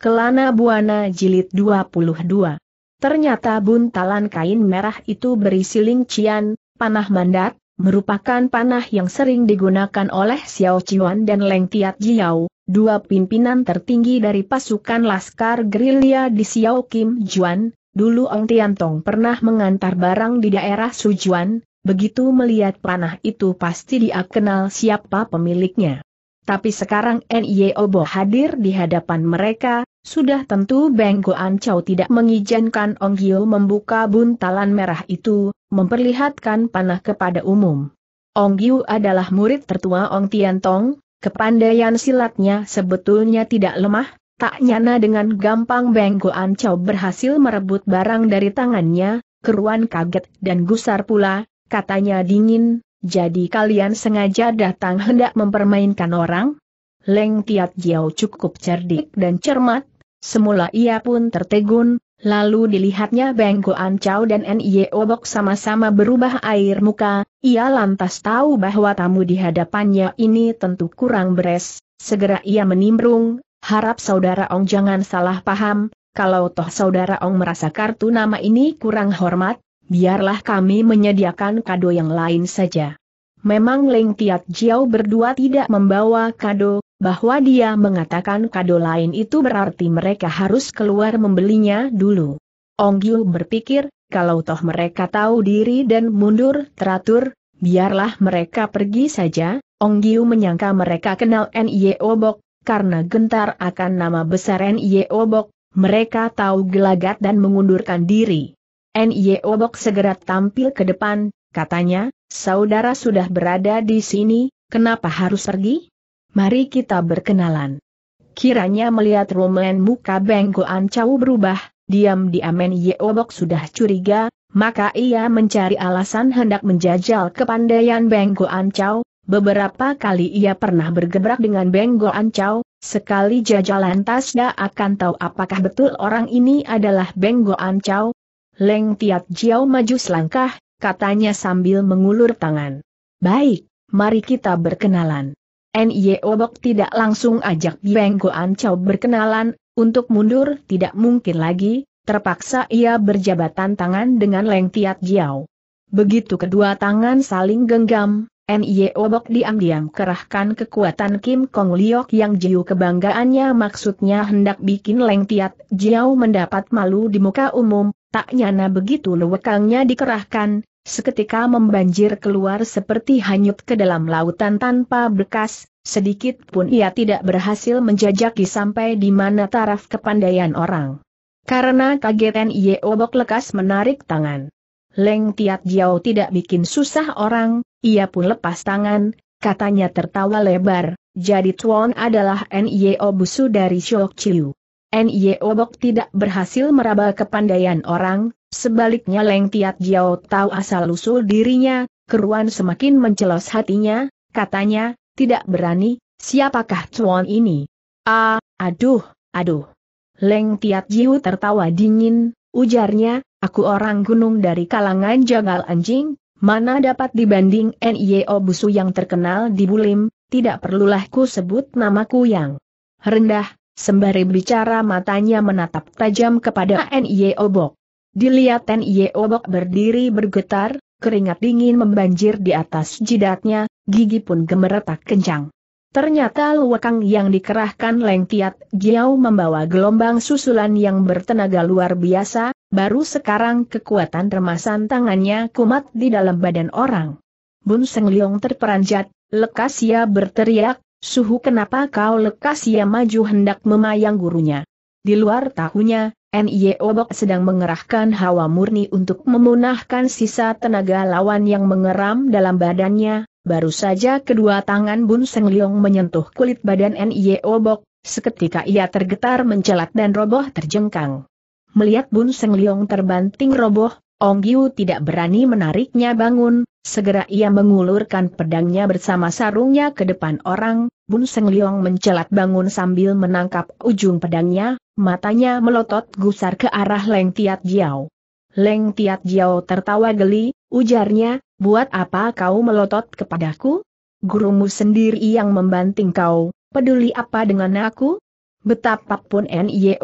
Kelana Buana Jilid 22. Ternyata buntalan kain merah itu berisi lingcian, panah mandat, merupakan panah yang sering digunakan oleh Xiao Qian dan Leng Tiat Jiao, dua pimpinan tertinggi dari pasukan Laskar Gerilya di Xiao Kim Juan, dulu Ong Tiantong pernah mengantar barang di daerah Sujuan, begitu melihat panah itu pasti dia kenal siapa pemiliknya. Tapi sekarang NIO Bo hadir di hadapan mereka, sudah tentu Beng Goan Chow tidak mengizinkan Ong Gyo membuka buntalan merah itu, memperlihatkan panah kepada umum. Ong Gyo adalah murid tertua Ong Tian Tong, kepandaian silatnya sebetulnya tidak lemah, tak nyana dengan gampang Beng Goan Chow berhasil merebut barang dari tangannya, keruan kaget dan gusar pula, katanya dingin, jadi kalian sengaja datang hendak mempermainkan orang? Leng Tiat Jiao cukup cerdik dan cermat, Semula ia pun tertegun, lalu dilihatnya Beng Goan Chow dan N.I.E. Obok sama-sama berubah air muka, ia lantas tahu bahwa tamu di hadapannya ini tentu kurang beres, segera ia menimbrung, harap saudara Ong jangan salah paham, kalau toh saudara Ong merasa kartu nama ini kurang hormat, biarlah kami menyediakan kado yang lain saja. Memang Leng Tiat Jiao berdua tidak membawa kado, bahwa dia mengatakan kado lain itu berarti mereka harus keluar membelinya dulu. Ong Gyu berpikir, kalau toh mereka tahu diri dan mundur teratur, biarlah mereka pergi saja, Ong Gyu menyangka mereka kenal Nye Obok, karena gentar akan nama besar Nye Obok, mereka tahu gelagat dan mengundurkan diri. Nye Obok segera tampil ke depan, Katanya, saudara sudah berada di sini, kenapa harus pergi? Mari kita berkenalan. Kiranya melihat Roman muka bengkoan cau berubah, diam-diam Yeobok sudah curiga, maka ia mencari alasan hendak menjajal kepandaian bengkoan cau. Beberapa kali ia pernah bergebrak dengan bengkoan cau, sekali jajal lantas dia akan tahu apakah betul orang ini adalah bengkoan cau. Leng Tiat Jiao maju selangkah, katanya sambil mengulur tangan. Baik, mari kita berkenalan. N.Y.O. Bok tidak langsung ajak Bieng Goan Chow berkenalan, untuk mundur tidak mungkin lagi, terpaksa ia berjabatan tangan dengan Leng Tiat Jiao. Begitu kedua tangan saling genggam, N.Y.O. Bok diam-diam kerahkan kekuatan Kim Kong Liok yang jiu kebanggaannya maksudnya hendak bikin Leng Tiat Jiao mendapat malu di muka umum, tak nyana begitu lewekangnya dikerahkan, seketika membanjir keluar seperti hanyut ke dalam lautan tanpa bekas, sedikit pun ia tidak berhasil menjajaki sampai di mana taraf kepandaian orang. Karena kaget Nye Obok lekas menarik tangan. Leng Tiat Jiao tidak bikin susah orang, ia pun lepas tangan, katanya tertawa lebar, jadi Tuan adalah Nye Obusu dari Shok Chiu. N.Y.O. Bok tidak berhasil meraba kepandaian orang, sebaliknya Leng Tiat Jiao tahu asal-usul dirinya, keruan semakin mencelos hatinya, katanya, tidak berani, siapakah cuan ini? Ah, aduh, aduh. Leng Tiat Jiu tertawa dingin, ujarnya, aku orang gunung dari kalangan jagal anjing, mana dapat dibanding N.Y.O. Busu yang terkenal di Bulim, tidak perlulah ku sebut namaku yang rendah, Sembari bicara matanya menatap tajam kepada N.I.E. Obok. Dilihat N.I.E. Obok berdiri bergetar, keringat dingin membanjir di atas jidatnya, gigi pun gemeretak kencang. Ternyata luwakang yang dikerahkan Leng Tiat membawa gelombang susulan yang bertenaga luar biasa, baru sekarang kekuatan remasan tangannya kumat di dalam badan orang. Bun Seng Leong terperanjat, lekas ia berteriak, Suhu kenapa kau lekas ia maju hendak memayang gurunya. Di luar tahunya, Nye Obok sedang mengerahkan hawa murni untuk memunahkan sisa tenaga lawan yang mengeram dalam badannya, baru saja kedua tangan Bun Seng Leong menyentuh kulit badan Nye Obok, seketika ia tergetar mencelat dan roboh terjengkang. Melihat Bun Seng Leong terbanting roboh, Ong Yu tidak berani menariknya bangun, segera ia mengulurkan pedangnya bersama sarungnya ke depan orang, Bun Seng Liong mencelat bangun sambil menangkap ujung pedangnya, matanya melotot gusar ke arah Leng Tiat Jiao. Leng Tiat Jiao tertawa geli, ujarnya, buat apa kau melotot kepadaku? Gurumu sendiri yang membanting kau, peduli apa dengan aku? Betapapun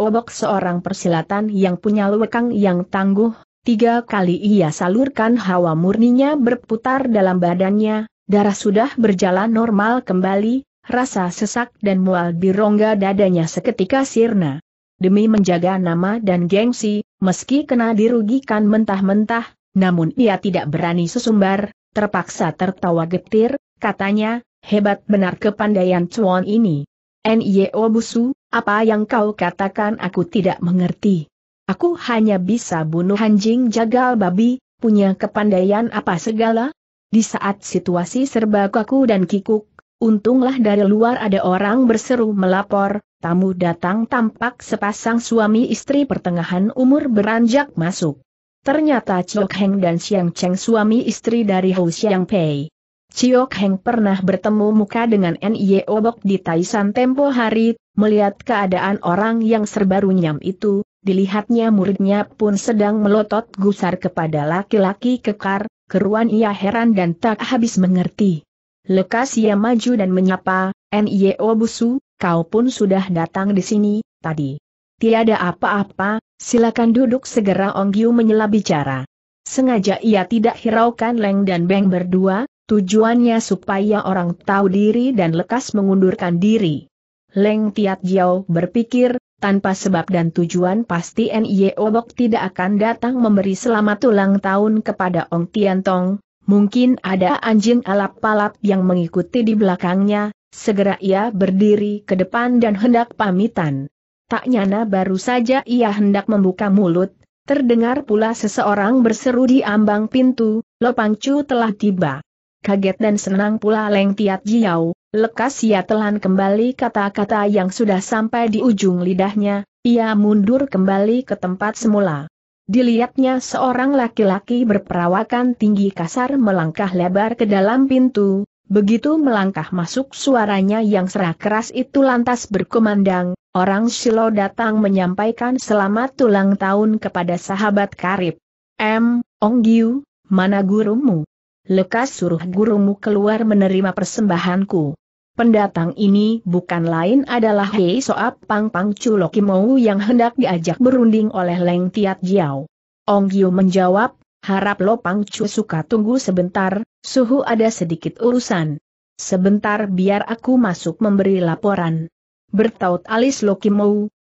O Bok seorang persilatan yang punya lekang yang tangguh, Tiga kali ia salurkan hawa murninya berputar dalam badannya, darah sudah berjalan normal kembali, rasa sesak dan mual di rongga dadanya seketika sirna. Demi menjaga nama dan gengsi, meski kena dirugikan mentah-mentah, namun ia tidak berani sesumbar, terpaksa tertawa getir, katanya, hebat benar kepandaian cuan ini. N.Y.O. Busu, apa yang kau katakan aku tidak mengerti. Aku hanya bisa bunuh anjing jagal babi, punya kepandaian apa segala? Di saat situasi serba kaku dan kikuk, untunglah dari luar ada orang berseru melapor, tamu datang tampak sepasang suami istri pertengahan umur beranjak masuk. Ternyata Chiok Heng dan Xiang Cheng suami istri dari Hou Xiang Pei. Chiok Heng pernah bertemu muka dengan Nye Obok di Taishan tempo hari, melihat keadaan orang yang serba runyam itu, dilihatnya muridnya pun sedang melotot gusar kepada laki-laki kekar, keruan ia heran dan tak habis mengerti. Lekas ia maju dan menyapa, N.Y.O. E, Busu, kau pun sudah datang di sini, tadi. Tiada apa-apa, silakan duduk segera Onggyu menyela bicara. Sengaja ia tidak hiraukan Leng dan Beng berdua, tujuannya supaya orang tahu diri dan lekas mengundurkan diri. Leng Tiat Jiao berpikir, tanpa sebab dan tujuan pasti N.Y.E. Obok tidak akan datang memberi selamat ulang tahun kepada Ong Tian Tong. mungkin ada anjing alap-alap yang mengikuti di belakangnya, segera ia berdiri ke depan dan hendak pamitan. Tak nyana baru saja ia hendak membuka mulut, terdengar pula seseorang berseru di ambang pintu, Lopangcu telah tiba. Kaget dan senang pula Leng Tiat Jiao, Lekas ia telan kembali kata-kata yang sudah sampai di ujung lidahnya, ia mundur kembali ke tempat semula. Dilihatnya seorang laki-laki berperawakan tinggi kasar melangkah lebar ke dalam pintu, begitu melangkah masuk suaranya yang serak keras itu lantas berkumandang, orang Silo datang menyampaikan selamat ulang tahun kepada sahabat karib. M. Ong Giu, mana gurumu? Lekas suruh gurumu keluar menerima persembahanku. Pendatang ini bukan lain adalah Hei Soap Pang Pang Culoki yang hendak diajak berunding oleh Leng Tiat Jiao. Ong Gyu menjawab, harap Lo Pang Cu suka tunggu sebentar, suhu ada sedikit urusan. Sebentar biar aku masuk memberi laporan. Bertaut alis Loki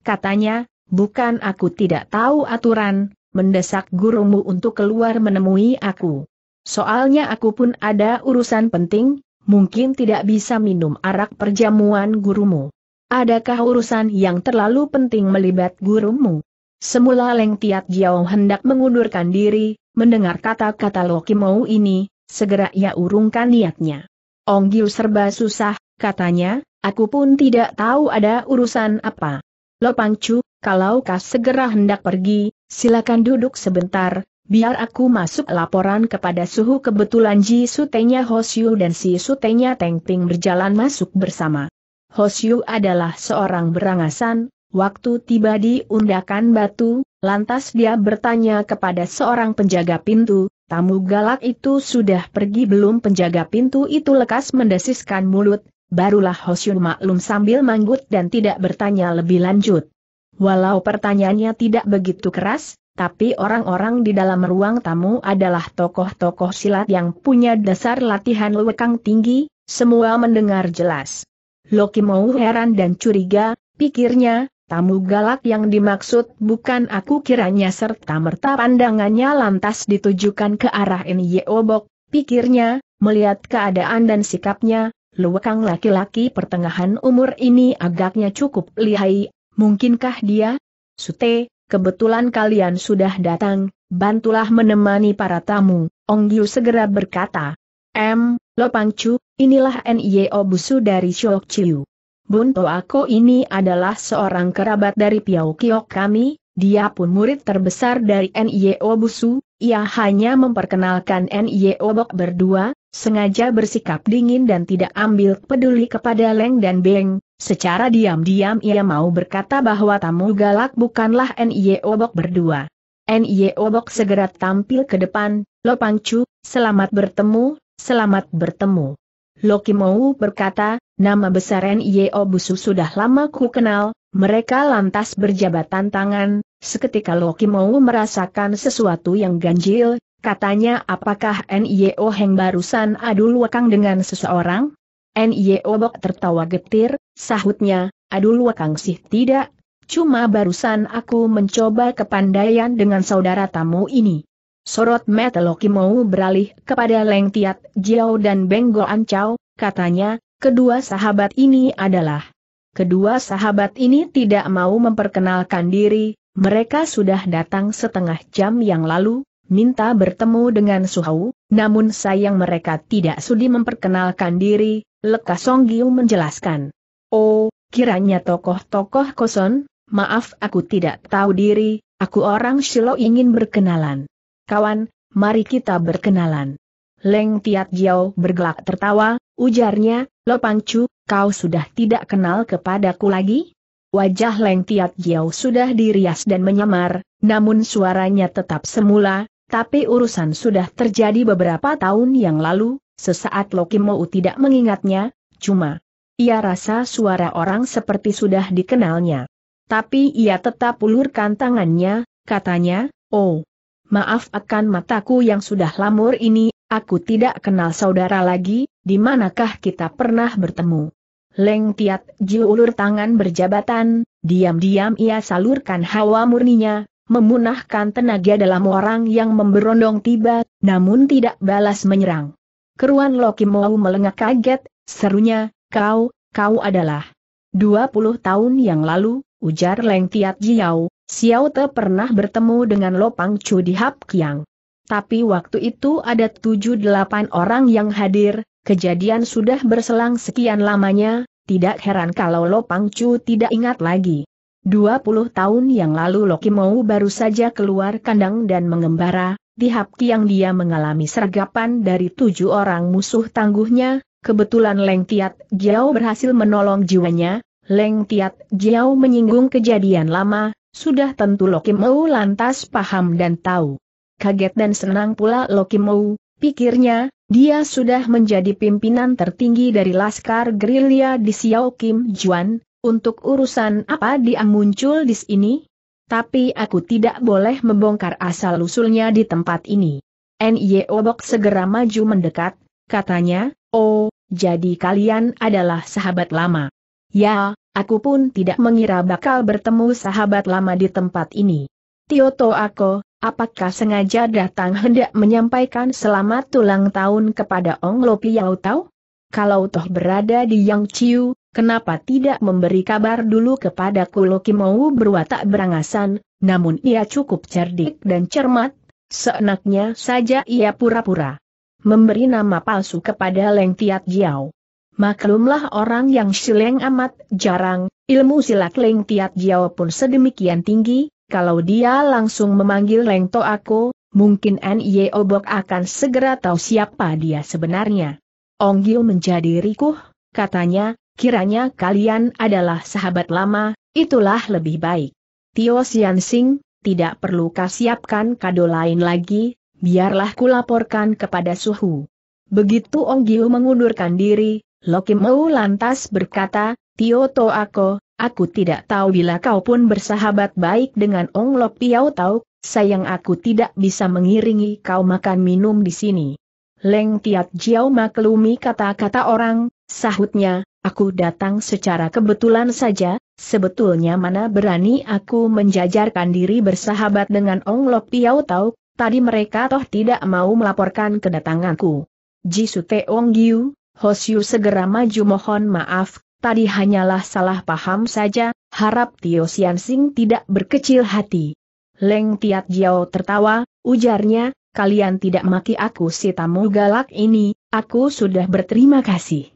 katanya, bukan aku tidak tahu aturan, mendesak gurumu untuk keluar menemui aku. Soalnya aku pun ada urusan penting, mungkin tidak bisa minum arak perjamuan gurumu. Adakah urusan yang terlalu penting melibat gurumu? Semula Leng Tiat Jiao hendak mengundurkan diri, mendengar kata-kata Loki Mou ini, segera ia urungkan niatnya. Ong Giu serba susah, katanya, aku pun tidak tahu ada urusan apa. Lo Pangcu, kalau kau segera hendak pergi, silakan duduk sebentar, Biar aku masuk laporan kepada suhu kebetulan Ji Sutenya Hosyu dan si Sutenya Tengting berjalan masuk bersama. Hosyu adalah seorang berangasan, waktu tiba di undakan batu, lantas dia bertanya kepada seorang penjaga pintu, tamu galak itu sudah pergi belum penjaga pintu itu lekas mendesiskan mulut, barulah Hosyu maklum sambil manggut dan tidak bertanya lebih lanjut. Walau pertanyaannya tidak begitu keras, tapi orang-orang di dalam ruang tamu adalah tokoh-tokoh silat yang punya dasar latihan lewekang tinggi, semua mendengar jelas. Loki mau heran dan curiga, pikirnya, tamu galak yang dimaksud bukan aku kiranya serta-merta pandangannya lantas ditujukan ke arah ini Yeobok, pikirnya, melihat keadaan dan sikapnya, lewekang laki-laki pertengahan umur ini agaknya cukup lihai, mungkinkah dia? Sute, kebetulan kalian sudah datang, bantulah menemani para tamu, Ong Yu segera berkata. M, Lo Pang inilah N.Y.O. Busu dari Shok Chiu. Bunto Ako ini adalah seorang kerabat dari Piao Kiok kami, dia pun murid terbesar dari N.Y.O. Busu, ia hanya memperkenalkan N.Y.O. Bok berdua, Sengaja bersikap dingin dan tidak ambil peduli kepada Leng dan Beng, secara diam-diam ia mau berkata bahwa tamu galak bukanlah Nie Obok berdua. Nie Obok segera tampil ke depan, Lo Pangcu, selamat bertemu, selamat bertemu. Lokimou berkata, nama besar N.Y. Obusu sudah lama ku kenal, mereka lantas berjabatan tangan, seketika Lokimou merasakan sesuatu yang ganjil, Katanya apakah N.I.O. Heng barusan adul wakang dengan seseorang? N.I.O. Bok tertawa getir, sahutnya, adul wakang sih tidak, cuma barusan aku mencoba kepandaian dengan saudara tamu ini. Sorot Metaloki mau beralih kepada Leng Tiat Jiao dan Benggo Ancau, katanya, kedua sahabat ini adalah. Kedua sahabat ini tidak mau memperkenalkan diri, mereka sudah datang setengah jam yang lalu, minta bertemu dengan Suhau, namun sayang mereka tidak sudi memperkenalkan diri, Song Giu menjelaskan. Oh, kiranya tokoh-tokoh kosong. maaf aku tidak tahu diri, aku orang Shilo ingin berkenalan. Kawan, mari kita berkenalan. Leng Tiat Jiao bergelak tertawa, ujarnya, Lo Pangcu, kau sudah tidak kenal kepadaku lagi? Wajah Leng Tiat Jiao sudah dirias dan menyamar, namun suaranya tetap semula, tapi urusan sudah terjadi beberapa tahun yang lalu, sesaat Loki Lokimou tidak mengingatnya, cuma ia rasa suara orang seperti sudah dikenalnya. Tapi ia tetap ulurkan tangannya, katanya, oh, maaf akan mataku yang sudah lamur ini, aku tidak kenal saudara lagi, di manakah kita pernah bertemu. Leng Tiat Ji ulur tangan berjabatan, diam-diam ia salurkan hawa murninya, memunahkan tenaga dalam orang yang memberondong tiba, namun tidak balas menyerang. Keruan Loki mau melengak kaget, serunya, kau, kau adalah. 20 tahun yang lalu, ujar Leng Tiat Jiao, Xiao Te pernah bertemu dengan Lopang Chu di Hap Kiang. Tapi waktu itu ada 7-8 orang yang hadir, kejadian sudah berselang sekian lamanya, tidak heran kalau Lopang Chu tidak ingat lagi. 20 tahun yang lalu Loki mau baru saja keluar kandang dan mengembara, di Hapki yang dia mengalami sergapan dari tujuh orang musuh tangguhnya, kebetulan Leng Tiat Jiao berhasil menolong jiwanya, Leng Tiat Jiao menyinggung kejadian lama, sudah tentu Loki mau lantas paham dan tahu. Kaget dan senang pula Loki mau, pikirnya, dia sudah menjadi pimpinan tertinggi dari Laskar Gerilya di Xiao Kim Juan, untuk urusan apa dia muncul di sini? Tapi aku tidak boleh membongkar asal-usulnya di tempat ini. N.Y.O. Obok segera maju mendekat, katanya, Oh, jadi kalian adalah sahabat lama. Ya, aku pun tidak mengira bakal bertemu sahabat lama di tempat ini. Tio Tioto aku, apakah sengaja datang hendak menyampaikan selamat ulang tahun kepada Ong Lopi Yau Tau? Kalau toh berada di Yang Chiu, kenapa tidak memberi kabar dulu kepada Kulokimau berwatak berangasan, namun ia cukup cerdik dan cermat, seenaknya saja ia pura-pura memberi nama palsu kepada Leng Tiat Jiao. Maklumlah orang yang sileng amat jarang, ilmu silat Leng Tiat Jiao pun sedemikian tinggi, kalau dia langsung memanggil Leng To Ako, mungkin N.Y. Obok akan segera tahu siapa dia sebenarnya. Ong Gil menjadi rikuh, katanya, kiranya kalian adalah sahabat lama, itulah lebih baik. Tio Sian Sing, tidak perlu kasiapkan kado lain lagi, biarlah kulaporkan kepada Suhu. Begitu Ong Giu mengundurkan diri, Loki Mau lantas berkata, Tio To Ako, aku tidak tahu bila kau pun bersahabat baik dengan Ong Lok Piao Tau, sayang aku tidak bisa mengiringi kau makan minum di sini. Leng Tiat Jiao maklumi kata-kata orang, Sahutnya, aku datang secara kebetulan saja, sebetulnya mana berani aku menjajarkan diri bersahabat dengan Ong Lok Piau Tau, tadi mereka toh tidak mau melaporkan kedatanganku. Jisu Ong Giu, Hosyu segera maju mohon maaf, tadi hanyalah salah paham saja, harap Tio Sian Sing tidak berkecil hati. Leng Tiat Jiao tertawa, ujarnya, kalian tidak maki aku si tamu galak ini, aku sudah berterima kasih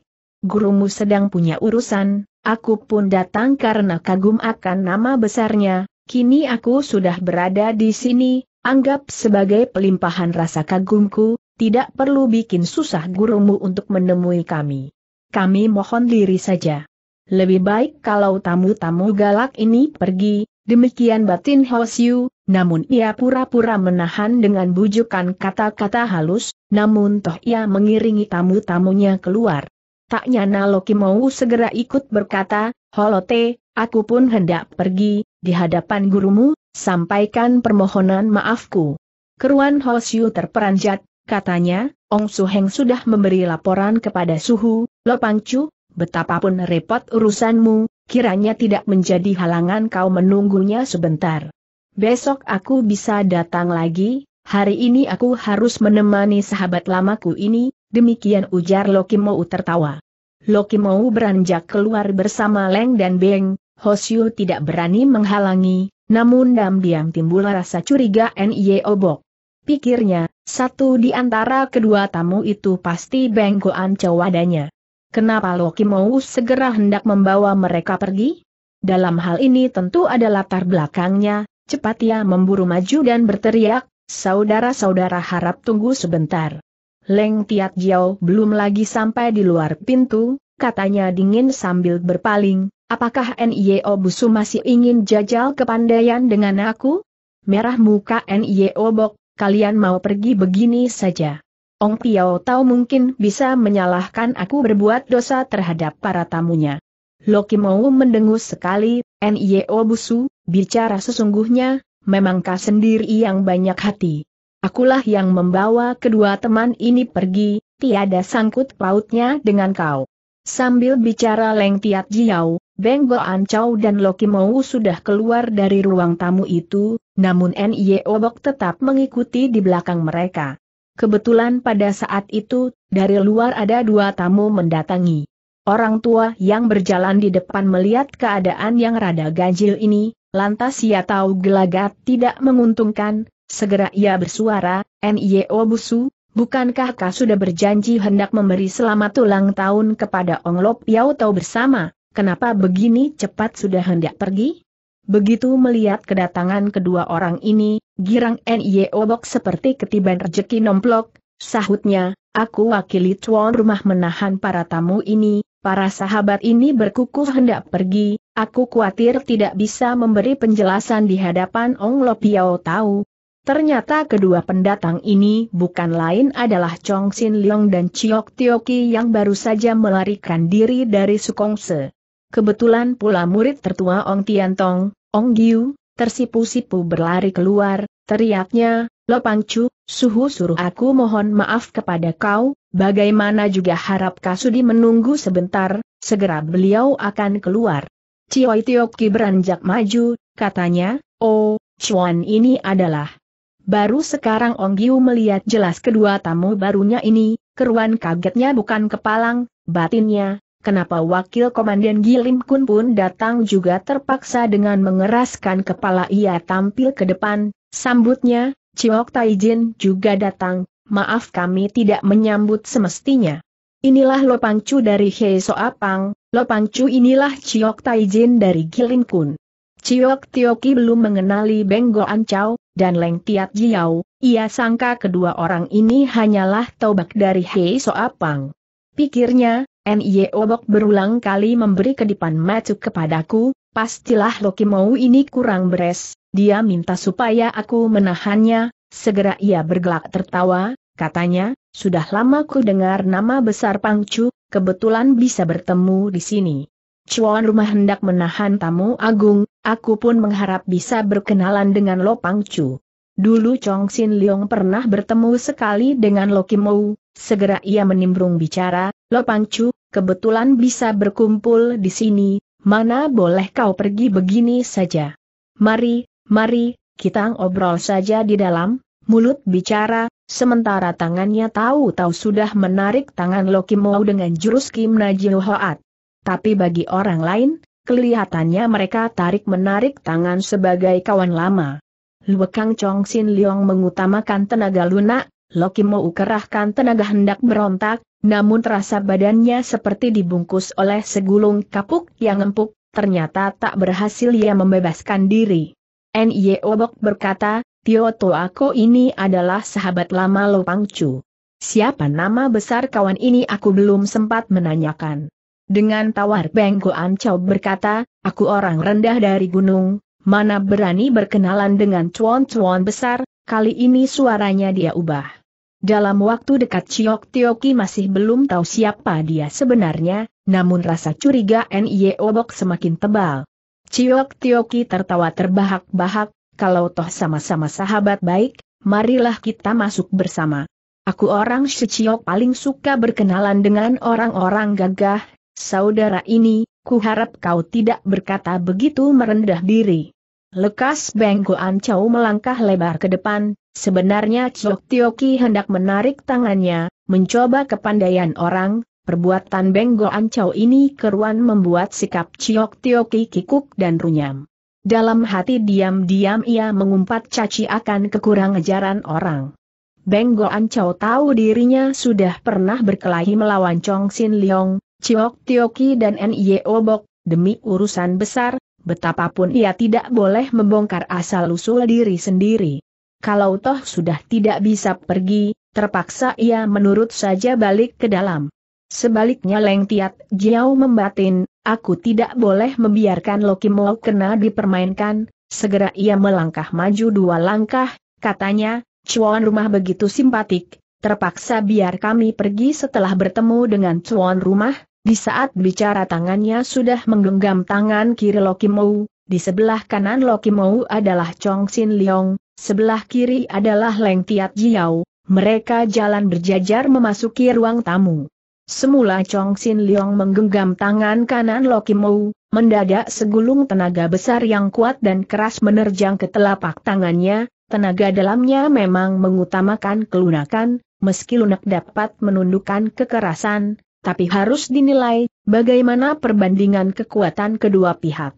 gurumu sedang punya urusan, aku pun datang karena kagum akan nama besarnya, kini aku sudah berada di sini, anggap sebagai pelimpahan rasa kagumku, tidak perlu bikin susah gurumu untuk menemui kami. Kami mohon diri saja. Lebih baik kalau tamu-tamu galak ini pergi, demikian batin Hosyu, namun ia pura-pura menahan dengan bujukan kata-kata halus, namun toh ia mengiringi tamu-tamunya keluar tak nyana Loki mau segera ikut berkata, Holote, aku pun hendak pergi, di hadapan gurumu, sampaikan permohonan maafku. Keruan Hosyu terperanjat, katanya, Ong Heng sudah memberi laporan kepada Suhu, Lo Pangcu, betapapun repot urusanmu, kiranya tidak menjadi halangan kau menunggunya sebentar. Besok aku bisa datang lagi, hari ini aku harus menemani sahabat lamaku ini, Demikian ujar Lokimo tertawa. Lokimo beranjak keluar bersama Leng dan Beng, Hosyu tidak berani menghalangi, namun diam-diam timbul rasa curiga N.Y. E Obok. Pikirnya, satu di antara kedua tamu itu pasti Beng Goan Cowadanya. Kenapa Lokimo segera hendak membawa mereka pergi? Dalam hal ini tentu ada latar belakangnya, cepat ia memburu maju dan berteriak, saudara-saudara harap tunggu sebentar. Leng Tiat Jiao belum lagi sampai di luar pintu, katanya dingin sambil berpaling, apakah N.I.O. Busu masih ingin jajal kepandaian dengan aku? Merah muka N.I.O. Bok, kalian mau pergi begini saja. Ong Piao tahu mungkin bisa menyalahkan aku berbuat dosa terhadap para tamunya. Loki mau mendengus sekali, N.I.O. Busu, bicara sesungguhnya, memangkah sendiri yang banyak hati. Akulah yang membawa kedua teman ini pergi, tiada sangkut pautnya dengan kau. Sambil bicara Leng Tiat Jiao, Beng dan Loki Mou sudah keluar dari ruang tamu itu, namun Nye Obok tetap mengikuti di belakang mereka. Kebetulan pada saat itu, dari luar ada dua tamu mendatangi. Orang tua yang berjalan di depan melihat keadaan yang rada ganjil ini, lantas ia tahu gelagat tidak menguntungkan, Segera ia bersuara, N.I.O. Busu, bukankah kau sudah berjanji hendak memberi selamat ulang tahun kepada Ong Lop Yau Tau bersama, kenapa begini cepat sudah hendak pergi? Begitu melihat kedatangan kedua orang ini, girang N.I.O. Bok seperti ketiban rejeki nomplok, sahutnya, aku wakili tuan rumah menahan para tamu ini, para sahabat ini berkukuh hendak pergi, Aku khawatir tidak bisa memberi penjelasan di hadapan Ong Lo Piao tahu, Ternyata kedua pendatang ini bukan lain adalah Chong Xin Leong dan Chiok Tioki yang baru saja melarikan diri dari Sukongse. Kebetulan pula murid tertua Ong Tian Tong, Ong Giu, tersipu-sipu berlari keluar, teriaknya, Lo Pang Chu, suhu suruh aku mohon maaf kepada kau, bagaimana juga harap Kasudi menunggu sebentar, segera beliau akan keluar. Chiok Tioki beranjak maju, katanya, oh, Chuan ini adalah Baru sekarang Ong Giu melihat jelas kedua tamu barunya ini, keruan kagetnya bukan kepalang, batinnya, kenapa wakil komandan Gilim Kun pun datang juga terpaksa dengan mengeraskan kepala ia tampil ke depan, sambutnya, Ciok Taijin juga datang, maaf kami tidak menyambut semestinya. Inilah Lo Lopangcu dari Hei Soapang, Lopangcu inilah Ciok Taijin dari Gilim Kun. Ciok Tioki belum mengenali Benggo Ancau, dan Leng Tiat Jiao, ia sangka kedua orang ini hanyalah tobak dari Hei Soapang. Pikirnya, N.I.E. Obok berulang kali memberi kedipan macu kepadaku, pastilah Loki mau ini kurang beres, dia minta supaya aku menahannya, segera ia bergelak tertawa, katanya, sudah lama ku dengar nama besar Pangcu, kebetulan bisa bertemu di sini. Cuan rumah hendak menahan tamu agung, Aku pun mengharap bisa berkenalan dengan Lo Pangcu. Dulu Chong Sin Leong pernah bertemu sekali dengan Lo Kim Mou, segera ia menimbrung bicara, Lo Pangcu, kebetulan bisa berkumpul di sini, mana boleh kau pergi begini saja. Mari, mari, kita ngobrol saja di dalam, mulut bicara, sementara tangannya tahu-tahu sudah menarik tangan Lo Kim Mou dengan jurus Kim Najil Hoat. Tapi bagi orang lain, Kelihatannya mereka tarik-menarik tangan sebagai kawan lama. Luekang Chong Sin Leong mengutamakan tenaga lunak, Loki mau kerahkan tenaga hendak berontak, namun terasa badannya seperti dibungkus oleh segulung kapuk yang empuk, ternyata tak berhasil ia membebaskan diri. Nye Obok berkata, Tio To Aku ini adalah sahabat lama Lo Pangcu. Siapa nama besar kawan ini aku belum sempat menanyakan. Dengan tawar Bengko Ancau berkata, aku orang rendah dari gunung, mana berani berkenalan dengan cuan-cuan besar, kali ini suaranya dia ubah. Dalam waktu dekat Ciok Tioki masih belum tahu siapa dia sebenarnya, namun rasa curiga N.I.E. Obok semakin tebal. Ciok Tioki tertawa terbahak-bahak, kalau toh sama-sama sahabat baik, marilah kita masuk bersama. Aku orang Shichiok paling suka berkenalan dengan orang-orang gagah, Saudara ini, kuharap kau tidak berkata begitu merendah diri. Lekas Beng Ancau melangkah lebar ke depan, sebenarnya Chok Tioki hendak menarik tangannya, mencoba kepandaian orang, perbuatan Beng Ancau ini keruan membuat sikap Chok Tioki kikuk dan runyam. Dalam hati diam-diam ia mengumpat caci akan kekurang ajaran orang. Bengko Ancau tahu dirinya sudah pernah berkelahi melawan Chong Sin Leong, Ciok Tioki dan Nye Bok, demi urusan besar, betapapun ia tidak boleh membongkar asal-usul diri sendiri. Kalau toh sudah tidak bisa pergi, terpaksa ia menurut saja balik ke dalam. Sebaliknya Leng Tiat Jiao membatin, aku tidak boleh membiarkan Loki Mo kena dipermainkan, segera ia melangkah maju dua langkah, katanya, cuan rumah begitu simpatik, terpaksa biar kami pergi setelah bertemu dengan cuan rumah, di saat bicara tangannya sudah menggenggam tangan kiri Lokimou, di sebelah kanan Lokimou adalah Chong Sin Leong, sebelah kiri adalah Leng Tiat Jiao, mereka jalan berjajar memasuki ruang tamu. Semula Chong Sin Leong menggenggam tangan kanan Lokimou, mendadak segulung tenaga besar yang kuat dan keras menerjang ke telapak tangannya, tenaga dalamnya memang mengutamakan kelunakan, meski lunak dapat menundukkan kekerasan, tapi harus dinilai, bagaimana perbandingan kekuatan kedua pihak.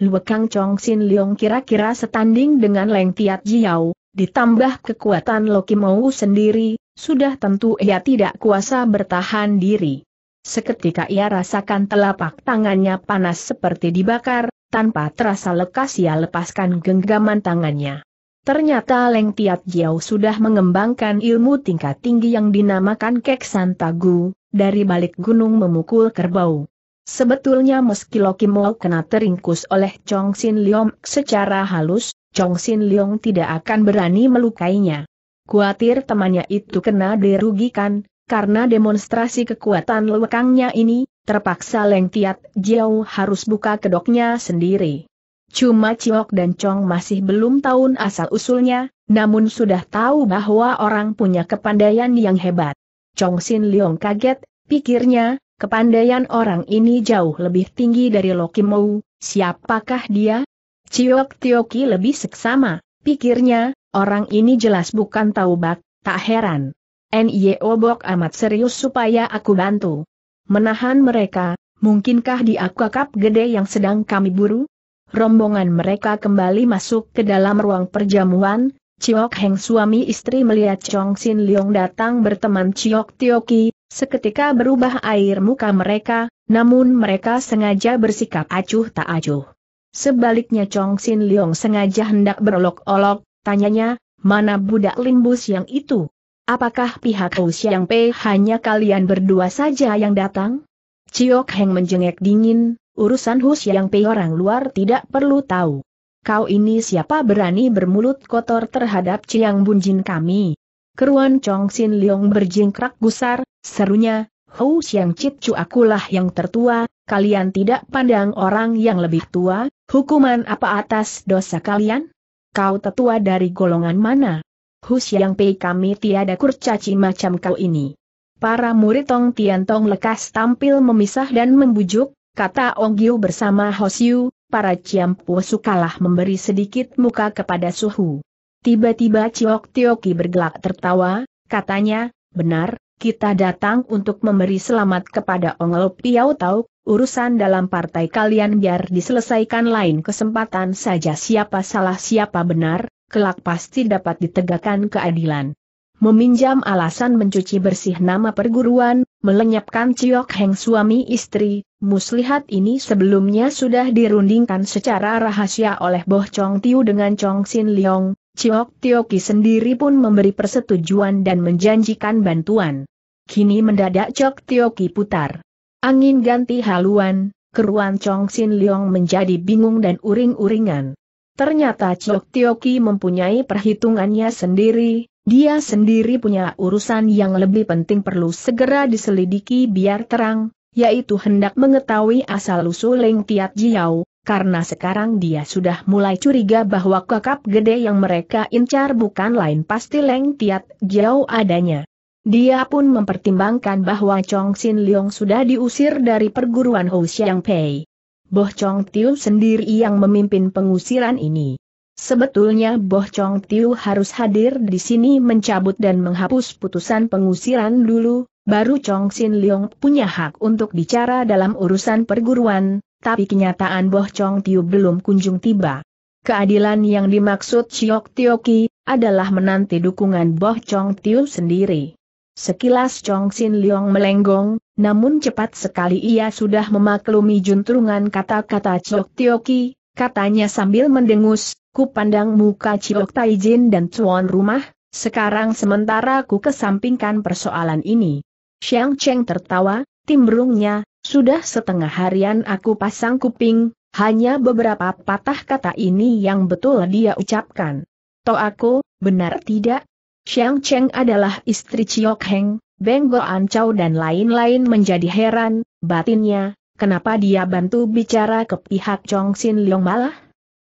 Lue Kang Chong Sin Leong kira-kira setanding dengan Leng Tiat Jiao, ditambah kekuatan Loki Mou sendiri, sudah tentu ia tidak kuasa bertahan diri. Seketika ia rasakan telapak tangannya panas seperti dibakar, tanpa terasa lekas ia lepaskan genggaman tangannya. Ternyata Leng Tiat Jiao sudah mengembangkan ilmu tingkat tinggi yang dinamakan Kek Tagu dari balik gunung memukul kerbau. Sebetulnya meski Loki mau kena teringkus oleh Chong Sin Leong secara halus, Chong Sin Leong tidak akan berani melukainya. Kuatir temannya itu kena dirugikan, karena demonstrasi kekuatan lewekangnya ini, terpaksa Leng Tiat Jiao harus buka kedoknya sendiri. Cuma Ciok dan Chong masih belum tahu asal-usulnya, namun sudah tahu bahwa orang punya kepandaian yang hebat. Chong Sin Leong kaget, pikirnya, kepandaian orang ini jauh lebih tinggi dari Loki Mou, siapakah dia? Ciok Tioki lebih seksama, pikirnya, orang ini jelas bukan Taubat, tak heran. Nye Obok amat serius supaya aku bantu. Menahan mereka, mungkinkah di aquakap gede yang sedang kami buru? Rombongan mereka kembali masuk ke dalam ruang perjamuan, Chiok Heng suami istri melihat Chong Sin Leong datang berteman Chiok Tioki, seketika berubah air muka mereka, namun mereka sengaja bersikap acuh tak acuh. Sebaliknya Chong Sin Leong sengaja hendak berolok-olok, tanyanya, mana budak limbus yang itu? Apakah pihak Wu Xiang Pei hanya kalian berdua saja yang datang? Chiok Heng menjengek dingin, urusan Hu Xiang Pei orang luar tidak perlu tahu kau ini siapa berani bermulut kotor terhadap Ciang Bunjin kami? Keruan Chong Sin Leong berjingkrak gusar, serunya, Hou Xiang Chit Chu akulah yang tertua, kalian tidak pandang orang yang lebih tua, hukuman apa atas dosa kalian? Kau tetua dari golongan mana? Hu Xiang Pei kami tiada kurcaci macam kau ini. Para murid Tong Tian Tong lekas tampil memisah dan membujuk, kata Ong Giu bersama Hossiu para Ciampu sukalah memberi sedikit muka kepada Suhu. Tiba-tiba Ciok Tioki bergelak tertawa, katanya, benar, kita datang untuk memberi selamat kepada Ongel Piau Tau, urusan dalam partai kalian biar diselesaikan lain kesempatan saja siapa salah siapa benar, kelak pasti dapat ditegakkan keadilan. Meminjam alasan mencuci bersih nama perguruan, melenyapkan Ciok Heng suami istri, muslihat ini sebelumnya sudah dirundingkan secara rahasia oleh Boh Chong Tiu dengan Chong Sin Leong, Ciok Tioki sendiri pun memberi persetujuan dan menjanjikan bantuan. Kini mendadak Ciok Tioki putar. Angin ganti haluan, keruan Chong Sin Leong menjadi bingung dan uring-uringan. Ternyata Ciok Tioki mempunyai perhitungannya sendiri, dia sendiri punya urusan yang lebih penting perlu segera diselidiki biar terang, yaitu hendak mengetahui asal-usul Leng Tiat Jiao, karena sekarang dia sudah mulai curiga bahwa kakap gede yang mereka incar bukan lain pasti Leng Tiat Jiao adanya. Dia pun mempertimbangkan bahwa Chong Sin Leong sudah diusir dari perguruan Hou Xiang Pei. Boh Chong Tiu sendiri yang memimpin pengusiran ini. Sebetulnya Boh Chong Tiu harus hadir di sini mencabut dan menghapus putusan pengusiran dulu, baru Chong Sin Leong punya hak untuk bicara dalam urusan perguruan, tapi kenyataan Boh Chong Tiu belum kunjung tiba. Keadilan yang dimaksud Chiok Tioki adalah menanti dukungan Boh Chong Tiu sendiri. Sekilas Chong Sin Leong melenggong, namun cepat sekali ia sudah memaklumi juntrungan kata-kata Chiok Tioki, katanya sambil mendengus, Ku pandang muka Ciok Taijin dan tuan rumah, sekarang sementara ku kesampingkan persoalan ini. Xiang Cheng tertawa, timbrungnya, sudah setengah harian aku pasang kuping, hanya beberapa patah kata ini yang betul dia ucapkan. To aku, benar tidak? Xiang Cheng adalah istri Ciok Heng, Beng Ancau dan lain-lain menjadi heran, batinnya, kenapa dia bantu bicara ke pihak Chong Sin Leong malah?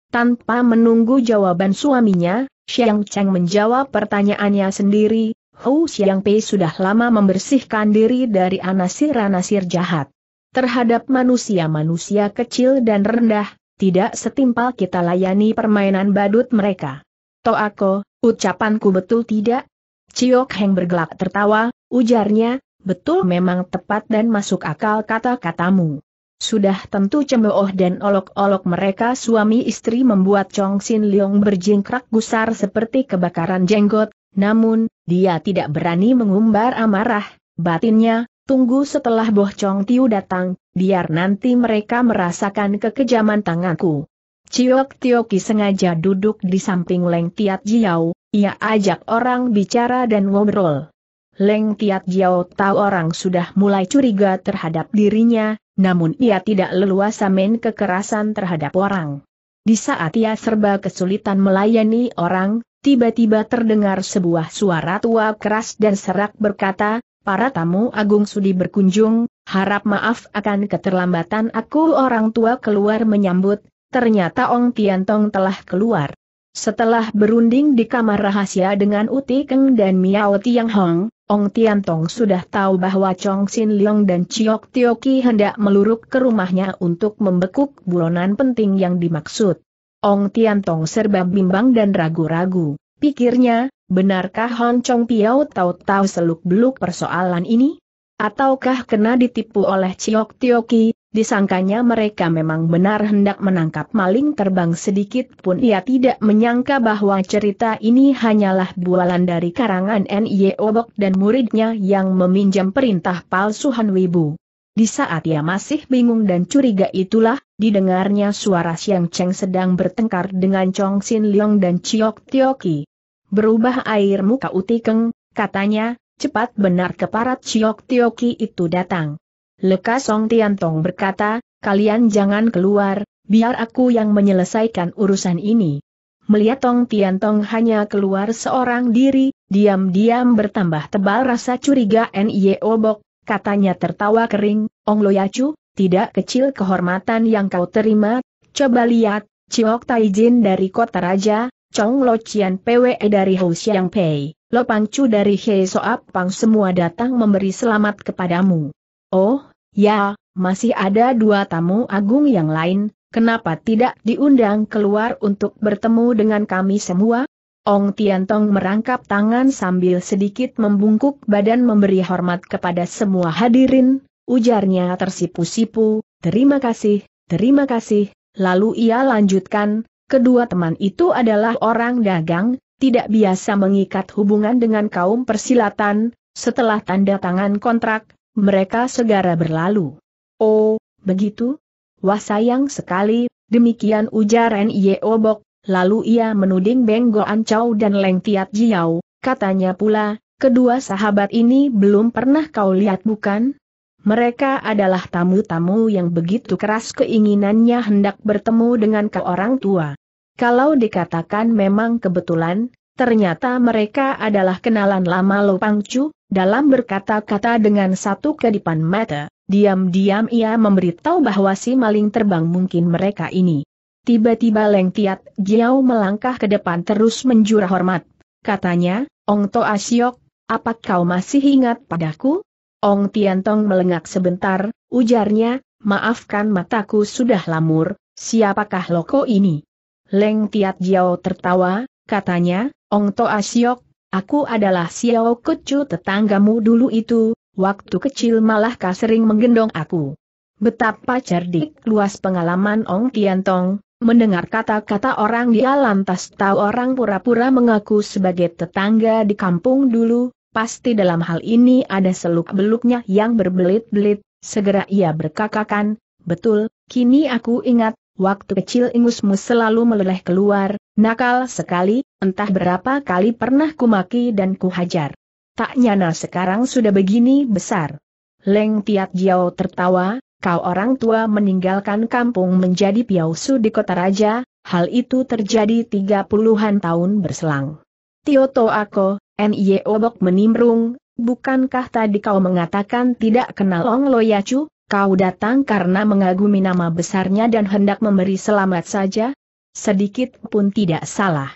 Tanpa menunggu jawaban suaminya, Xiang Cheng menjawab pertanyaannya sendiri, Hou Xiang Pei sudah lama membersihkan diri dari anasir-anasir jahat. Terhadap manusia-manusia kecil dan rendah, tidak setimpal kita layani permainan badut mereka. aku, ucapanku betul tidak? Ciok Heng bergelak tertawa, ujarnya, betul memang tepat dan masuk akal kata-katamu. Sudah tentu cemooh dan olok-olok mereka suami istri membuat Chong Sin Leong berjingkrak gusar seperti kebakaran jenggot, namun, dia tidak berani mengumbar amarah, batinnya, tunggu setelah Boh Chong Tiu datang, biar nanti mereka merasakan kekejaman tanganku. Ciok Tioki sengaja duduk di samping Leng Tiat Jiao, ia ajak orang bicara dan ngobrol. Leng Tiat Jiao tahu orang sudah mulai curiga terhadap dirinya, namun ia tidak leluasa main kekerasan terhadap orang. Di saat ia serba kesulitan melayani orang, tiba-tiba terdengar sebuah suara tua keras dan serak berkata, para tamu agung sudi berkunjung, harap maaf akan keterlambatan aku orang tua keluar menyambut, ternyata Ong Tiantong telah keluar. Setelah berunding di kamar rahasia dengan Uti Keng dan Miao Tiang Hong, Ong Tiantong sudah tahu bahwa Chong Xin Leong dan Chiok Ki hendak meluruk ke rumahnya untuk membekuk buronan penting yang dimaksud. Ong Tiantong serba bimbang dan ragu-ragu. Pikirnya, benarkah Hon Chong Piao tahu-tahu seluk-beluk persoalan ini? Ataukah kena ditipu oleh Chiok Ki? Disangkanya mereka memang benar hendak menangkap maling terbang sedikit pun ia tidak menyangka bahwa cerita ini hanyalah bualan dari karangan N.Y. Obok dan muridnya yang meminjam perintah palsu Han Wibu. Di saat ia masih bingung dan curiga itulah, didengarnya suara Siang Cheng sedang bertengkar dengan Chong Sin Leong dan Chiok Tioki. Berubah air muka utikeng, katanya, cepat benar keparat Chiok Tioki itu datang. Leka Song Tian Tong berkata, kalian jangan keluar, biar aku yang menyelesaikan urusan ini. Melihat Tong Tian Tong hanya keluar seorang diri, diam-diam bertambah tebal rasa curiga N.I.E. Obok, katanya tertawa kering, Ong Lo Yacu, tidak kecil kehormatan yang kau terima, coba lihat, Ciok Taijin dari kota raja, Chong Lo Chian PWE dari Hou Xiang Pei, Lo Chu dari Hei Soap Pang semua datang memberi selamat kepadamu. Oh, Ya, masih ada dua tamu agung yang lain, kenapa tidak diundang keluar untuk bertemu dengan kami semua? Ong Tiantong merangkap tangan sambil sedikit membungkuk badan memberi hormat kepada semua hadirin, ujarnya tersipu-sipu, terima kasih, terima kasih, lalu ia lanjutkan, kedua teman itu adalah orang dagang, tidak biasa mengikat hubungan dengan kaum persilatan, setelah tanda tangan kontrak, mereka segera berlalu. Oh, begitu? Wah sayang sekali, demikian ujar Nye Obok, lalu ia menuding Beng Goan Chow dan Leng Tiat Jiao, katanya pula, kedua sahabat ini belum pernah kau lihat bukan? Mereka adalah tamu-tamu yang begitu keras keinginannya hendak bertemu dengan ke orang tua. Kalau dikatakan memang kebetulan, Ternyata mereka adalah kenalan lama Lo Pangcu, dalam berkata-kata dengan satu kedipan mata, diam-diam ia memberitahu bahwa si maling terbang mungkin mereka ini. Tiba-tiba Leng Tiat Jiao melangkah ke depan terus menjura hormat. Katanya, Ong To Asyok, apa kau masih ingat padaku? Ong Tiantong melengak sebentar, ujarnya, maafkan mataku sudah lamur, siapakah loko ini? Leng Tiat Jiao tertawa, katanya, Ong To Siok, aku adalah Xiao Kecu tetanggamu dulu itu, waktu kecil malah kau sering menggendong aku. Betapa cerdik luas pengalaman Ong Tian Tong. mendengar kata-kata orang dia lantas tahu orang pura-pura mengaku sebagai tetangga di kampung dulu, pasti dalam hal ini ada seluk-beluknya yang berbelit-belit, segera ia berkakakan, betul, kini aku ingat, Waktu kecil ingusmu selalu meleleh keluar, nakal sekali, entah berapa kali pernah kumaki dan kuhajar. Tak nyana sekarang sudah begini besar. Leng Tiat Jiao tertawa, kau orang tua meninggalkan kampung menjadi piausu di kota raja, hal itu terjadi tiga puluhan tahun berselang. Tio Tioto Ako, Nye Obok menimbrung, bukankah tadi kau mengatakan tidak kenal Ong Loyacu? Kau datang karena mengagumi nama besarnya dan hendak memberi selamat saja? Sedikit pun tidak salah.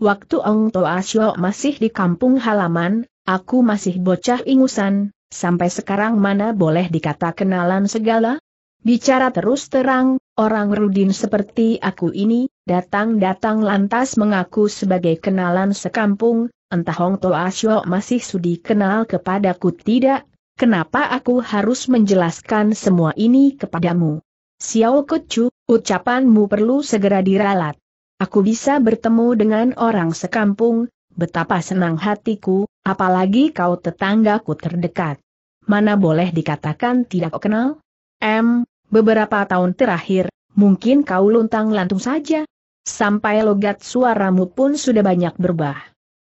Waktu Ong Toa Asyo masih di kampung halaman, aku masih bocah ingusan, sampai sekarang mana boleh dikata kenalan segala? Bicara terus terang, orang Rudin seperti aku ini, datang-datang lantas mengaku sebagai kenalan sekampung, entah Hong Toa Asyo masih sudi kenal kepadaku tidak, Kenapa aku harus menjelaskan semua ini kepadamu? Xiao Kecu, ucapanmu perlu segera diralat. Aku bisa bertemu dengan orang sekampung, betapa senang hatiku, apalagi kau tetanggaku terdekat. Mana boleh dikatakan tidak kenal? M, beberapa tahun terakhir, mungkin kau luntang-lantung saja. Sampai logat suaramu pun sudah banyak berubah.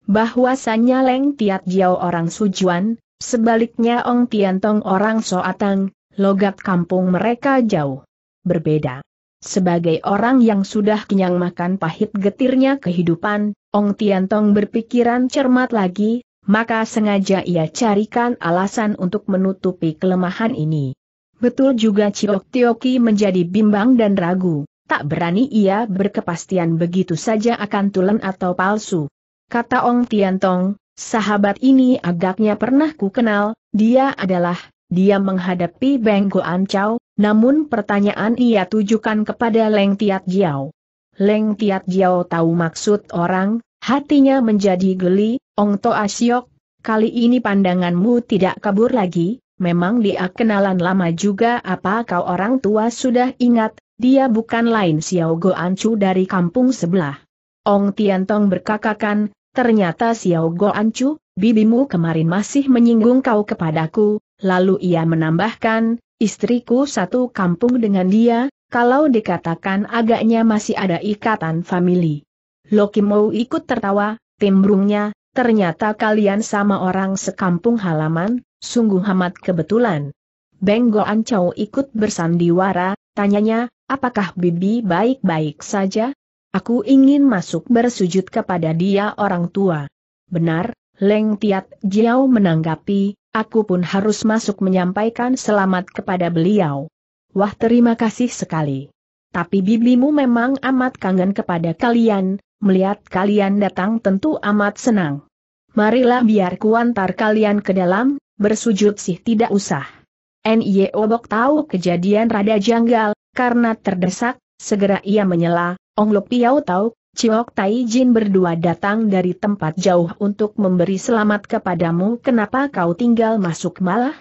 Bahwasannya Leng Tiat Jiao orang sujuan, Sebaliknya Ong Tiantong orang Soatang, logat kampung mereka jauh. Berbeda. Sebagai orang yang sudah kenyang makan pahit getirnya kehidupan, Ong Tiantong berpikiran cermat lagi, maka sengaja ia carikan alasan untuk menutupi kelemahan ini. Betul juga Ciok Tioki menjadi bimbang dan ragu, tak berani ia berkepastian begitu saja akan tulen atau palsu. Kata Ong Tiantong, Sahabat ini agaknya pernah ku kenal, dia adalah, dia menghadapi Beng Goan Chow, namun pertanyaan ia tujukan kepada Leng Tiat Jiao. Leng Tiat Jiao tahu maksud orang, hatinya menjadi geli, Ong To Asyok, kali ini pandanganmu tidak kabur lagi, memang dia kenalan lama juga apa kau orang tua sudah ingat, dia bukan lain Xiao Goan Chu dari kampung sebelah. Ong Tiantong berkakakan, Ternyata Xiao Go Ancu, bibimu kemarin masih menyinggung kau kepadaku, lalu ia menambahkan, istriku satu kampung dengan dia, kalau dikatakan agaknya masih ada ikatan family. Loki mau ikut tertawa, timbrungnya, ternyata kalian sama orang sekampung halaman, sungguh amat kebetulan. Beng Go Ancau ikut bersandiwara, tanyanya, apakah bibi baik-baik saja? Aku ingin masuk bersujud kepada dia orang tua. Benar, Leng Tiat Jiao menanggapi, aku pun harus masuk menyampaikan selamat kepada beliau. Wah terima kasih sekali. Tapi bibimu memang amat kangen kepada kalian, melihat kalian datang tentu amat senang. Marilah biar kuantar kalian ke dalam, bersujud sih tidak usah. Nye Obok tahu kejadian rada janggal, karena terdesak, segera ia menyela, Ong Lo Piao tahu, Ciok Tai Jin berdua datang dari tempat jauh untuk memberi selamat kepadamu kenapa kau tinggal masuk malah?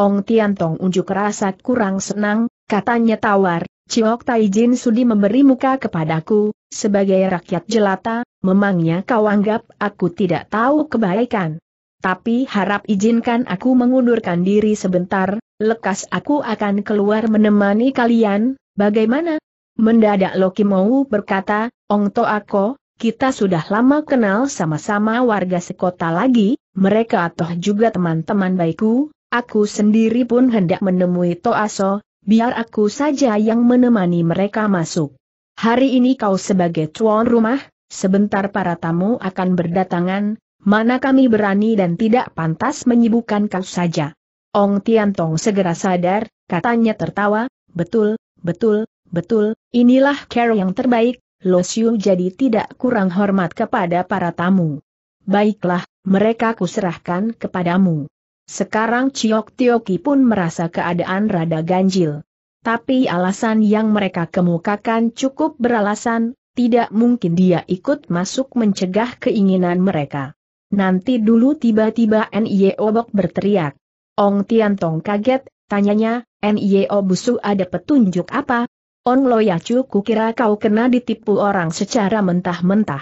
Ong Tian Tong unjuk rasa kurang senang, katanya tawar, Ciok Tai Jin sudi memberi muka kepadaku, sebagai rakyat jelata, memangnya kau anggap aku tidak tahu kebaikan. Tapi harap izinkan aku mengundurkan diri sebentar, lekas aku akan keluar menemani kalian, bagaimana? Mendadak Loki mau berkata, Ong To Ako, kita sudah lama kenal sama-sama warga sekota lagi, mereka toh juga teman-teman baikku, aku sendiri pun hendak menemui Toaso, biar aku saja yang menemani mereka masuk. Hari ini kau sebagai tuan rumah, sebentar para tamu akan berdatangan, mana kami berani dan tidak pantas menyibukkan kau saja. Ong Tiantong segera sadar, katanya tertawa, betul, betul, Betul, inilah care yang terbaik, Lo Xiu jadi tidak kurang hormat kepada para tamu. Baiklah, mereka kuserahkan kepadamu. Sekarang Ciok Tioki pun merasa keadaan rada ganjil. Tapi alasan yang mereka kemukakan cukup beralasan, tidak mungkin dia ikut masuk mencegah keinginan mereka. Nanti dulu tiba-tiba N.I.E. Obok berteriak. Ong Tiantong kaget, tanyanya, N.I.O. Obusu ada petunjuk apa, On Loyacu kukira kau kena ditipu orang secara mentah-mentah.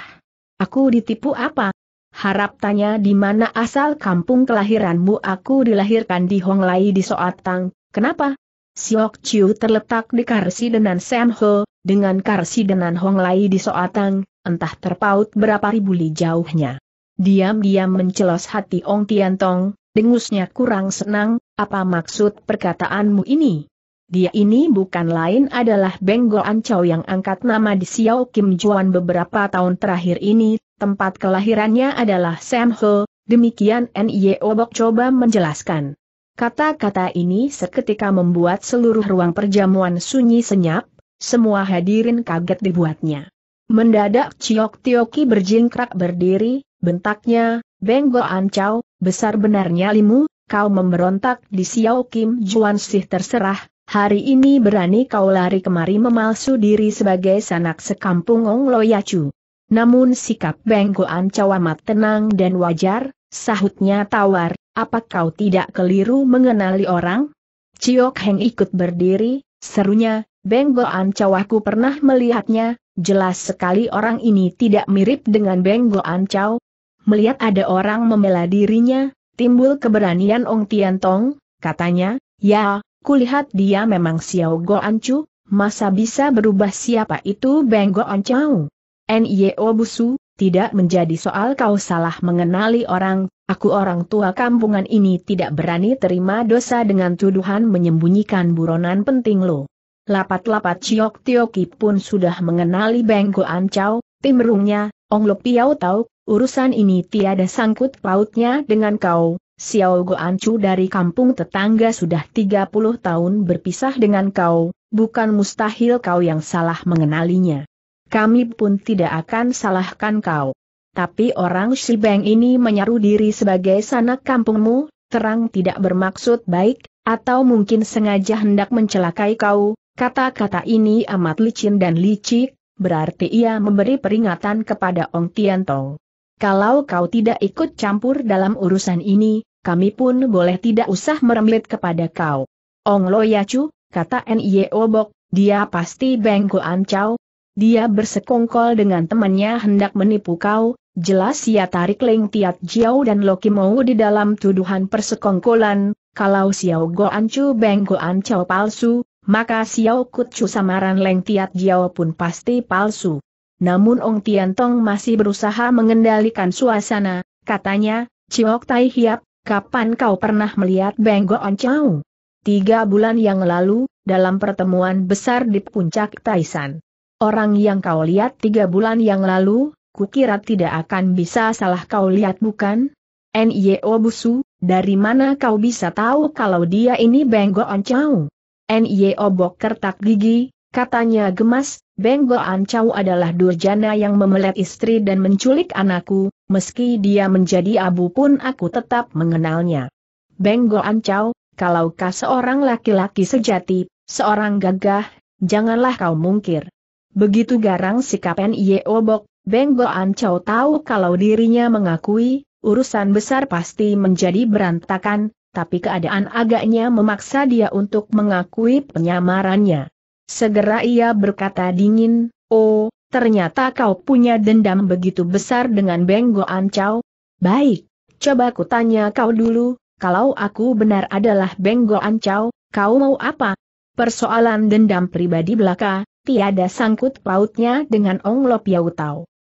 Aku ditipu apa? Harap tanya di mana asal kampung kelahiranmu aku dilahirkan di Hong Lai di Soatang, kenapa? Siok Chiu terletak di Karsi Karsidenan Ho, dengan Karsi Hong Lai di Soatang, entah terpaut berapa ribu li jauhnya. Diam-diam mencelos hati Ong Tiantong, dengusnya kurang senang, apa maksud perkataanmu ini? Dia ini bukan lain adalah Beng Ancau yang angkat nama di Xiao Kim Juan beberapa tahun terakhir ini, tempat kelahirannya adalah Sam Ho, demikian Nye Obok coba menjelaskan. Kata-kata ini seketika membuat seluruh ruang perjamuan sunyi senyap, semua hadirin kaget dibuatnya. Mendadak Ciok Tioki berjingkrak berdiri, bentaknya, Beng Ancau, besar benarnya limu, kau memberontak di Xiao Kim Juan sih terserah, hari ini berani kau lari kemari memalsu diri sebagai sanak sekampung Ong Loyacu. Namun sikap Beng Goan Cawamat tenang dan wajar, sahutnya tawar, apa kau tidak keliru mengenali orang? Ciok Heng ikut berdiri, serunya, Beng Cawaku pernah melihatnya, jelas sekali orang ini tidak mirip dengan Beng Caw. Melihat ada orang membela dirinya, timbul keberanian Ong Tian Tong, katanya, ya, Kulihat dia memang Xiao Go Ancu, masa bisa berubah siapa itu Beng Go Ancu? N.I.O. Busu, tidak menjadi soal kau salah mengenali orang, aku orang tua kampungan ini tidak berani terima dosa dengan tuduhan menyembunyikan buronan penting lo. Lapat-lapat Ciok Tioki pun sudah mengenali Beng Go Ancau, timrungnya, Ong Lo Piau tahu, urusan ini tiada sangkut pautnya dengan kau, Xiao Guancu dari kampung tetangga sudah 30 tahun berpisah dengan kau, bukan mustahil kau yang salah mengenalinya. Kami pun tidak akan salahkan kau. Tapi orang Shibeng ini menyaru diri sebagai sanak kampungmu, terang tidak bermaksud baik, atau mungkin sengaja hendak mencelakai kau, Kata-kata ini amat licin dan licik, berarti ia memberi peringatan kepada Ong Tiantong. Kalau kau tidak ikut campur dalam urusan ini, kami pun boleh tidak usah merembet kepada kau. Ong Lo ya cu, kata N.I.E. Obok, dia pasti Bengko Ancau. Dia bersekongkol dengan temannya hendak menipu kau, jelas ia tarik Leng Tiat Jiao dan Loki Mau di dalam tuduhan persekongkolan, kalau Xiao Go Ancu Bengko Ancau palsu, maka Xiao Kutcu samaran Leng Tiat Jiao pun pasti palsu. Namun Ong Tian Tong masih berusaha mengendalikan suasana, katanya, Ciok Tai Hiap, Kapan kau pernah melihat Benggo Oncau? Tiga bulan yang lalu, dalam pertemuan besar di puncak Taisan. Orang yang kau lihat tiga bulan yang lalu, kukira tidak akan bisa salah kau lihat bukan? N.Y.O. Busu, dari mana kau bisa tahu kalau dia ini Benggo Oncau? N.Y.O. Bok kertak gigi, katanya gemas, Benggo Oncau adalah durjana yang memelet istri dan menculik anakku, meski dia menjadi abu pun aku tetap mengenalnya. Benggo ancau, kalaukah kalau kau seorang laki-laki sejati, seorang gagah, janganlah kau mungkir. Begitu garang sikap N.I.O. Obok, Benggo Ancau tahu kalau dirinya mengakui, urusan besar pasti menjadi berantakan, tapi keadaan agaknya memaksa dia untuk mengakui penyamarannya. Segera ia berkata dingin, Oh, ternyata kau punya dendam begitu besar dengan Benggo Ancau. Baik, coba kutanya kau dulu, kalau aku benar adalah Benggo Ancau, kau mau apa? Persoalan dendam pribadi belaka, tiada sangkut pautnya dengan Ong Lop Piau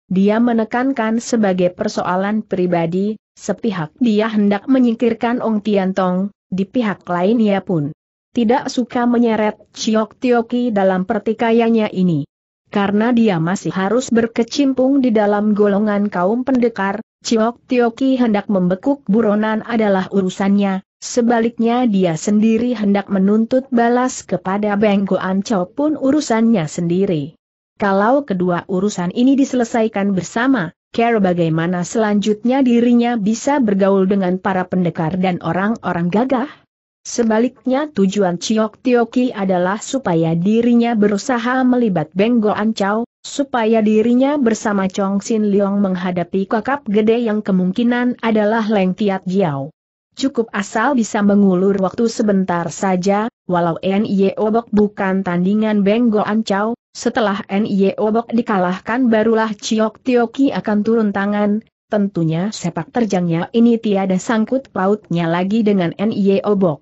Dia menekankan sebagai persoalan pribadi, sepihak dia hendak menyingkirkan Ong Tian Tong, di pihak lain ia pun tidak suka menyeret Ciok Tioki dalam pertikaiannya ini karena dia masih harus berkecimpung di dalam golongan kaum pendekar, Ciok Tioki hendak membekuk buronan adalah urusannya, sebaliknya dia sendiri hendak menuntut balas kepada Benggo Goanco pun urusannya sendiri. Kalau kedua urusan ini diselesaikan bersama, care bagaimana selanjutnya dirinya bisa bergaul dengan para pendekar dan orang-orang gagah? Sebaliknya tujuan Chiok Tioki adalah supaya dirinya berusaha melibat Benggo Ancau, supaya dirinya bersama Chong Sin Leong menghadapi kakap gede yang kemungkinan adalah Leng Tiat Jiao. Cukup asal bisa mengulur waktu sebentar saja, walau NIE Obok bukan tandingan Benggo Ancau, setelah NIE Obok dikalahkan barulah Chiok Tioki akan turun tangan, tentunya sepak terjangnya ini tiada sangkut pautnya lagi dengan NIE Obok.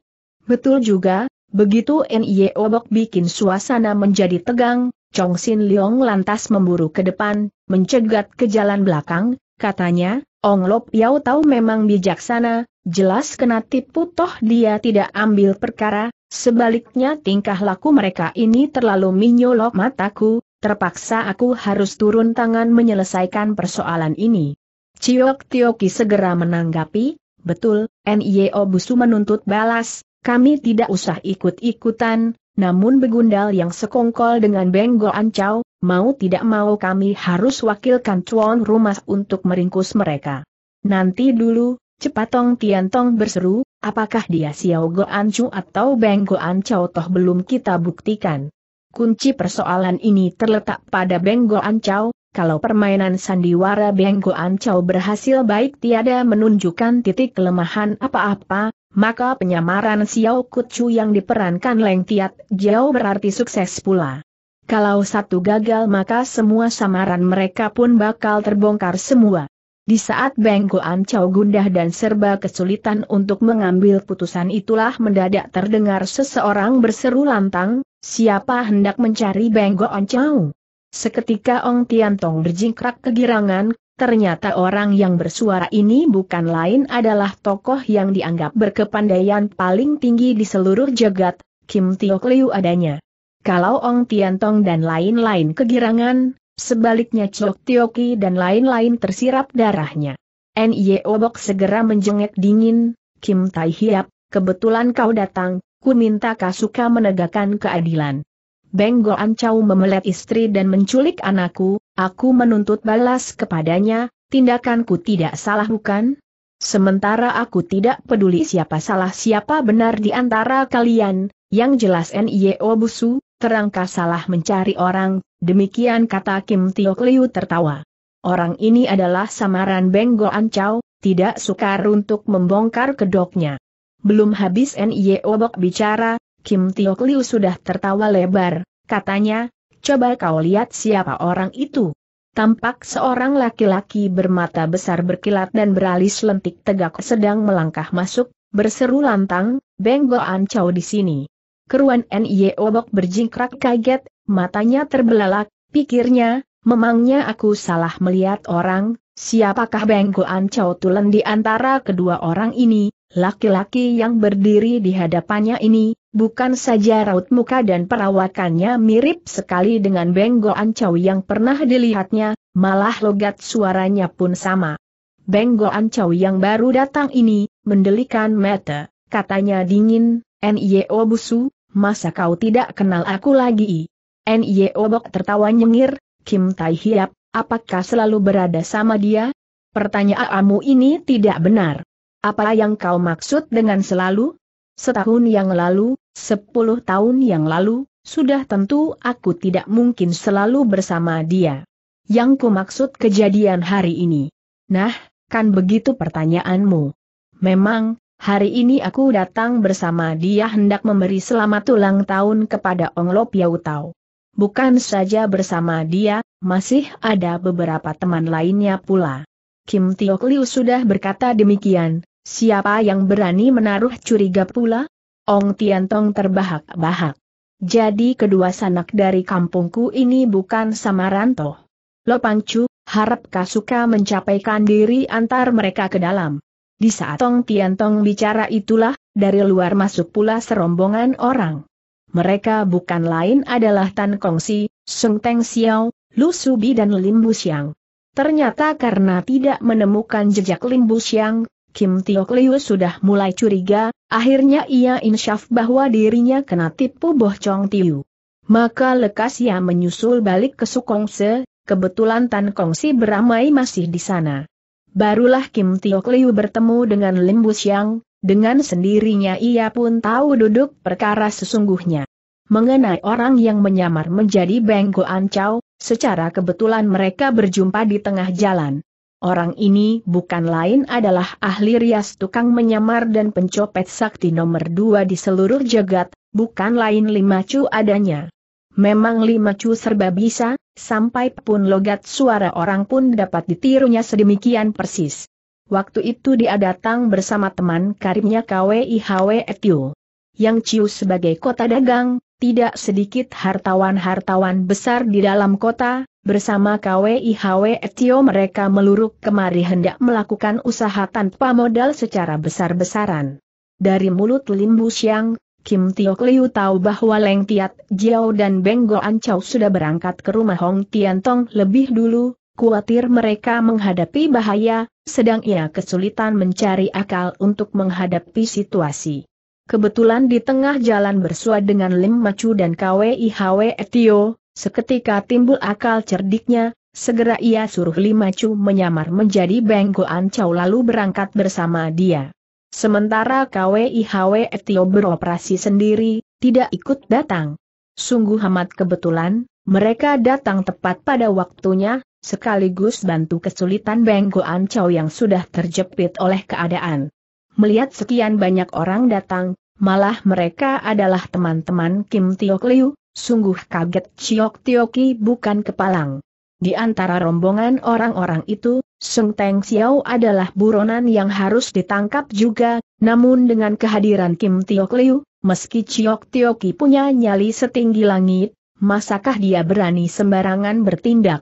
Betul juga, begitu N.Y. E Obok bikin suasana menjadi tegang, Chong Sin Leong lantas memburu ke depan, mencegat ke jalan belakang, katanya, Ong Lop Yau tahu memang bijaksana, jelas kena tipu toh dia tidak ambil perkara, sebaliknya tingkah laku mereka ini terlalu minyolok mataku, terpaksa aku harus turun tangan menyelesaikan persoalan ini. Ciok Tioki segera menanggapi, betul, NIO e Busu menuntut balas, kami tidak usah ikut-ikutan, namun begundal yang sekongkol dengan Benggo Ancau, mau tidak mau kami harus wakilkan cuan rumah untuk meringkus mereka. Nanti dulu, cepat Tong Tiantong berseru, apakah dia Xiao Go Ancu atau Benggo Ancau toh belum kita buktikan. Kunci persoalan ini terletak pada Benggo Ancau, kalau permainan sandiwara Benggo Ancau berhasil baik tiada menunjukkan titik kelemahan apa-apa, maka penyamaran Xiao Kutchu yang diperankan Leng Tiat jauh berarti sukses pula. Kalau satu gagal maka semua samaran mereka pun bakal terbongkar semua. Di saat bengkoan Chow gundah dan serba kesulitan untuk mengambil putusan itulah mendadak terdengar seseorang berseru lantang, siapa hendak mencari bengkoan Chow? Seketika Ong Tian Tong berjingkrak kegirangan, Ternyata orang yang bersuara ini bukan lain adalah tokoh yang dianggap berkepandaian paling tinggi di seluruh jagat, Kim Tio Liu adanya. Kalau Ong Tian Tong dan lain-lain kegirangan, sebaliknya Chok Tioki dan lain-lain tersirap darahnya. Nye Obok segera menjengek dingin, Kim Tai Hiap, kebetulan kau datang, ku minta Kasuka menegakkan keadilan. Beng Goan Chow memelet istri dan menculik anakku, aku menuntut balas kepadanya, tindakanku tidak salah bukan? Sementara aku tidak peduli siapa salah siapa benar di antara kalian, yang jelas NIO Busu, terangkah salah mencari orang, demikian kata Kim Tiok Liu tertawa. Orang ini adalah samaran Beng Goan Chow, tidak sukar untuk membongkar kedoknya. Belum habis NIO Bok bicara, Kim Tiok Liu sudah tertawa lebar, katanya, coba kau lihat siapa orang itu. Tampak seorang laki-laki bermata besar berkilat dan beralis lentik tegak sedang melangkah masuk, berseru lantang, Benggo Ancau di sini. Keruan N.Y. Obok berjingkrak kaget, matanya terbelalak, pikirnya, memangnya aku salah melihat orang, siapakah Benggo Ancau Chow Tulen di antara kedua orang ini, laki-laki yang berdiri di hadapannya ini, Bukan saja raut muka dan perawakannya mirip sekali dengan Benggo Ancau yang pernah dilihatnya, malah logat suaranya pun sama. Benggo Ancau yang baru datang ini, mendelikan mata, katanya dingin, Nyo Busu, masa kau tidak kenal aku lagi? Nyo Bok tertawa nyengir, Kim Tai Hiap, apakah selalu berada sama dia? Pertanyaanmu ini tidak benar. Apa yang kau maksud dengan selalu? Setahun yang lalu, sepuluh tahun yang lalu, sudah tentu aku tidak mungkin selalu bersama dia. Yang ku maksud kejadian hari ini. Nah, kan begitu pertanyaanmu. Memang, hari ini aku datang bersama dia hendak memberi selamat ulang tahun kepada Ong Lo Tau. Bukan saja bersama dia, masih ada beberapa teman lainnya pula. Kim Tiok Liu sudah berkata demikian, Siapa yang berani menaruh curiga pula? Ong Tiantong terbahak-bahak. Jadi kedua sanak dari kampungku ini bukan samaranto. Lo Pangcu, harap Kasuka mencapaikan diri antar mereka ke dalam. Di saat Tong Tiantong bicara itulah, dari luar masuk pula serombongan orang. Mereka bukan lain adalah Tan Kongsi, Sung Teng Xiao, Lu Subi dan Lim Busiang. Ternyata karena tidak menemukan jejak Lim Busiang, Kim Tiok Liu sudah mulai curiga, akhirnya ia insyaf bahwa dirinya kena tipu Boh Chong Tiu. Maka lekas ia menyusul balik ke Sukongse, kebetulan Tan Kongsi beramai masih di sana. Barulah Kim Tiok Liu bertemu dengan Lim Busiang. dengan sendirinya ia pun tahu duduk perkara sesungguhnya. Mengenai orang yang menyamar menjadi Bengko Ancau, secara kebetulan mereka berjumpa di tengah jalan. Orang ini bukan lain adalah ahli rias tukang menyamar dan pencopet sakti nomor dua di seluruh jagat, bukan lain Lima Cu adanya. Memang Lima Cu serba bisa, sampai pun logat suara orang pun dapat ditirunya sedemikian persis. Waktu itu dia datang bersama teman karibnya KWIHW etiu. Yang Ciu sebagai kota dagang, tidak sedikit hartawan-hartawan besar di dalam kota, Bersama KWIHW Etio mereka meluruk kemari hendak melakukan usaha tanpa modal secara besar-besaran. Dari mulut Limbu Siang, Kim Tio Kliu tahu bahwa Leng Tiat Jiao dan Beng Go Ancau sudah berangkat ke rumah Hong Tian Tong lebih dulu, khawatir mereka menghadapi bahaya, sedang ia kesulitan mencari akal untuk menghadapi situasi. Kebetulan di tengah jalan bersua dengan Lim Macu dan KWIHW Etio, Seketika timbul akal cerdiknya, segera ia suruh Lima Chu menyamar menjadi Bengkoan Chow lalu berangkat bersama dia. Sementara KWIHW Etio beroperasi sendiri, tidak ikut datang. Sungguh amat kebetulan, mereka datang tepat pada waktunya, sekaligus bantu kesulitan Bengkoan Chow yang sudah terjepit oleh keadaan. Melihat sekian banyak orang datang, malah mereka adalah teman-teman Kim Tio Liu, Sungguh kaget Chiok Tioki bukan kepalang. Di antara rombongan orang-orang itu, Sung Teng Xiao adalah buronan yang harus ditangkap juga, namun dengan kehadiran Kim Tiok Liu, meski Chiok Tioki punya nyali setinggi langit, masakah dia berani sembarangan bertindak?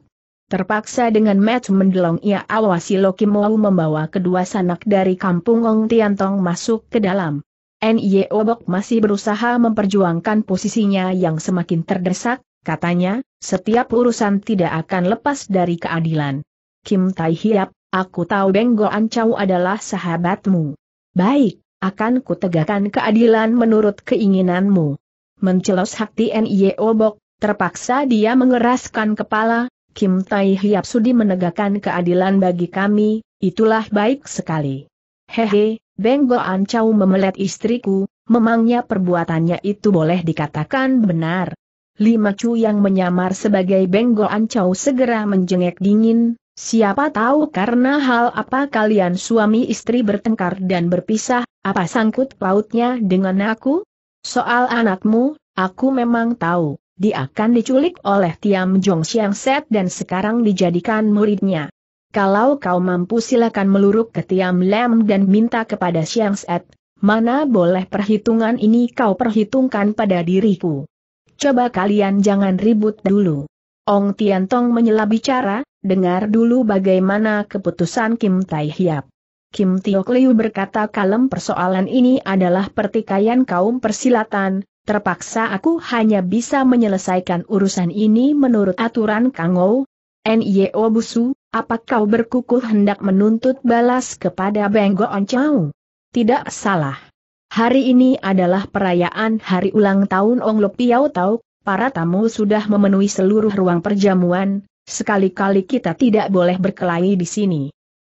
Terpaksa dengan match mendelong ia awasi Loki mau membawa kedua sanak dari kampung Ong Tiantong masuk ke dalam. NIE Obok masih berusaha memperjuangkan posisinya yang semakin terdesak, katanya, setiap urusan tidak akan lepas dari keadilan. Kim Tai Hiap, aku tahu Beng Ancau adalah sahabatmu. Baik, akan kutegakkan keadilan menurut keinginanmu. Mencelos hati NIE Obok, terpaksa dia mengeraskan kepala, Kim Tai Hiap sudi menegakkan keadilan bagi kami, itulah baik sekali. Hehe, Benggol ancau memelet istriku, memangnya perbuatannya itu boleh dikatakan benar. Lima Chu yang menyamar sebagai Benggol ancau segera menjengek dingin, siapa tahu karena hal apa kalian suami istri bertengkar dan berpisah, apa sangkut pautnya dengan aku? Soal anakmu, aku memang tahu, dia akan diculik oleh Tiam Jong Siang Set dan sekarang dijadikan muridnya. Kalau kau mampu silakan meluruk ke Tiam lem dan minta kepada Siang Set, mana boleh perhitungan ini kau perhitungkan pada diriku. Coba kalian jangan ribut dulu. Ong Tian Tong menyela bicara, dengar dulu bagaimana keputusan Kim Tai Hiap. Kim Tiok Liu berkata kalem persoalan ini adalah pertikaian kaum persilatan, terpaksa aku hanya bisa menyelesaikan urusan ini menurut aturan Kangou. Ou, NIO e Busu, apa kau berkukuh hendak menuntut balas kepada Benggo Oncau? Tidak salah. Hari ini adalah perayaan hari ulang tahun Ong Lok Piau Tau, para tamu sudah memenuhi seluruh ruang perjamuan, sekali-kali kita tidak boleh berkelahi di sini.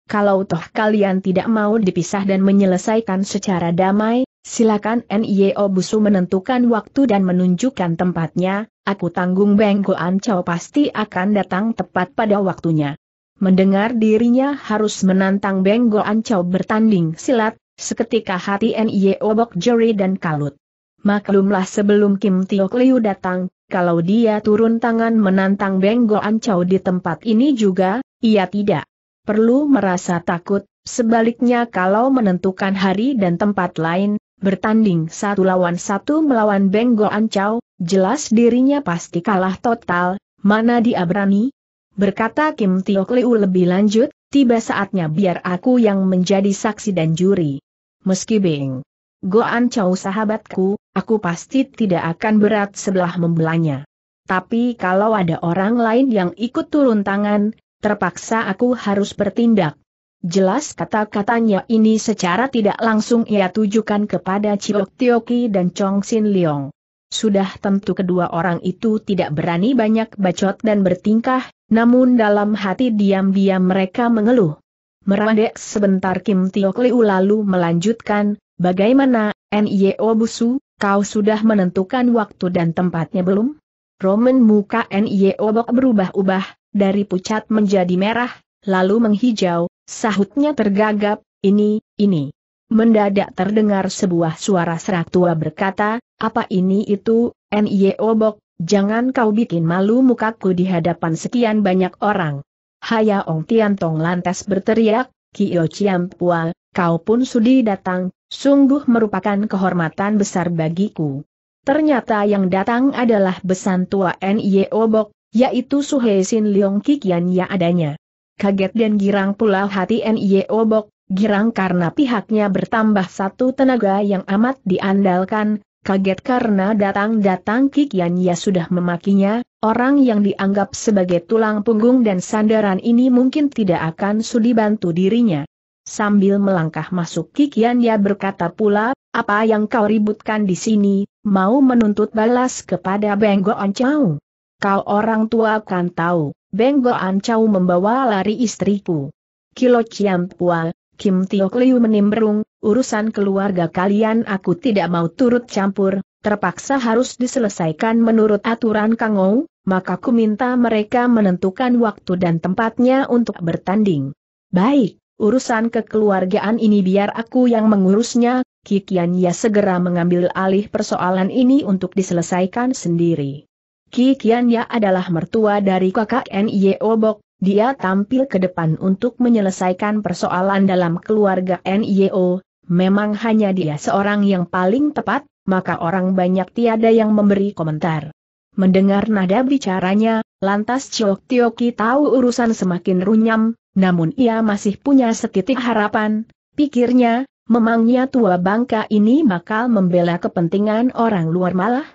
Kalau toh kalian tidak mau dipisah dan menyelesaikan secara damai, silakan NIO Busu menentukan waktu dan menunjukkan tempatnya, aku tanggung Benggo Oncau pasti akan datang tepat pada waktunya. Mendengar dirinya harus menantang Benggo Ancau bertanding silat, seketika hati NIE obok jeri dan kalut. Maklumlah sebelum Kim Tiok Liu datang, kalau dia turun tangan menantang Benggo Ancau di tempat ini juga, ia tidak perlu merasa takut, sebaliknya kalau menentukan hari dan tempat lain, bertanding satu lawan satu melawan Benggo Ancau, jelas dirinya pasti kalah total, mana dia berani? Berkata Kim Tio Kliu lebih lanjut, tiba saatnya biar aku yang menjadi saksi dan juri. Meski Bing Goan Chow sahabatku, aku pasti tidak akan berat sebelah membelanya. Tapi kalau ada orang lain yang ikut turun tangan, terpaksa aku harus bertindak. Jelas kata-katanya ini secara tidak langsung ia tujukan kepada Chiok Tioki dan Chong Sin Leong. Sudah tentu kedua orang itu tidak berani banyak bacot dan bertingkah, namun dalam hati diam-diam mereka mengeluh. Merandek sebentar Kim Tiok Liu lalu melanjutkan, bagaimana, N.Y.O. Busu, kau sudah menentukan waktu dan tempatnya belum? Roman muka N.Y.O. Bok berubah-ubah, dari pucat menjadi merah, lalu menghijau, sahutnya tergagap, ini, ini. Mendadak terdengar sebuah suara serak tua berkata, apa ini itu, N.Y.O. Bok, Jangan kau bikin malu mukaku di hadapan sekian banyak orang. Haya Ong Tian Tong lantas berteriak, Kio Chiam Pua, kau pun sudi datang, sungguh merupakan kehormatan besar bagiku. Ternyata yang datang adalah besan tua Nie Obok, yaitu Suhe Sin Leong Kikian ya adanya. Kaget dan girang pula hati Nie Obok, girang karena pihaknya bertambah satu tenaga yang amat diandalkan, kaget karena datang-datang Kikian Ya sudah memakinya, orang yang dianggap sebagai tulang punggung dan sandaran ini mungkin tidak akan sudi bantu dirinya. Sambil melangkah masuk Kikian Ya berkata pula, apa yang kau ributkan di sini, mau menuntut balas kepada Benggo Ancau? Kau orang tua akan tahu, Benggo Ancau membawa lari istriku. Kilo Ciampua, Kim Tio Liu menimbrung, urusan keluarga kalian aku tidak mau turut campur, terpaksa harus diselesaikan menurut aturan Kang Ou, maka ku minta mereka menentukan waktu dan tempatnya untuk bertanding. Baik, urusan kekeluargaan ini biar aku yang mengurusnya, Kikian ya segera mengambil alih persoalan ini untuk diselesaikan sendiri. Kikian ya adalah mertua dari kakak Nye Obok, dia tampil ke depan untuk menyelesaikan persoalan dalam keluarga NIO, memang hanya dia seorang yang paling tepat, maka orang banyak tiada yang memberi komentar. Mendengar nada bicaranya, lantas Chok Tioki tahu urusan semakin runyam, namun ia masih punya setitik harapan, pikirnya, memangnya tua bangka ini bakal membela kepentingan orang luar malah?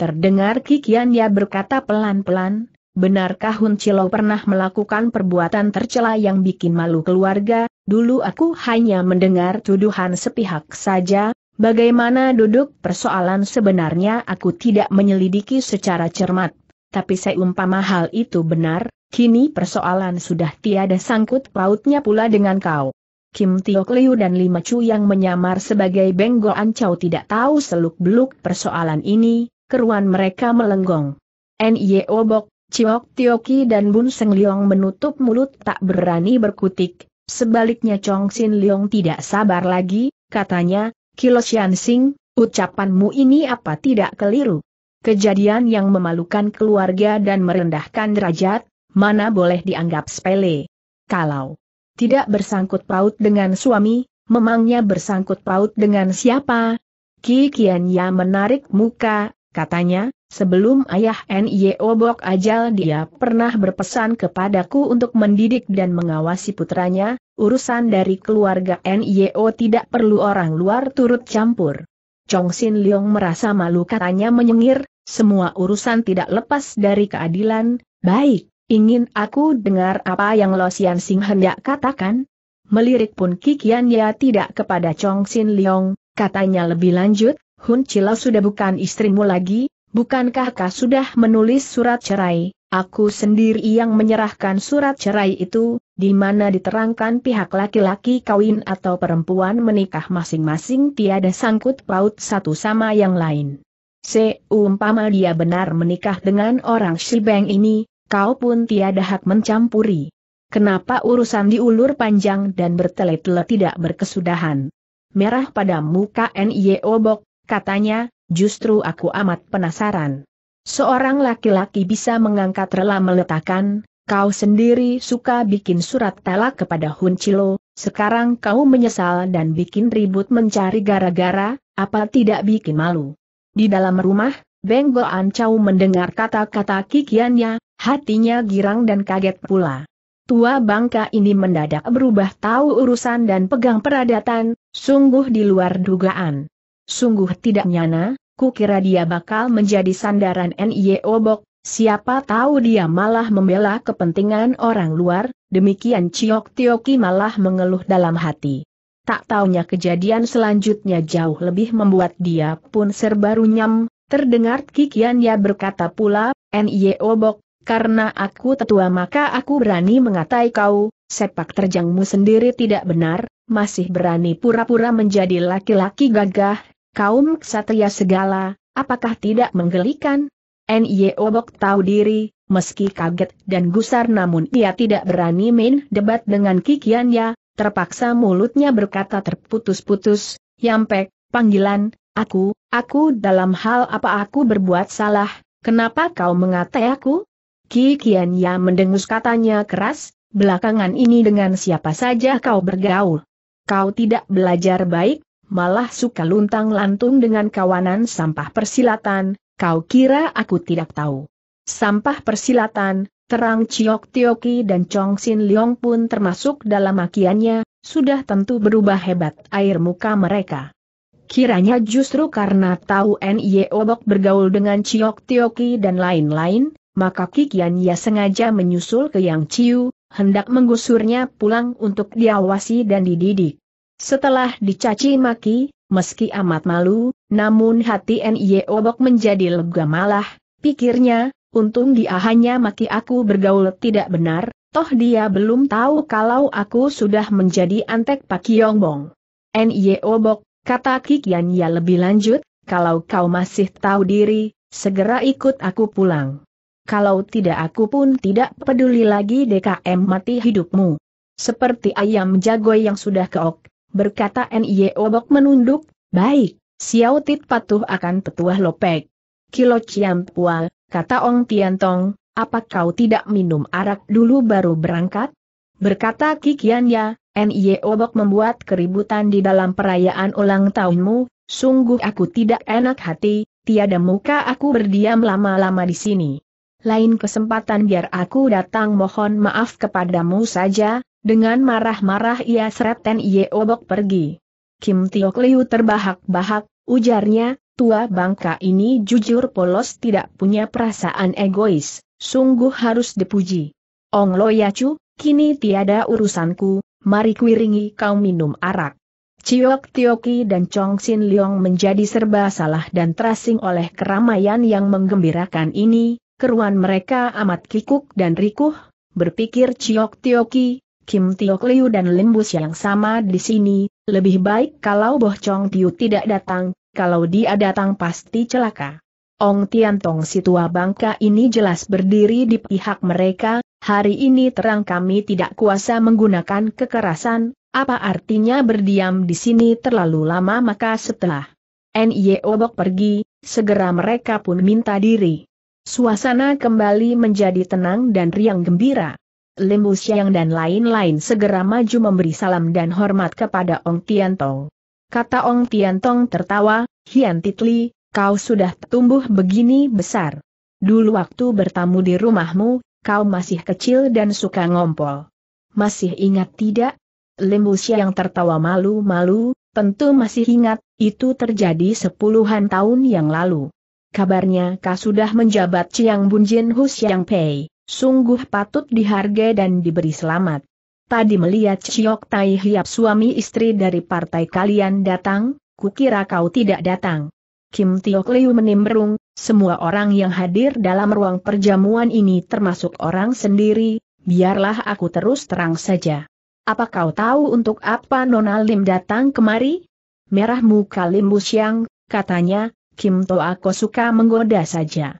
Terdengar Kikian dia berkata pelan-pelan, benarkah Hun Chilo pernah melakukan perbuatan tercela yang bikin malu keluarga? Dulu aku hanya mendengar tuduhan sepihak saja, bagaimana duduk persoalan sebenarnya aku tidak menyelidiki secara cermat. Tapi seumpama hal itu benar, kini persoalan sudah tiada sangkut pautnya pula dengan kau. Kim Tio Liu dan Lima Chu yang menyamar sebagai Benggo Ancau tidak tahu seluk-beluk persoalan ini, keruan mereka melenggong. N.I.O. Bok, Ciok Tioki dan Bun Seng Liong menutup mulut tak berani berkutik, sebaliknya Chong Sin Liong tidak sabar lagi, katanya, Kilo Xian Sing, ucapanmu ini apa tidak keliru? Kejadian yang memalukan keluarga dan merendahkan derajat, mana boleh dianggap sepele. Kalau tidak bersangkut paut dengan suami, memangnya bersangkut paut dengan siapa? Ki Ya menarik muka, katanya, Sebelum ayah N.Y.O. Bok Ajal dia pernah berpesan kepadaku untuk mendidik dan mengawasi putranya, urusan dari keluarga N.Y.O. tidak perlu orang luar turut campur. Chong Sin Leong merasa malu katanya menyengir, semua urusan tidak lepas dari keadilan, baik, ingin aku dengar apa yang Lo Sian Sing hendak katakan? Melirik pun Kikian ya tidak kepada Chong Sin Leong, katanya lebih lanjut, Hun Chilo sudah bukan istrimu lagi, Bukankah kau sudah menulis surat cerai? Aku sendiri yang menyerahkan surat cerai itu, di mana diterangkan pihak laki-laki kawin atau perempuan menikah masing-masing tiada sangkut paut satu sama yang lain. Seumpama dia benar menikah dengan orang Shibeng ini, kau pun tiada hak mencampuri. Kenapa urusan diulur panjang dan bertele-tele tidak berkesudahan? Merah pada muka NIO Bok, katanya, Justru aku amat penasaran. Seorang laki-laki bisa mengangkat rela meletakkan, kau sendiri suka bikin surat talak kepada Hun Chilo, sekarang kau menyesal dan bikin ribut mencari gara-gara, apa tidak bikin malu. Di dalam rumah, Beng Goan Chow mendengar kata-kata kikiannya, hatinya girang dan kaget pula. Tua bangka ini mendadak berubah tahu urusan dan pegang peradatan, sungguh di luar dugaan. Sungguh tidak nyana, ku kira dia bakal menjadi sandaran NIO e Obok, siapa tahu dia malah membela kepentingan orang luar, demikian Ciok Tioki malah mengeluh dalam hati. Tak taunya kejadian selanjutnya jauh lebih membuat dia pun serba runyam, terdengar kikian ya berkata pula, NIO e Obok, karena aku tetua maka aku berani mengatai kau, sepak terjangmu sendiri tidak benar, masih berani pura-pura menjadi laki-laki gagah, kaum ksatria segala, apakah tidak menggelikan? Nye Obok tahu diri, meski kaget dan gusar namun ia tidak berani main debat dengan kikiannya, terpaksa mulutnya berkata terputus-putus, Yampek, panggilan, aku, aku dalam hal apa aku berbuat salah, kenapa kau mengatai aku? Kikian ya mendengus katanya keras, belakangan ini dengan siapa saja kau bergaul. Kau tidak belajar baik, malah suka luntang lantung dengan kawanan sampah persilatan, kau kira aku tidak tahu. Sampah persilatan, terang Ciok Tioki dan Chong Sin Leong pun termasuk dalam makiannya, sudah tentu berubah hebat air muka mereka. Kiranya justru karena tahu N.Y.E. Obok bergaul dengan Ciok Tioki dan lain-lain, maka kikian ia sengaja menyusul ke Yang Ciu, hendak menggusurnya pulang untuk diawasi dan dididik. Setelah dicaci maki, meski amat malu, namun hati NIE Obok menjadi lega malah, pikirnya, untung dia hanya maki aku bergaul tidak benar, toh dia belum tahu kalau aku sudah menjadi antek Pak Yongbong. NIE Obok, kata Kikian ya lebih lanjut, kalau kau masih tahu diri, segera ikut aku pulang. Kalau tidak aku pun tidak peduli lagi DKM mati hidupmu. Seperti ayam jago yang sudah keok, berkata N.I. Obok menunduk, baik, Xiao Tit patuh akan petuah lopek. Kilo Chiam Pua, kata Ong Tian Tong, apa kau tidak minum arak dulu baru berangkat? Berkata Ya, N.I. Obok membuat keributan di dalam perayaan ulang tahunmu, sungguh aku tidak enak hati, tiada muka aku berdiam lama-lama di sini. Lain kesempatan biar aku datang mohon maaf kepadamu saja, dengan marah-marah ia seret Ten obok pergi. Kim Tiok Liu terbahak-bahak, ujarnya, tua bangka ini jujur polos tidak punya perasaan egois, sungguh harus dipuji. Ong Lo Yacu, kini tiada urusanku, mari kuiringi kau minum arak. Ciok Tioki dan Chong Sin Leong menjadi serba salah dan terasing oleh keramaian yang menggembirakan ini, keruan mereka amat kikuk dan rikuh, berpikir Ciok Tioki, Kim Tiok Liu dan Bus yang sama di sini, lebih baik kalau Boh Chong Tiu tidak datang, kalau dia datang pasti celaka. Ong Tiantong si tua bangka ini jelas berdiri di pihak mereka, hari ini terang kami tidak kuasa menggunakan kekerasan, apa artinya berdiam di sini terlalu lama maka setelah Nye Obok pergi, segera mereka pun minta diri. Suasana kembali menjadi tenang dan riang gembira. Lembu Siang dan lain-lain segera maju memberi salam dan hormat kepada Ong Tiantong. Kata Ong Tiantong tertawa, Hian Titli, kau sudah tumbuh begini besar. Dulu waktu bertamu di rumahmu, kau masih kecil dan suka ngompol. Masih ingat tidak? Lembu Siang tertawa malu-malu, tentu masih ingat, itu terjadi sepuluhan tahun yang lalu. Kabarnya kau sudah menjabat Chiang Bunjin Hu Siang Pei. Sungguh patut dihargai dan diberi selamat. Tadi melihat Ciok Tai Hiap suami istri dari partai kalian datang, kukira kau tidak datang. Kim Tiok Liu menimbrung, semua orang yang hadir dalam ruang perjamuan ini termasuk orang sendiri, biarlah aku terus terang saja. Apa kau tahu untuk apa Nona Lim datang kemari? Merah muka Lim Busyang, katanya, Kim Toa Ko suka menggoda saja.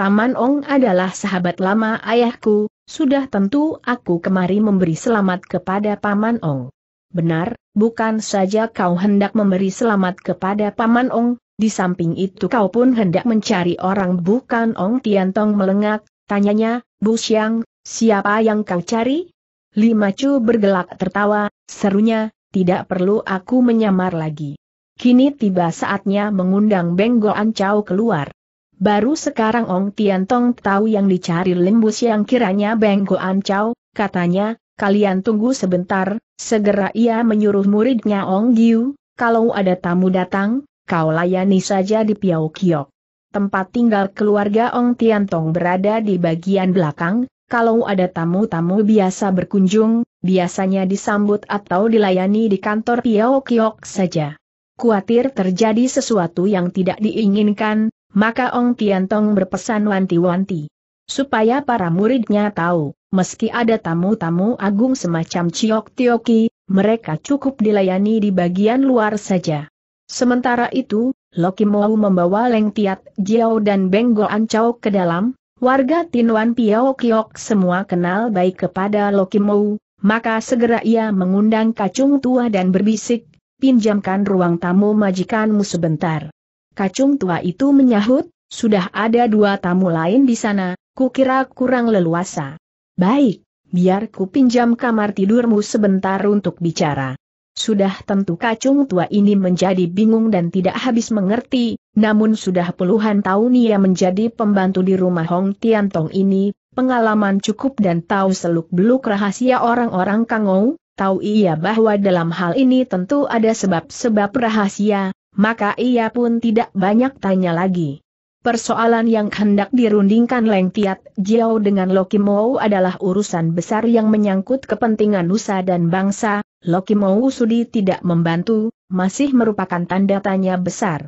Paman Ong adalah sahabat lama ayahku, sudah tentu aku kemari memberi selamat kepada Paman Ong. Benar, bukan saja kau hendak memberi selamat kepada Paman Ong, di samping itu kau pun hendak mencari orang bukan Ong Tiantong melengak, tanyanya, Bu Xiang, siapa yang kau cari? Lima Chu bergelak tertawa, serunya, tidak perlu aku menyamar lagi. Kini tiba saatnya mengundang Benggoan Chow keluar. Baru sekarang Ong Tian Tong tahu yang dicari lembus yang kiranya Beng Goan Chow, katanya, kalian tunggu sebentar, segera ia menyuruh muridnya Ong Giu, kalau ada tamu datang, kau layani saja di Piao Kiok. Tempat tinggal keluarga Ong Tian Tong berada di bagian belakang, kalau ada tamu-tamu biasa berkunjung, biasanya disambut atau dilayani di kantor Piao Kiok saja. Kuatir terjadi sesuatu yang tidak diinginkan, maka Ong Tian Tong berpesan wanti-wanti. Supaya para muridnya tahu, meski ada tamu-tamu agung semacam Ciok Tioki, mereka cukup dilayani di bagian luar saja. Sementara itu, Loki mau membawa Leng Tiat Jiao dan Beng Go Chow ke dalam, warga Tinwan Piao Kiok semua kenal baik kepada Loki mau, maka segera ia mengundang kacung tua dan berbisik, pinjamkan ruang tamu majikanmu sebentar. Kacung tua itu menyahut, sudah ada dua tamu lain di sana, kukira kurang leluasa. Baik, biar ku pinjam kamar tidurmu sebentar untuk bicara. Sudah tentu kacung tua ini menjadi bingung dan tidak habis mengerti, namun sudah puluhan tahun ia menjadi pembantu di rumah Hong Tian Tong ini, pengalaman cukup dan tahu seluk-beluk rahasia orang-orang Kangou, tahu ia bahwa dalam hal ini tentu ada sebab-sebab rahasia, maka ia pun tidak banyak tanya lagi. Persoalan yang hendak dirundingkan Leng Tiat Jiao dengan Loki Mou adalah urusan besar yang menyangkut kepentingan Nusa dan bangsa, Loki Mou sudi tidak membantu, masih merupakan tanda tanya besar.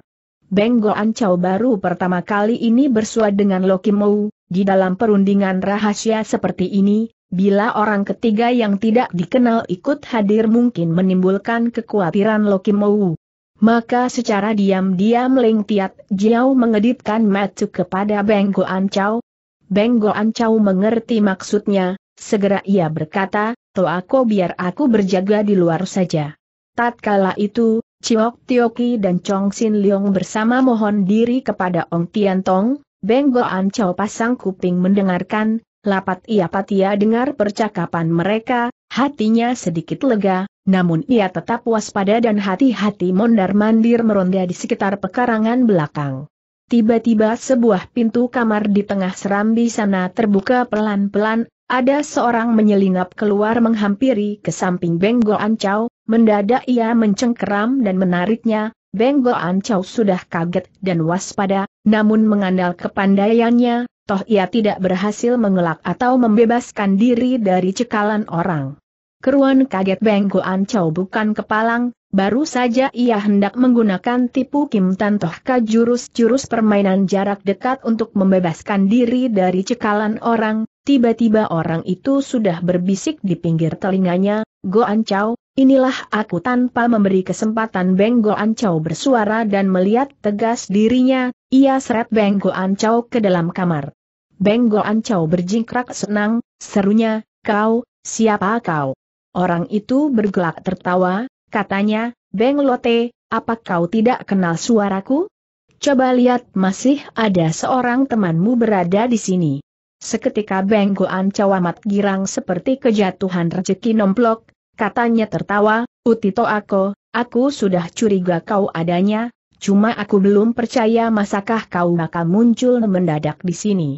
Beng Ancau baru pertama kali ini bersua dengan Loki Mou, di dalam perundingan rahasia seperti ini, bila orang ketiga yang tidak dikenal ikut hadir mungkin menimbulkan kekhawatiran Loki Mou. Maka secara diam-diam Ling Tiat Jiao mengedipkan mata kepada Beng Ancau. Chow. Beng mengerti maksudnya, segera ia berkata, aku biar aku berjaga di luar saja. Tatkala itu, Chiok Tioki dan Chong Sin Leong bersama mohon diri kepada Ong Tian Tong, Beng Goan pasang kuping mendengarkan, lapat ia patia dengar percakapan mereka, hatinya sedikit lega, namun ia tetap waspada dan hati-hati mondar-mandir meronda di sekitar pekarangan belakang. Tiba-tiba sebuah pintu kamar di tengah serambi sana terbuka pelan-pelan, ada seorang menyelinap keluar menghampiri ke samping Benggo Ancau, mendadak ia mencengkeram dan menariknya, Benggo Ancau sudah kaget dan waspada, namun mengandal kepandaiannya, toh ia tidak berhasil mengelak atau membebaskan diri dari cekalan orang. Keruan kaget Beng Ancau bukan kepalang, baru saja ia hendak menggunakan tipu Kim Tan Toh Ka jurus-jurus permainan jarak dekat untuk membebaskan diri dari cekalan orang, tiba-tiba orang itu sudah berbisik di pinggir telinganya, Goan Chow, inilah aku tanpa memberi kesempatan Beng Ancau bersuara dan melihat tegas dirinya, ia seret Beng Ancau ke dalam kamar. Beng Ancau berjingkrak senang, serunya, kau, siapa kau? Orang itu bergelak tertawa, katanya, Beng Lote, apa kau tidak kenal suaraku? Coba lihat masih ada seorang temanmu berada di sini. Seketika Beng Goan Cawamat girang seperti kejatuhan rezeki nomplok, katanya tertawa, Utito aku, aku sudah curiga kau adanya, cuma aku belum percaya masakah kau bakal muncul mendadak di sini.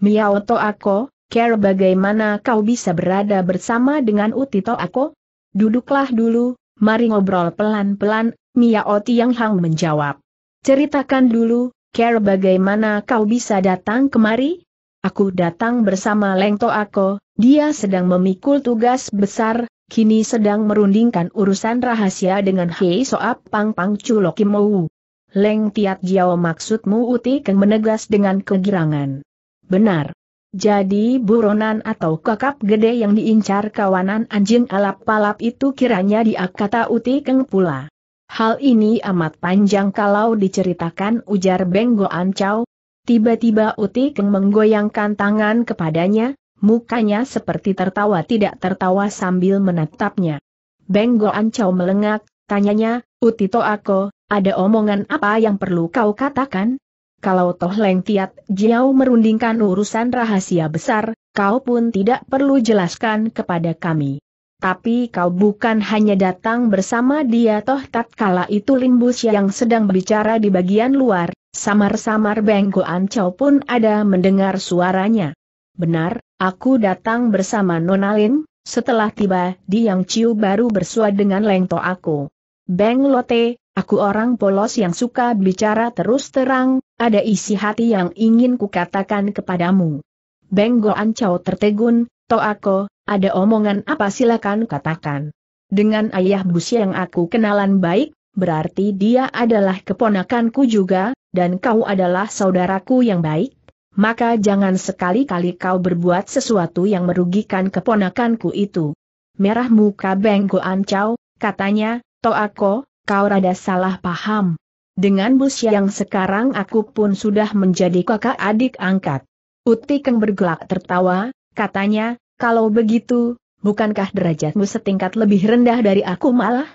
Miao to aku, Care bagaimana kau bisa berada bersama dengan Utito aku? Duduklah dulu, mari ngobrol pelan-pelan, Miao yang Hang menjawab. Ceritakan dulu, Care bagaimana kau bisa datang kemari? Aku datang bersama Lengto aku, dia sedang memikul tugas besar, kini sedang merundingkan urusan rahasia dengan Hei Soap Pang Pang Culokimou. Leng Tiat Jiao maksudmu Uti Keng menegas dengan kegirangan. Benar. Jadi buronan atau kakap gede yang diincar kawanan anjing alap-alap itu kiranya dia kata Uti Keng pula. Hal ini amat panjang kalau diceritakan ujar Benggo Ancau. Tiba-tiba Uti Keng menggoyangkan tangan kepadanya, mukanya seperti tertawa tidak tertawa sambil menatapnya. Benggo Ancau melengak, tanyanya, Uti Toako, ada omongan apa yang perlu kau katakan? kalau Toh Leng Tiat Jiao merundingkan urusan rahasia besar, kau pun tidak perlu jelaskan kepada kami. Tapi kau bukan hanya datang bersama dia toh tatkala itu Limbus yang sedang berbicara di bagian luar, samar-samar Benggo Ancau pun ada mendengar suaranya. Benar, aku datang bersama Nona Lin, setelah tiba di Yang Ciu baru bersua dengan leng Toh aku. Beng Lote, Aku orang polos yang suka bicara terus terang, ada isi hati yang ingin kukatakan kepadamu. Benggo Ancau tertegun, Toako, ada omongan apa silakan katakan. Dengan ayah Bus yang aku kenalan baik, berarti dia adalah keponakanku juga, dan kau adalah saudaraku yang baik. Maka jangan sekali-kali kau berbuat sesuatu yang merugikan keponakanku itu. Merah muka Benggo Ancau, katanya, Toako, kau rada salah paham. Dengan bus yang sekarang aku pun sudah menjadi kakak adik angkat. Utikeng bergelak tertawa, katanya, kalau begitu, bukankah derajatmu setingkat lebih rendah dari aku malah?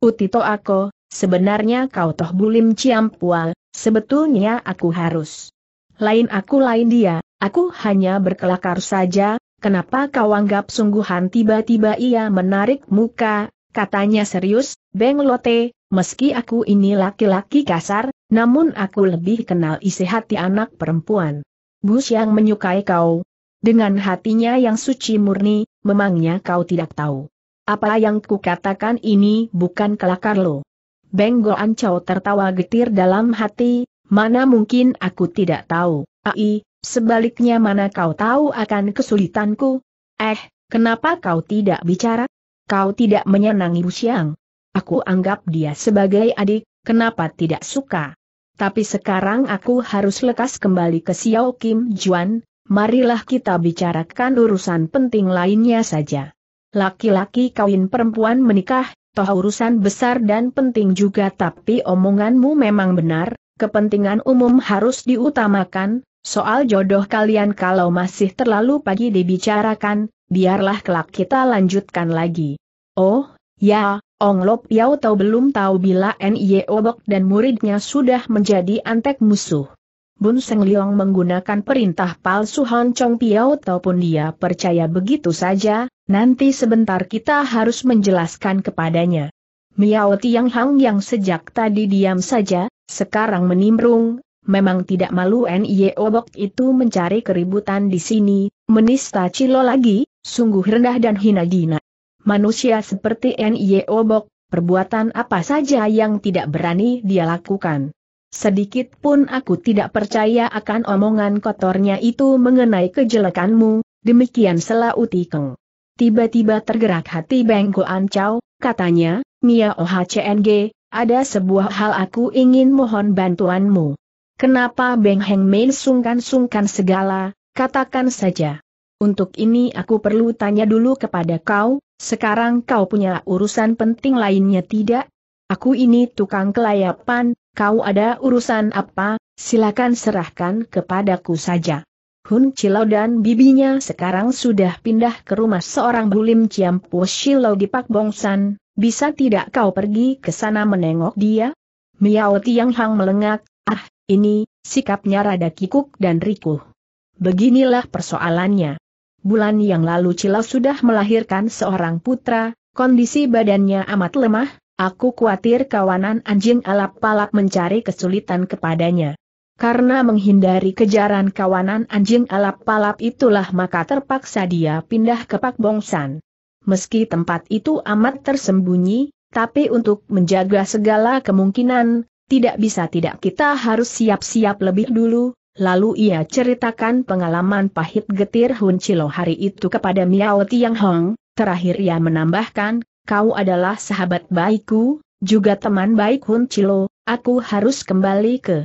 Utito aku, sebenarnya kau toh bulim ciampual, sebetulnya aku harus. Lain aku lain dia, aku hanya berkelakar saja, kenapa kau anggap sungguhan tiba-tiba ia menarik muka, Katanya serius, Beng Lote, meski aku ini laki-laki kasar, namun aku lebih kenal isi hati anak perempuan. Bus yang menyukai kau. Dengan hatinya yang suci murni, memangnya kau tidak tahu. Apa yang kukatakan ini bukan kelakar lo. Beng Goan Chow tertawa getir dalam hati, mana mungkin aku tidak tahu, ai, sebaliknya mana kau tahu akan kesulitanku? Eh, kenapa kau tidak bicara? Kau tidak menyenangi Bu Siang. Aku anggap dia sebagai adik, kenapa tidak suka? Tapi sekarang aku harus lekas kembali ke Xiao Kim Juan, marilah kita bicarakan urusan penting lainnya saja. Laki-laki kawin perempuan menikah, toh urusan besar dan penting juga tapi omonganmu memang benar, kepentingan umum harus diutamakan, soal jodoh kalian kalau masih terlalu pagi dibicarakan, biarlah kelak kita lanjutkan lagi. Oh, ya, Ong Lop Yau tahu belum tahu bila Nye Obok dan muridnya sudah menjadi antek musuh. Bun Seng Leong menggunakan perintah palsu Han Chong Piao ataupun dia percaya begitu saja, nanti sebentar kita harus menjelaskan kepadanya. Miao Tiang Hang yang sejak tadi diam saja, sekarang menimbrung, memang tidak malu Nye Obok itu mencari keributan di sini, menista Cilo lagi, Sungguh rendah dan hina dina. Manusia seperti Nye Obok, perbuatan apa saja yang tidak berani dia lakukan. Sedikit pun aku tidak percaya akan omongan kotornya itu mengenai kejelekanmu, demikian sela utikeng. Tiba-tiba tergerak hati Bengko Ancau, katanya, Mia OHCNG, ada sebuah hal aku ingin mohon bantuanmu. Kenapa Beng Heng Main sungkan-sungkan segala, katakan saja. Untuk ini aku perlu tanya dulu kepada kau, sekarang kau punya urusan penting lainnya tidak? Aku ini tukang kelayapan, kau ada urusan apa, silakan serahkan kepadaku saja. Hun Cilau dan bibinya sekarang sudah pindah ke rumah seorang bulim Ciampu Shilau di Pak Bongsan, bisa tidak kau pergi ke sana menengok dia? Miao Tiang Hang melengak, ah, ini, sikapnya rada kikuk dan rikuh. Beginilah persoalannya bulan yang lalu Cila sudah melahirkan seorang putra, kondisi badannya amat lemah, aku khawatir kawanan anjing alap palap mencari kesulitan kepadanya. Karena menghindari kejaran kawanan anjing alap palap itulah maka terpaksa dia pindah ke Pak Bongsan. Meski tempat itu amat tersembunyi, tapi untuk menjaga segala kemungkinan, tidak bisa tidak kita harus siap-siap lebih dulu, Lalu ia ceritakan pengalaman pahit getir Hun Chilo hari itu kepada Miao Tiang Hong, terakhir ia menambahkan, kau adalah sahabat baikku, juga teman baik Hun Chilo, aku harus kembali ke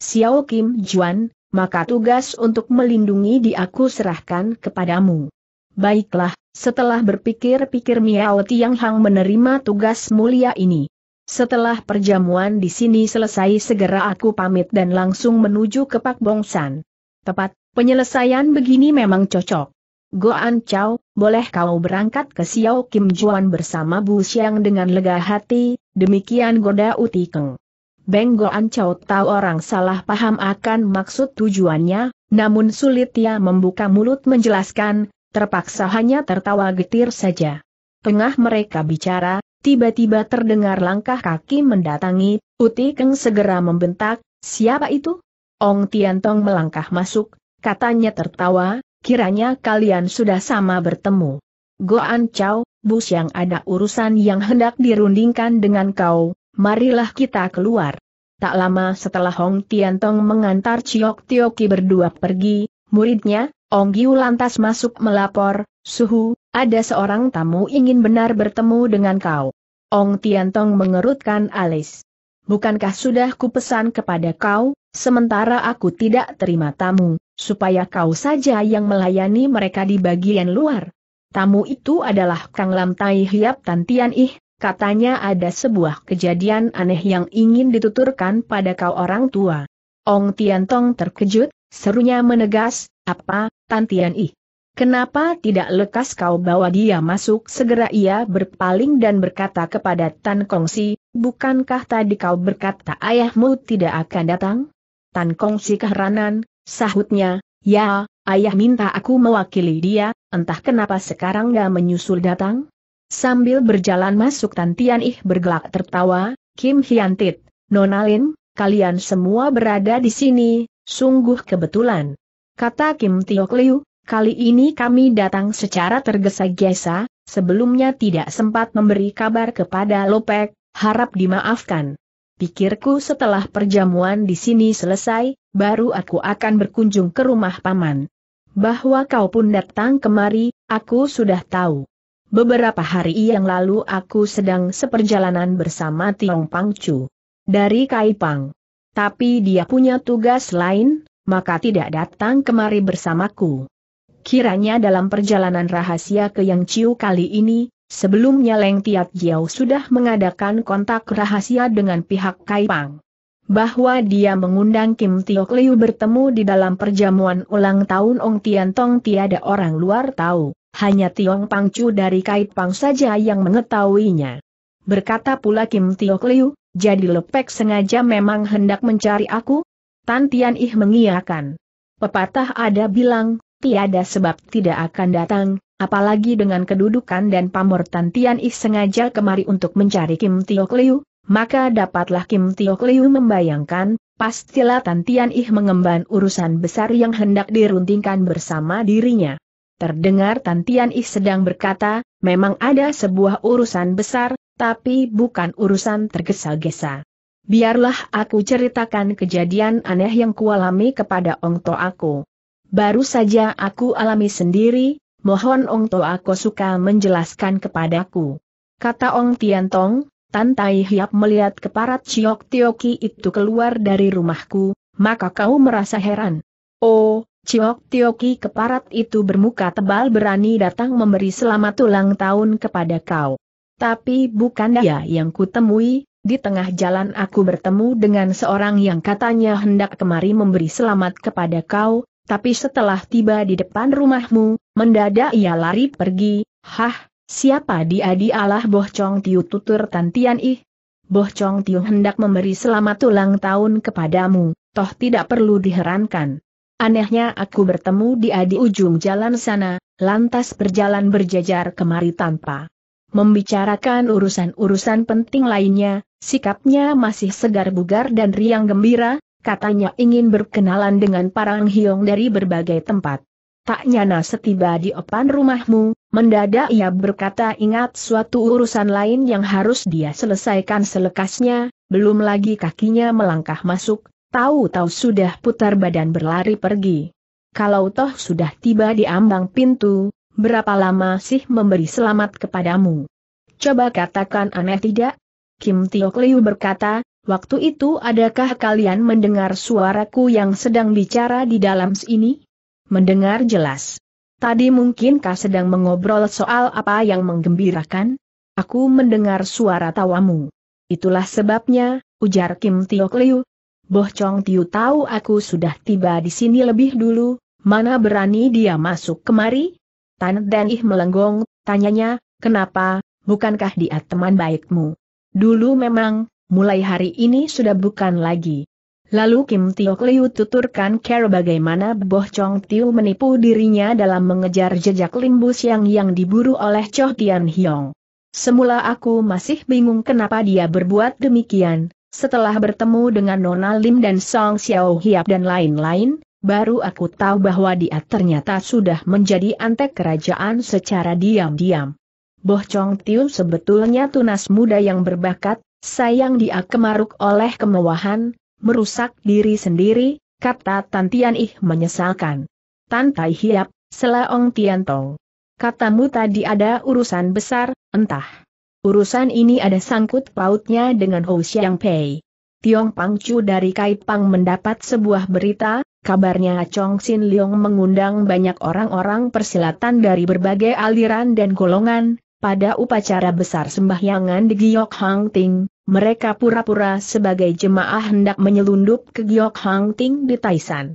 Xiao Kim Juan, maka tugas untuk melindungi di aku serahkan kepadamu. Baiklah, setelah berpikir-pikir Miao Tiang Hong menerima tugas mulia ini. Setelah perjamuan di sini selesai segera aku pamit dan langsung menuju ke Pak Bongsan. Tepat, penyelesaian begini memang cocok. Goan Chow, boleh kau berangkat ke Xiao Kim Juan bersama Bu Xiang dengan lega hati, demikian goda Uti Keng. Beng Goan Chow tahu orang salah paham akan maksud tujuannya, namun sulit ia membuka mulut menjelaskan, terpaksa hanya tertawa getir saja. Tengah mereka bicara, Tiba-tiba terdengar langkah kaki mendatangi, Uti Keng segera membentak, siapa itu? Ong Tiantong melangkah masuk, katanya tertawa, kiranya kalian sudah sama bertemu. Goan Chow, Bus yang ada urusan yang hendak dirundingkan dengan kau, marilah kita keluar. Tak lama setelah Hong Tiantong mengantar Chiok Tioki berdua pergi, muridnya, Ong Giu lantas masuk melapor, Suhu, ada seorang tamu ingin benar bertemu dengan kau. Ong Tiantong mengerutkan alis. Bukankah sudah kupesan kepada kau, sementara aku tidak terima tamu, supaya kau saja yang melayani mereka di bagian luar? Tamu itu adalah Kang Lam Tai Hiap Tan Tian Ih, katanya ada sebuah kejadian aneh yang ingin dituturkan pada kau orang tua. Ong Tiantong terkejut, serunya menegas, apa, Tan Tian Ih? Kenapa tidak lekas kau bawa dia masuk? Segera ia berpaling dan berkata kepada Tan Kongsi, bukankah tadi kau berkata ayahmu tidak akan datang? Tan Kongsi keheranan, sahutnya, ya, ayah minta aku mewakili dia, entah kenapa sekarang gak menyusul datang? Sambil berjalan masuk Tan Tian Ih bergelak tertawa, Kim Hian Tit, Nonalin, kalian semua berada di sini, sungguh kebetulan. Kata Kim Tiok Liu, Kali ini kami datang secara tergesa-gesa, sebelumnya tidak sempat memberi kabar kepada Lopek, harap dimaafkan. Pikirku setelah perjamuan di sini selesai, baru aku akan berkunjung ke rumah paman. Bahwa kau pun datang kemari, aku sudah tahu. Beberapa hari yang lalu aku sedang seperjalanan bersama Tiong Pangcu. Dari Kaipang. Tapi dia punya tugas lain, maka tidak datang kemari bersamaku. Kiranya dalam perjalanan rahasia ke Yang Ciu kali ini, sebelumnya Leng Tiat Jiao sudah mengadakan kontak rahasia dengan pihak Kaipang. Bahwa dia mengundang Kim Tio Liu bertemu di dalam perjamuan ulang tahun Ong Tian Tong tiada orang luar tahu, hanya Tiong Pang Chu dari Kaipang saja yang mengetahuinya. Berkata pula Kim Tio Liu, jadi lepek sengaja memang hendak mencari aku? Tan Tian Ih mengiakan. Pepatah ada bilang, tiada sebab tidak akan datang, apalagi dengan kedudukan dan Tan Tian Ih sengaja kemari untuk mencari Kim Tio Kliu, maka dapatlah Kim Tio Kliu membayangkan, pastilah Tan Tian Ih mengemban urusan besar yang hendak diruntingkan bersama dirinya. Terdengar Tan Tian Ih sedang berkata, memang ada sebuah urusan besar, tapi bukan urusan tergesa-gesa. Biarlah aku ceritakan kejadian aneh yang kualami kepada Ong To aku. Baru saja aku alami sendiri, mohon Ong Toako suka menjelaskan kepadaku. Kata Ong Tiantong, Tan Tai Hiap melihat keparat Ciok Tioki itu keluar dari rumahku, maka kau merasa heran. Oh, Ciok Tioki keparat itu bermuka tebal berani datang memberi selamat ulang tahun kepada kau. Tapi bukan dia yang kutemui, di tengah jalan aku bertemu dengan seorang yang katanya hendak kemari memberi selamat kepada kau, tapi setelah tiba di depan rumahmu, mendadak ia lari pergi, hah, siapa dia dialah bohcong tiu tutur tantian ih. Bohcong tiu hendak memberi selamat ulang tahun kepadamu, toh tidak perlu diherankan. Anehnya aku bertemu dia di ujung jalan sana, lantas berjalan berjajar kemari tanpa membicarakan urusan-urusan penting lainnya, sikapnya masih segar bugar dan riang gembira, katanya ingin berkenalan dengan parang hiong dari berbagai tempat. Tak nyana setiba di depan rumahmu, mendadak ia berkata ingat suatu urusan lain yang harus dia selesaikan selekasnya, belum lagi kakinya melangkah masuk, tahu-tahu sudah putar badan berlari pergi. Kalau toh sudah tiba di ambang pintu, berapa lama sih memberi selamat kepadamu? Coba katakan aneh tidak? Kim Tio Kliu berkata, Waktu itu adakah kalian mendengar suaraku yang sedang bicara di dalam sini? Mendengar jelas. Tadi mungkinkah sedang mengobrol soal apa yang menggembirakan? Aku mendengar suara tawamu. Itulah sebabnya, ujar Kim Tio Liu. Boh Chong Tiu tahu aku sudah tiba di sini lebih dulu, mana berani dia masuk kemari? Tan Dan Ih melenggong, tanyanya, kenapa, bukankah dia teman baikmu? Dulu memang, mulai hari ini sudah bukan lagi. Lalu Kim Tio Liu tuturkan cara bagaimana Boh Chong Tiu menipu dirinya dalam mengejar jejak limbus yang yang diburu oleh Cho Tian Hiong. Semula aku masih bingung kenapa dia berbuat demikian, setelah bertemu dengan Nona Lim dan Song Xiao Hiap dan lain-lain, baru aku tahu bahwa dia ternyata sudah menjadi antek kerajaan secara diam-diam. Boh Chong Tiu sebetulnya tunas muda yang berbakat, Sayang dia kemaruk oleh kemewahan, merusak diri sendiri, kata Tan Tian Ih menyesalkan. Tan Tai Hiap, Selaong Tong. Katamu tadi ada urusan besar, entah. Urusan ini ada sangkut pautnya dengan Hou Xiang Pei. Tiong Pang Pangcu dari Kaipang mendapat sebuah berita, kabarnya Chong Xin Leong mengundang banyak orang-orang persilatan dari berbagai aliran dan golongan, pada upacara besar sembahyangan di Giok Hang Ting, mereka pura-pura sebagai jemaah hendak menyelundup ke Giok Hang Ting di Taisan.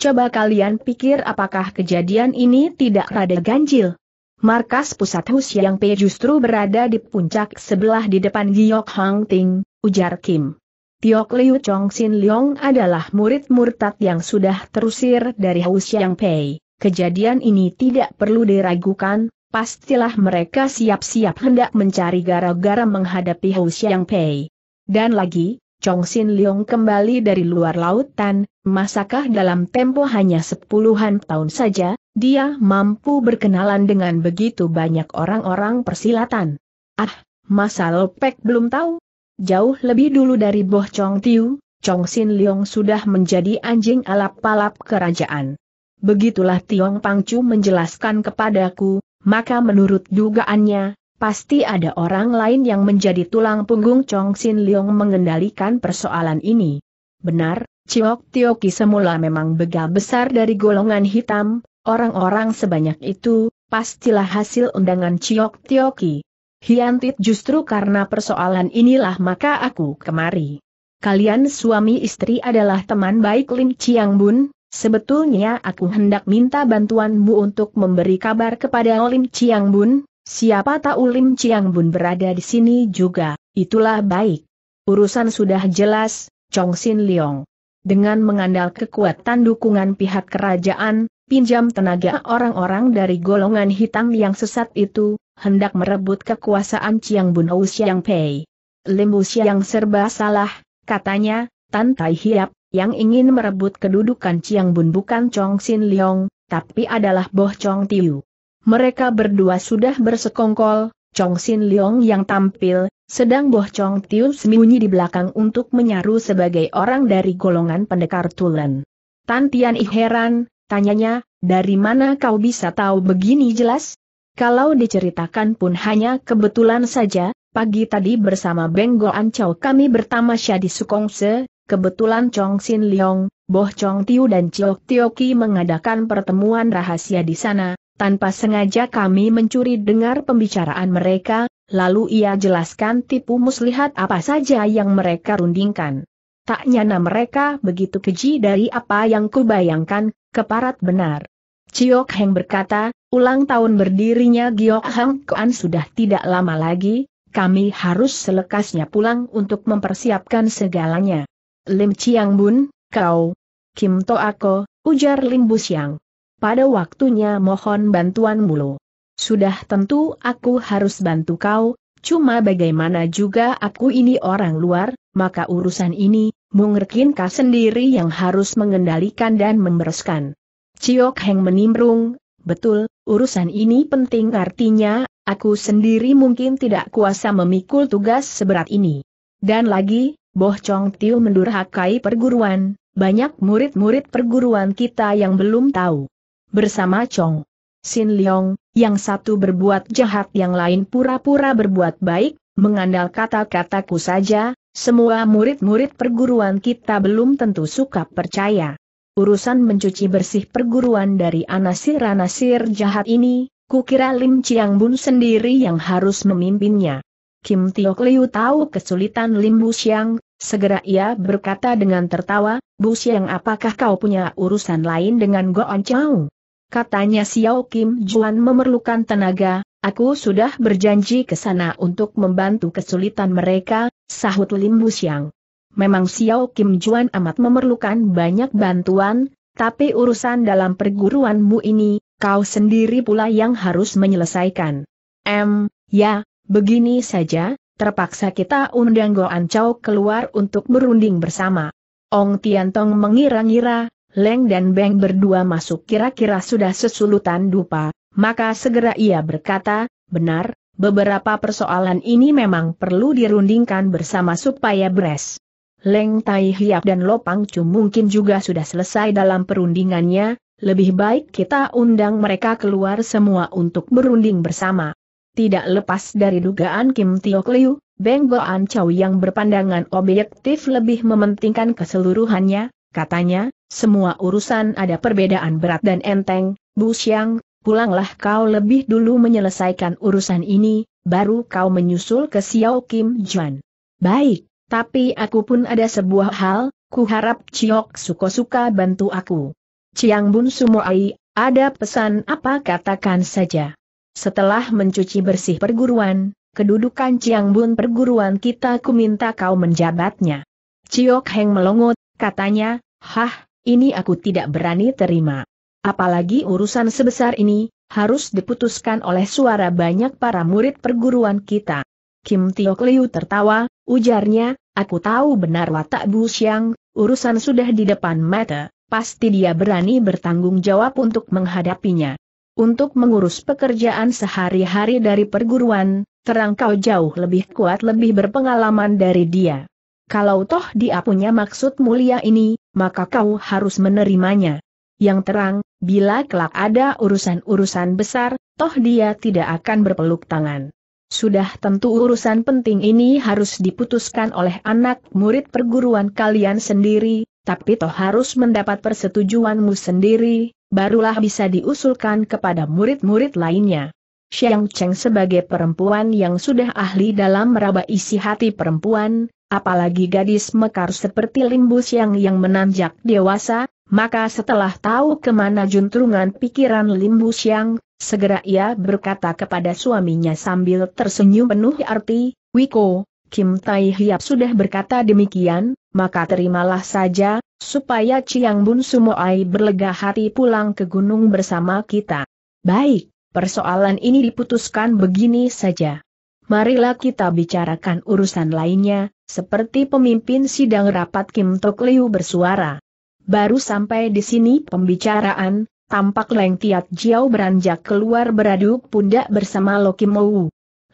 Coba kalian pikir apakah kejadian ini tidak rada ganjil? Markas pusat Hus Yang Pei justru berada di puncak sebelah di depan Giok Hang Ting, ujar Kim. Tiok Liu Chong Sin Leong adalah murid murtad yang sudah terusir dari Hus Yang Pei. Kejadian ini tidak perlu diragukan, pastilah mereka siap-siap hendak mencari gara-gara menghadapi Hou Xiang Pei. Dan lagi, Chong Xin Leong kembali dari luar lautan, masakah dalam tempo hanya sepuluhan tahun saja, dia mampu berkenalan dengan begitu banyak orang-orang persilatan. Ah, masa Lopek belum tahu? Jauh lebih dulu dari Boh Chong Tiu, Chong Xin Leong sudah menjadi anjing alap-alap kerajaan. Begitulah Tiong Pangcu menjelaskan kepadaku, maka menurut dugaannya, pasti ada orang lain yang menjadi tulang punggung Chong Xin Leong mengendalikan persoalan ini. Benar, Ciok Tioki semula memang begal besar dari golongan hitam, orang-orang sebanyak itu, pastilah hasil undangan Ciok Tioki. Hiantit justru karena persoalan inilah maka aku kemari. Kalian suami istri adalah teman baik Lim Chiang Bun, Sebetulnya aku hendak minta bantuanmu untuk memberi kabar kepada Olim Chiang Bun, siapa tahu Olim Chiang Bun berada di sini juga, itulah baik. Urusan sudah jelas, Chong Xin Leong. Dengan mengandal kekuatan dukungan pihak kerajaan, pinjam tenaga orang-orang dari golongan hitam yang sesat itu, hendak merebut kekuasaan Chiang Bun Ousiang Pei. Lim Ousiang serba salah, katanya, Tan Tai Hiap, yang ingin merebut kedudukan Chiang Bun bukan Chong Xin Leong, tapi adalah Boh Chong Tiu. Mereka berdua sudah bersekongkol, Chong Xin Leong yang tampil, sedang Boh Chong Tiu sembunyi di belakang untuk menyaru sebagai orang dari golongan pendekar Tulen. Tan Tian I heran, tanyanya, dari mana kau bisa tahu begini jelas? Kalau diceritakan pun hanya kebetulan saja, pagi tadi bersama Beng Goan Chow kami bertamasya di Sukongse, Kebetulan Chong Xin Leong, Boh Chong Tiu dan Chiok Tioki mengadakan pertemuan rahasia di sana, tanpa sengaja kami mencuri dengar pembicaraan mereka, lalu ia jelaskan tipu muslihat apa saja yang mereka rundingkan. Tak nyana mereka begitu keji dari apa yang kubayangkan, keparat benar. Chiok Heng berkata, ulang tahun berdirinya Giok Hang Kuan sudah tidak lama lagi, kami harus selekasnya pulang untuk mempersiapkan segalanya. Lim Chiang Bun, kau, Kim To Ako, ujar Lim Bu Siang. Pada waktunya mohon bantuan mulu. Sudah tentu aku harus bantu kau, cuma bagaimana juga aku ini orang luar, maka urusan ini, kau sendiri yang harus mengendalikan dan membereskan. Ciok Heng menimbrung, betul, urusan ini penting artinya, aku sendiri mungkin tidak kuasa memikul tugas seberat ini. Dan lagi, Boh Chong Tiu mendurhakai perguruan, banyak murid-murid perguruan kita yang belum tahu. Bersama Chong Sin Leong, yang satu berbuat jahat yang lain pura-pura berbuat baik, mengandal kata-kataku saja, semua murid-murid perguruan kita belum tentu suka percaya. Urusan mencuci bersih perguruan dari anasir-anasir jahat ini, kukira Lim Chiang Bun sendiri yang harus memimpinnya. Kim Tio Liu tahu kesulitan Lim Bu Siang, segera ia berkata dengan tertawa, Bu Siang apakah kau punya urusan lain dengan On Chow? Katanya Xiao Kim Juan memerlukan tenaga, aku sudah berjanji ke sana untuk membantu kesulitan mereka, sahut Lim Bu Siang. Memang Xiao Kim Juan amat memerlukan banyak bantuan, tapi urusan dalam perguruanmu ini, kau sendiri pula yang harus menyelesaikan. M, ya, Begini saja, terpaksa kita undang Goan Chow keluar untuk berunding bersama. Ong Tiantong mengira-ngira, Leng dan Beng berdua masuk kira-kira sudah sesulutan dupa, maka segera ia berkata, benar, beberapa persoalan ini memang perlu dirundingkan bersama supaya beres. Leng Tai Hiap dan Lopang Chu mungkin juga sudah selesai dalam perundingannya, lebih baik kita undang mereka keluar semua untuk berunding bersama. Tidak lepas dari dugaan Kim Tio Kliu, Beng Goan Chow yang berpandangan objektif lebih mementingkan keseluruhannya, katanya, semua urusan ada perbedaan berat dan enteng, Bu Xiang, pulanglah kau lebih dulu menyelesaikan urusan ini, baru kau menyusul ke Xiao Kim Juan. Baik, tapi aku pun ada sebuah hal, ku harap Ciok suka-suka bantu aku. Ciang Bun Sumoai, ada pesan apa katakan saja. Setelah mencuci bersih perguruan, kedudukan Chiang Bun perguruan kita ku minta kau menjabatnya. Ciok Heng melongot, katanya, hah, ini aku tidak berani terima. Apalagi urusan sebesar ini, harus diputuskan oleh suara banyak para murid perguruan kita. Kim Tio Liu tertawa, ujarnya, aku tahu benar watak Bu Xiang, urusan sudah di depan mata, pasti dia berani bertanggung jawab untuk menghadapinya untuk mengurus pekerjaan sehari-hari dari perguruan, terang kau jauh lebih kuat lebih berpengalaman dari dia. Kalau toh dia punya maksud mulia ini, maka kau harus menerimanya. Yang terang, bila kelak ada urusan-urusan besar, toh dia tidak akan berpeluk tangan. Sudah tentu urusan penting ini harus diputuskan oleh anak murid perguruan kalian sendiri, tapi toh harus mendapat persetujuanmu sendiri, barulah bisa diusulkan kepada murid-murid lainnya. Xiang Cheng sebagai perempuan yang sudah ahli dalam meraba isi hati perempuan, apalagi gadis mekar seperti Limbu Xiang yang menanjak dewasa, maka setelah tahu kemana juntrungan pikiran Limbu Xiang, segera ia berkata kepada suaminya sambil tersenyum penuh arti, Wiko, Kim Tai Hiap sudah berkata demikian, maka terimalah saja, supaya Chiang Bun Sumoai berlega hati pulang ke gunung bersama kita. Baik, persoalan ini diputuskan begini saja. Marilah kita bicarakan urusan lainnya, seperti pemimpin sidang rapat Kim Tok Liu bersuara. Baru sampai di sini pembicaraan, tampak Leng Tiat Jiao beranjak keluar beradu pundak bersama Loki Wu.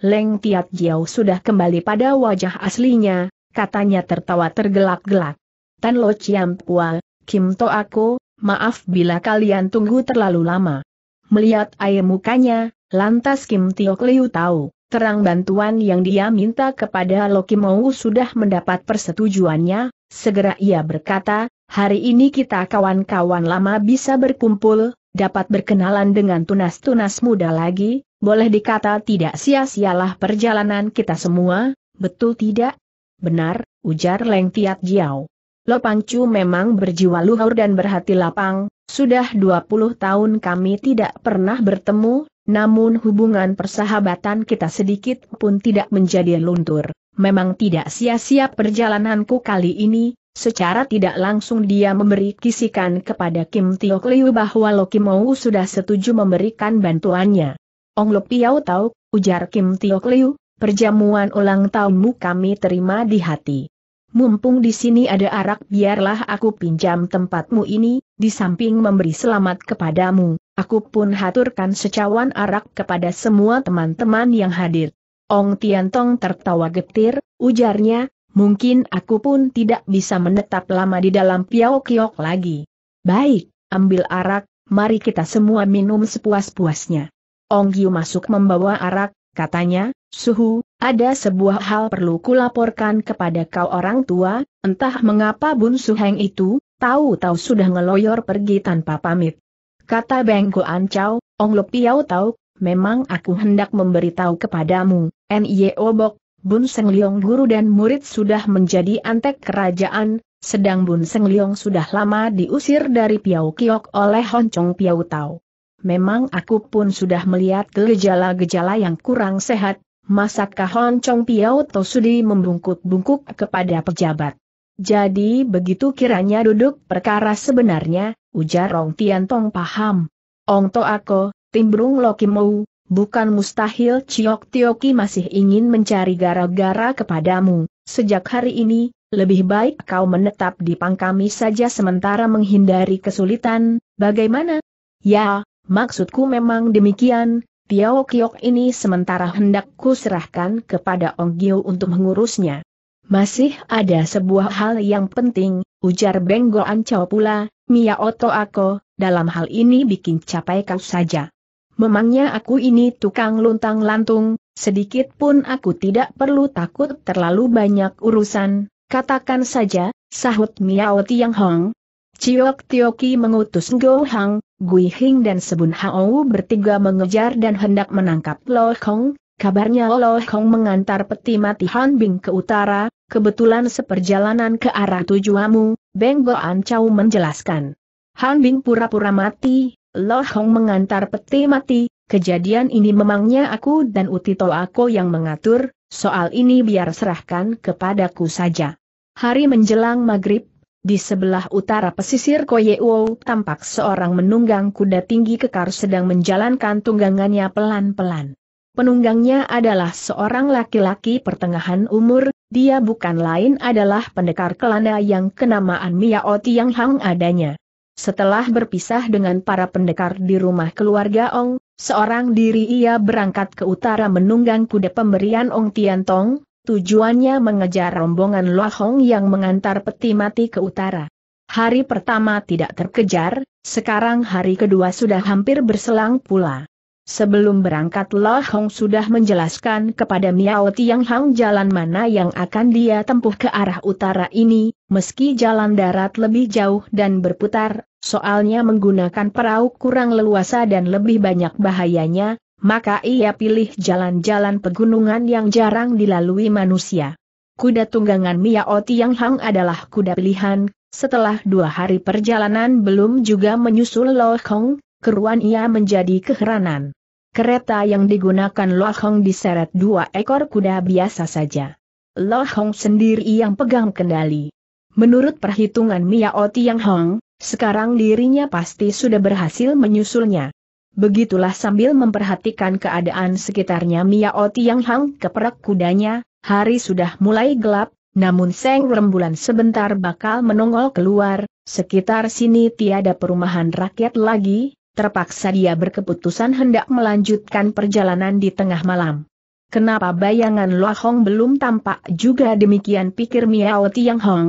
Leng Tiat Jiao sudah kembali pada wajah aslinya, katanya tertawa tergelak-gelak. Tan Lo Chiam Pua, Kim To Ako, maaf bila kalian tunggu terlalu lama. Melihat air mukanya, lantas Kim Tiok Liu tahu, terang bantuan yang dia minta kepada Mau sudah mendapat persetujuannya, segera ia berkata, hari ini kita kawan-kawan lama bisa berkumpul, dapat berkenalan dengan tunas-tunas muda lagi, boleh dikata tidak sia-sialah perjalanan kita semua, betul tidak? Benar, ujar Leng Tiat Jiao. Lo Pangcu memang berjiwa luhur dan berhati lapang, sudah 20 tahun kami tidak pernah bertemu, namun hubungan persahabatan kita sedikit pun tidak menjadi luntur. Memang tidak sia-sia perjalananku kali ini, secara tidak langsung dia memberi kisikan kepada Kim Tio Liu bahwa Loki Mou sudah setuju memberikan bantuannya. Ong Lok Piao tahu, ujar Kim Tiok Liu. perjamuan ulang tahunmu kami terima di hati. Mumpung di sini ada arak biarlah aku pinjam tempatmu ini, di samping memberi selamat kepadamu, aku pun haturkan secawan arak kepada semua teman-teman yang hadir. Ong Tiantong tertawa getir, ujarnya, mungkin aku pun tidak bisa menetap lama di dalam Piao Kiok lagi. Baik, ambil arak, mari kita semua minum sepuas-puasnya. Ong Yu masuk membawa arak, katanya, Suhu, ada sebuah hal perlu kulaporkan kepada kau orang tua, entah mengapa Bun Suheng itu, tahu-tahu sudah ngeloyor pergi tanpa pamit. Kata Beng An Chow, Ong Lo Piau tahu, memang aku hendak memberitahu kepadamu, N.Y.O. Obok, Bun Seng Leong guru dan murid sudah menjadi antek kerajaan, sedang Bun Seng Leong sudah lama diusir dari Piau Kiok oleh Chong Piau Tau memang aku pun sudah melihat gejala-gejala yang kurang sehat, masakkah Hon Chong Piao Tosudi membungkuk-bungkuk kepada pejabat. Jadi begitu kiranya duduk perkara sebenarnya, ujar Rong Tian Tong paham. Ong to ako, timbrung lokimau, bukan mustahil Ciok Tioki masih ingin mencari gara-gara kepadamu. Sejak hari ini, lebih baik kau menetap di pangkami saja sementara menghindari kesulitan, bagaimana? Ya, Maksudku memang demikian, Tiao Kiok ini sementara hendak kuserahkan kepada Ong Gio untuk mengurusnya. Masih ada sebuah hal yang penting, ujar Benggo Ancao pula, Mia Oto Ako, dalam hal ini bikin capai kau saja. Memangnya aku ini tukang luntang lantung, sedikit pun aku tidak perlu takut terlalu banyak urusan, katakan saja, sahut Miao Tiang Hong, Ciok Tioki mengutus Go Hang, Gui Hing dan Sebun Hao bertiga mengejar dan hendak menangkap Lo Kong, Kabarnya Lo Hong mengantar peti mati Han Bing ke utara, kebetulan seperjalanan ke arah tujuamu, Beng Goan Chow menjelaskan. Han Bing pura-pura mati, Lo Hong mengantar peti mati, kejadian ini memangnya aku dan Utito Ako yang mengatur, soal ini biar serahkan kepadaku saja. Hari menjelang maghrib, di sebelah utara pesisir Koyeuo, tampak seorang menunggang kuda tinggi kekar sedang menjalankan tunggangannya pelan-pelan. Penunggangnya adalah seorang laki-laki pertengahan umur, dia bukan lain adalah pendekar Kelana yang kenamaan Miao Tiang Hang adanya. Setelah berpisah dengan para pendekar di rumah keluarga Ong, seorang diri ia berangkat ke utara menunggang kuda pemberian Ong Tian Tong. Tujuannya mengejar rombongan Lohong yang mengantar peti mati ke utara. Hari pertama tidak terkejar, sekarang hari kedua sudah hampir berselang pula. Sebelum berangkat Lohong sudah menjelaskan kepada Miao Tiang Hang jalan mana yang akan dia tempuh ke arah utara ini, meski jalan darat lebih jauh dan berputar, soalnya menggunakan perahu kurang leluasa dan lebih banyak bahayanya, maka ia pilih jalan-jalan pegunungan yang jarang dilalui manusia. Kuda tunggangan Miao Tiang Hang adalah kuda pilihan, setelah dua hari perjalanan belum juga menyusul Lo Hong, keruan ia menjadi keheranan. Kereta yang digunakan Lo Hong diseret dua ekor kuda biasa saja. Lo Hong sendiri yang pegang kendali. Menurut perhitungan Miao Tiang Hong, sekarang dirinya pasti sudah berhasil menyusulnya. Begitulah sambil memperhatikan keadaan sekitarnya Mia Oti Yang hang keperak kudanya, hari sudah mulai gelap, namun Seng Rembulan sebentar bakal menongol keluar, sekitar sini tiada perumahan rakyat lagi, terpaksa dia berkeputusan hendak melanjutkan perjalanan di tengah malam. Kenapa bayangan Lohong belum tampak juga demikian pikir Yang Hong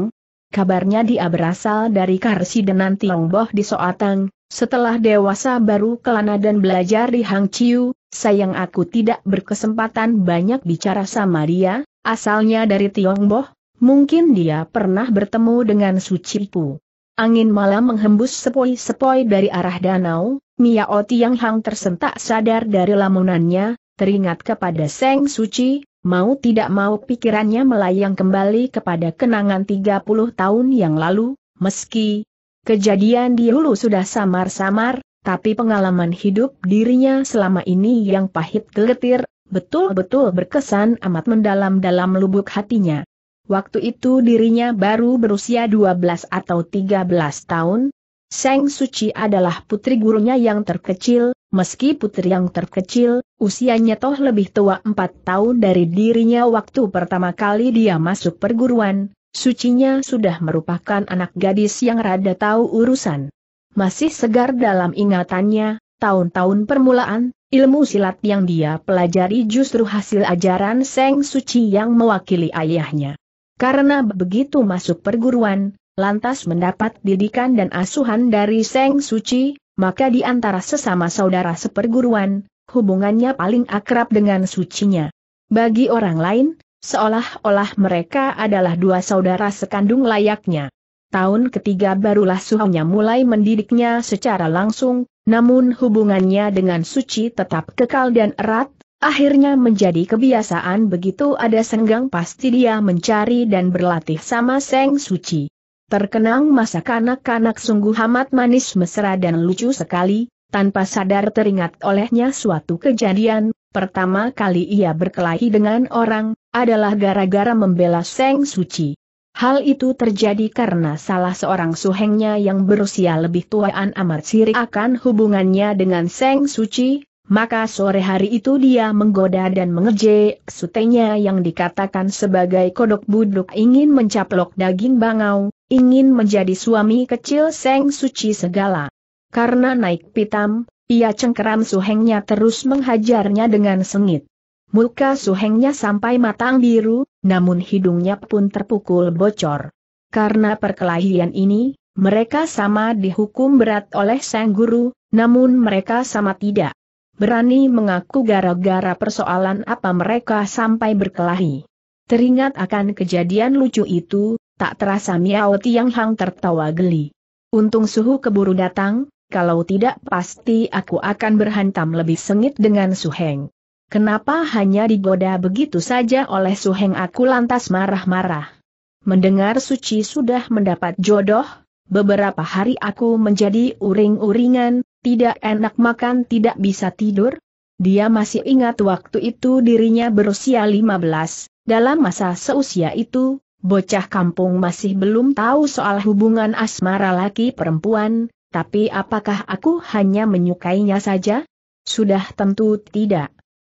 Kabarnya dia berasal dari Karsi Denan Tiongboh di Soatang, setelah dewasa baru kelana dan belajar di Hang Chiu, sayang aku tidak berkesempatan banyak bicara sama dia, asalnya dari Tiongboh, mungkin dia pernah bertemu dengan Sucipu. Angin malam menghembus sepoi-sepoi dari arah danau, Mia Oti yang Hang tersentak sadar dari lamunannya, teringat kepada Seng Suci, mau tidak mau pikirannya melayang kembali kepada kenangan 30 tahun yang lalu, meski Kejadian di hulu sudah samar-samar, tapi pengalaman hidup dirinya selama ini yang pahit geletir, betul-betul berkesan amat mendalam dalam lubuk hatinya. Waktu itu dirinya baru berusia 12 atau 13 tahun, Seng Suci adalah putri gurunya yang terkecil, meski putri yang terkecil, usianya toh lebih tua 4 tahun dari dirinya waktu pertama kali dia masuk perguruan, Sucinya sudah merupakan anak gadis yang rada tahu urusan. Masih segar dalam ingatannya, tahun-tahun permulaan, ilmu silat yang dia pelajari justru hasil ajaran Seng Suci yang mewakili ayahnya. Karena begitu masuk perguruan, lantas mendapat didikan dan asuhan dari Seng Suci, maka di antara sesama saudara seperguruan, hubungannya paling akrab dengan sucinya. Bagi orang lain, seolah-olah mereka adalah dua saudara sekandung layaknya. Tahun ketiga barulah suhunya mulai mendidiknya secara langsung, namun hubungannya dengan Suci tetap kekal dan erat, akhirnya menjadi kebiasaan begitu ada senggang pasti dia mencari dan berlatih sama Seng Suci. Terkenang masa kanak-kanak sungguh amat manis mesra dan lucu sekali, tanpa sadar teringat olehnya suatu kejadian, pertama kali ia berkelahi dengan orang, adalah gara-gara membela Seng Suci. Hal itu terjadi karena salah seorang suhengnya yang berusia lebih tua An amat Siri akan hubungannya dengan Seng Suci, maka sore hari itu dia menggoda dan mengejek sutenya yang dikatakan sebagai kodok buduk ingin mencaplok daging bangau, ingin menjadi suami kecil Seng Suci segala. Karena naik pitam, ia cengkeram suhengnya terus menghajarnya dengan sengit. Muka suhengnya sampai matang biru, namun hidungnya pun terpukul bocor. Karena perkelahian ini, mereka sama dihukum berat oleh sang guru, namun mereka sama tidak berani mengaku gara-gara persoalan apa mereka sampai berkelahi. Teringat akan kejadian lucu itu, tak terasa Miao Tiang Hang tertawa geli. Untung suhu keburu datang, kalau tidak pasti aku akan berhantam lebih sengit dengan Suheng. Kenapa hanya digoda begitu saja oleh Suheng aku lantas marah-marah. Mendengar Suci sudah mendapat jodoh, beberapa hari aku menjadi uring-uringan, tidak enak makan tidak bisa tidur. Dia masih ingat waktu itu dirinya berusia 15, dalam masa seusia itu, bocah kampung masih belum tahu soal hubungan asmara laki perempuan, tapi apakah aku hanya menyukainya saja? Sudah tentu tidak.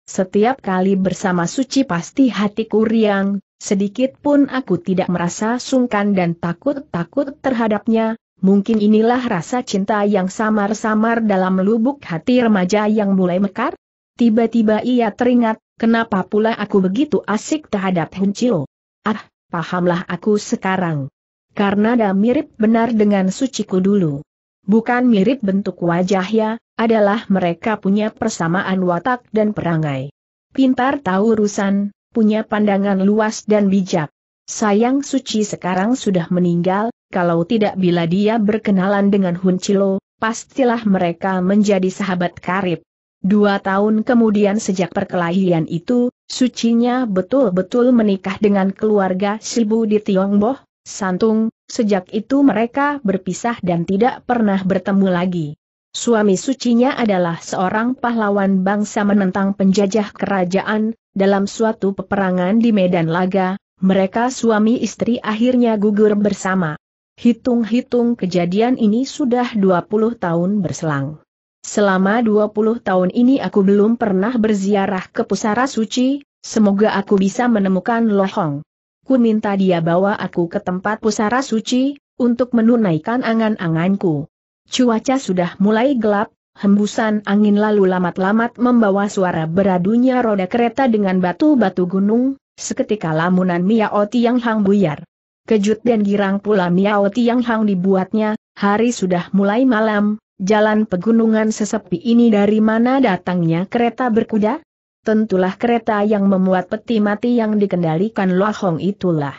Setiap kali bersama suci pasti hatiku riang, sedikit pun aku tidak merasa sungkan dan takut-takut terhadapnya, mungkin inilah rasa cinta yang samar-samar dalam lubuk hati remaja yang mulai mekar. Tiba-tiba ia teringat, kenapa pula aku begitu asik terhadap Huncio. Ah, pahamlah aku sekarang. Karena ada mirip benar dengan suciku dulu. Bukan mirip bentuk wajah ya? adalah mereka punya persamaan watak dan perangai. Pintar tahu urusan, punya pandangan luas dan bijak. Sayang Suci sekarang sudah meninggal, kalau tidak bila dia berkenalan dengan Hun Chilo, pastilah mereka menjadi sahabat karib. Dua tahun kemudian sejak perkelahian itu, sucinya betul-betul menikah dengan keluarga Sibu di Tiongboh, Santung, sejak itu mereka berpisah dan tidak pernah bertemu lagi. Suami sucinya adalah seorang pahlawan bangsa menentang penjajah kerajaan, dalam suatu peperangan di Medan Laga, mereka suami istri akhirnya gugur bersama. Hitung-hitung kejadian ini sudah 20 tahun berselang. Selama 20 tahun ini aku belum pernah berziarah ke pusara suci, semoga aku bisa menemukan Lohong. Ku minta dia bawa aku ke tempat pusara suci, untuk menunaikan angan-anganku. Cuaca sudah mulai gelap, hembusan angin lalu lamat-lamat membawa suara beradunya roda kereta dengan batu-batu gunung, seketika lamunan Miao Tiang Hang buyar. Kejut dan girang pula Miao Tiang Hang dibuatnya, hari sudah mulai malam, jalan pegunungan sesepi ini dari mana datangnya kereta berkuda? Tentulah kereta yang memuat peti mati yang dikendalikan Loa Hong itulah.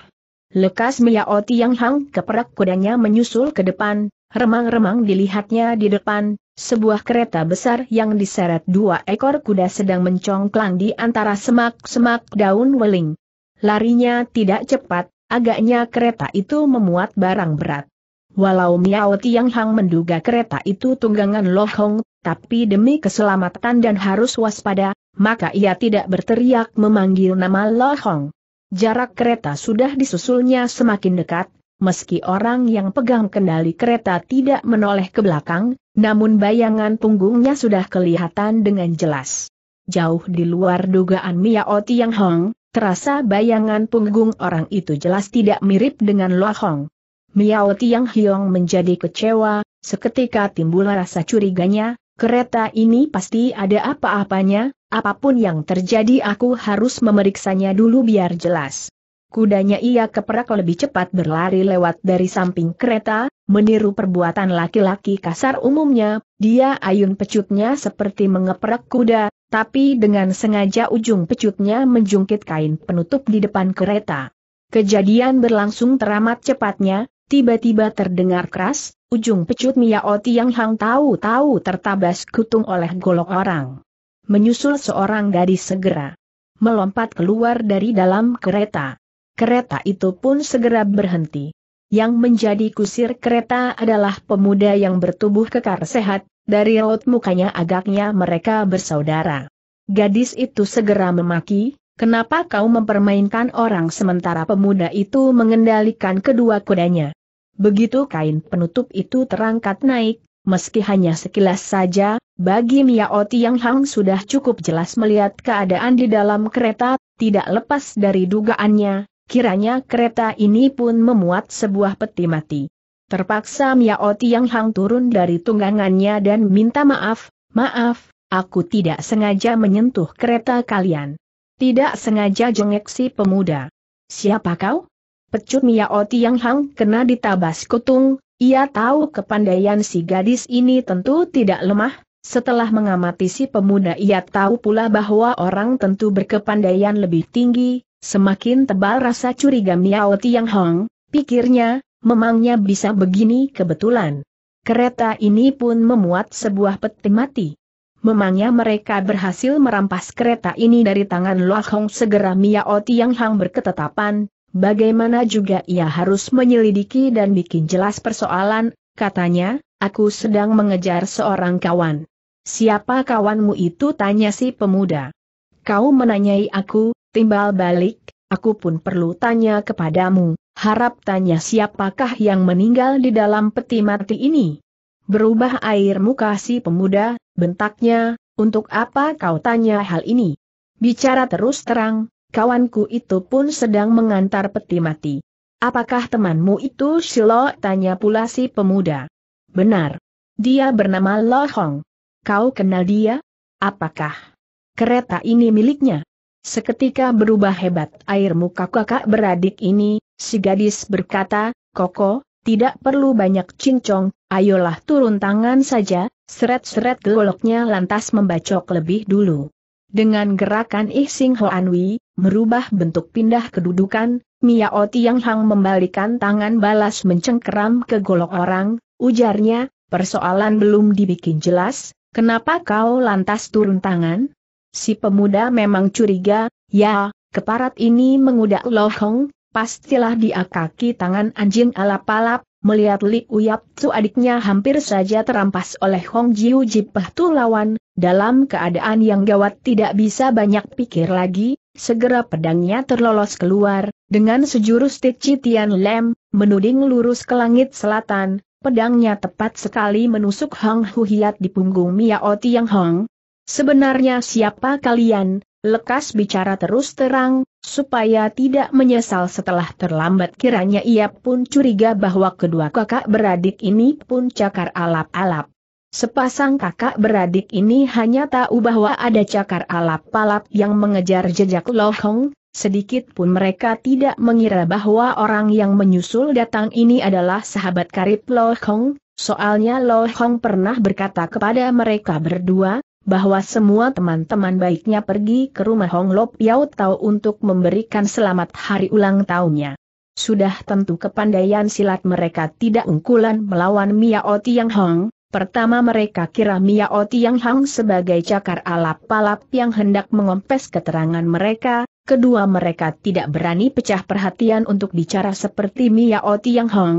Lekas Miao Tiang Hang keperak kudanya menyusul ke depan, Remang-remang dilihatnya di depan, sebuah kereta besar yang diseret dua ekor kuda sedang mencongklang di antara semak-semak daun weling. Larinya tidak cepat, agaknya kereta itu memuat barang berat. Walau Miao Tiang Hang menduga kereta itu tunggangan Lo Hong, tapi demi keselamatan dan harus waspada, maka ia tidak berteriak memanggil nama Lo Hong. Jarak kereta sudah disusulnya semakin dekat, meski orang yang pegang kendali kereta tidak menoleh ke belakang, namun bayangan punggungnya sudah kelihatan dengan jelas. Jauh di luar dugaan Mia Oti Tiang Hong, terasa bayangan punggung orang itu jelas tidak mirip dengan Lo Hong. Mia Oti Tiang Hiong menjadi kecewa, seketika timbul rasa curiganya, kereta ini pasti ada apa-apanya, apapun yang terjadi aku harus memeriksanya dulu biar jelas. Kudanya ia keperak lebih cepat berlari lewat dari samping kereta, meniru perbuatan laki-laki kasar umumnya, dia ayun pecutnya seperti mengeperak kuda, tapi dengan sengaja ujung pecutnya menjungkit kain penutup di depan kereta. Kejadian berlangsung teramat cepatnya, tiba-tiba terdengar keras, ujung pecut Mia Oti yang hang tahu-tahu tertabas kutung oleh golok orang. Menyusul seorang gadis segera melompat keluar dari dalam kereta kereta itu pun segera berhenti. Yang menjadi kusir kereta adalah pemuda yang bertubuh kekar sehat, dari raut mukanya agaknya mereka bersaudara. Gadis itu segera memaki, kenapa kau mempermainkan orang sementara pemuda itu mengendalikan kedua kudanya. Begitu kain penutup itu terangkat naik, meski hanya sekilas saja, bagi Miao Tiang Hang sudah cukup jelas melihat keadaan di dalam kereta, tidak lepas dari dugaannya, kiranya kereta ini pun memuat sebuah peti mati. Terpaksa Miao Tiang Hang turun dari tunggangannya dan minta maaf, maaf, aku tidak sengaja menyentuh kereta kalian. Tidak sengaja jengek si pemuda. Siapa kau? Pecut Miao Tiang Hang kena ditabas kutung, ia tahu kepandaian si gadis ini tentu tidak lemah, setelah mengamati si pemuda ia tahu pula bahwa orang tentu berkepandaian lebih tinggi, Semakin tebal rasa curiga Miao Tiang Hong, pikirnya, memangnya bisa begini kebetulan. Kereta ini pun memuat sebuah peti mati. Memangnya mereka berhasil merampas kereta ini dari tangan Loh Hong segera Miao Tiang Hong berketetapan, bagaimana juga ia harus menyelidiki dan bikin jelas persoalan, katanya, aku sedang mengejar seorang kawan. Siapa kawanmu itu tanya si pemuda. Kau menanyai aku, timbal balik, aku pun perlu tanya kepadamu, harap tanya siapakah yang meninggal di dalam peti mati ini. Berubah air muka si pemuda, bentaknya, untuk apa kau tanya hal ini? Bicara terus terang, kawanku itu pun sedang mengantar peti mati. Apakah temanmu itu Silo? Tanya pula si pemuda. Benar. Dia bernama Lo Hong. Kau kenal dia? Apakah kereta ini miliknya? Seketika berubah hebat air muka kakak beradik ini, si gadis berkata, Koko, tidak perlu banyak cincong, ayolah turun tangan saja, seret-seret goloknya lantas membacok lebih dulu. Dengan gerakan ho Hoanwi, merubah bentuk pindah kedudukan, Miao Tiang Hang membalikan tangan balas mencengkeram ke golok orang, ujarnya, persoalan belum dibikin jelas, kenapa kau lantas turun tangan? Si pemuda memang curiga, ya, keparat ini mengudak lohong, pastilah dia kaki tangan anjing alap-alap, melihat Li Uyap adiknya hampir saja terampas oleh Hong Jiu Jipah Tu lawan, dalam keadaan yang gawat tidak bisa banyak pikir lagi, segera pedangnya terlolos keluar, dengan sejurus Tichi Tian Lem, menuding lurus ke langit selatan, pedangnya tepat sekali menusuk Hong Hu Hiat di punggung Miao Yang Hong, Sebenarnya siapa kalian? Lekas bicara terus terang, supaya tidak menyesal setelah terlambat kiranya ia pun curiga bahwa kedua kakak beradik ini pun cakar alap-alap. Sepasang kakak beradik ini hanya tahu bahwa ada cakar alap-alap yang mengejar jejak Lohong, sedikit pun mereka tidak mengira bahwa orang yang menyusul datang ini adalah sahabat karib Lohong, soalnya Lohong pernah berkata kepada mereka berdua, bahwa semua teman-teman baiknya pergi ke rumah Hong Lop Yau Tau untuk memberikan selamat hari ulang tahunnya. Sudah tentu kepandaian silat mereka tidak unggulan melawan Mia Oti Tiang Hong, pertama mereka kira Mia Oti Tiang Hong sebagai cakar alap palap yang hendak mengompes keterangan mereka, kedua mereka tidak berani pecah perhatian untuk bicara seperti Mia Oti Tiang Hong.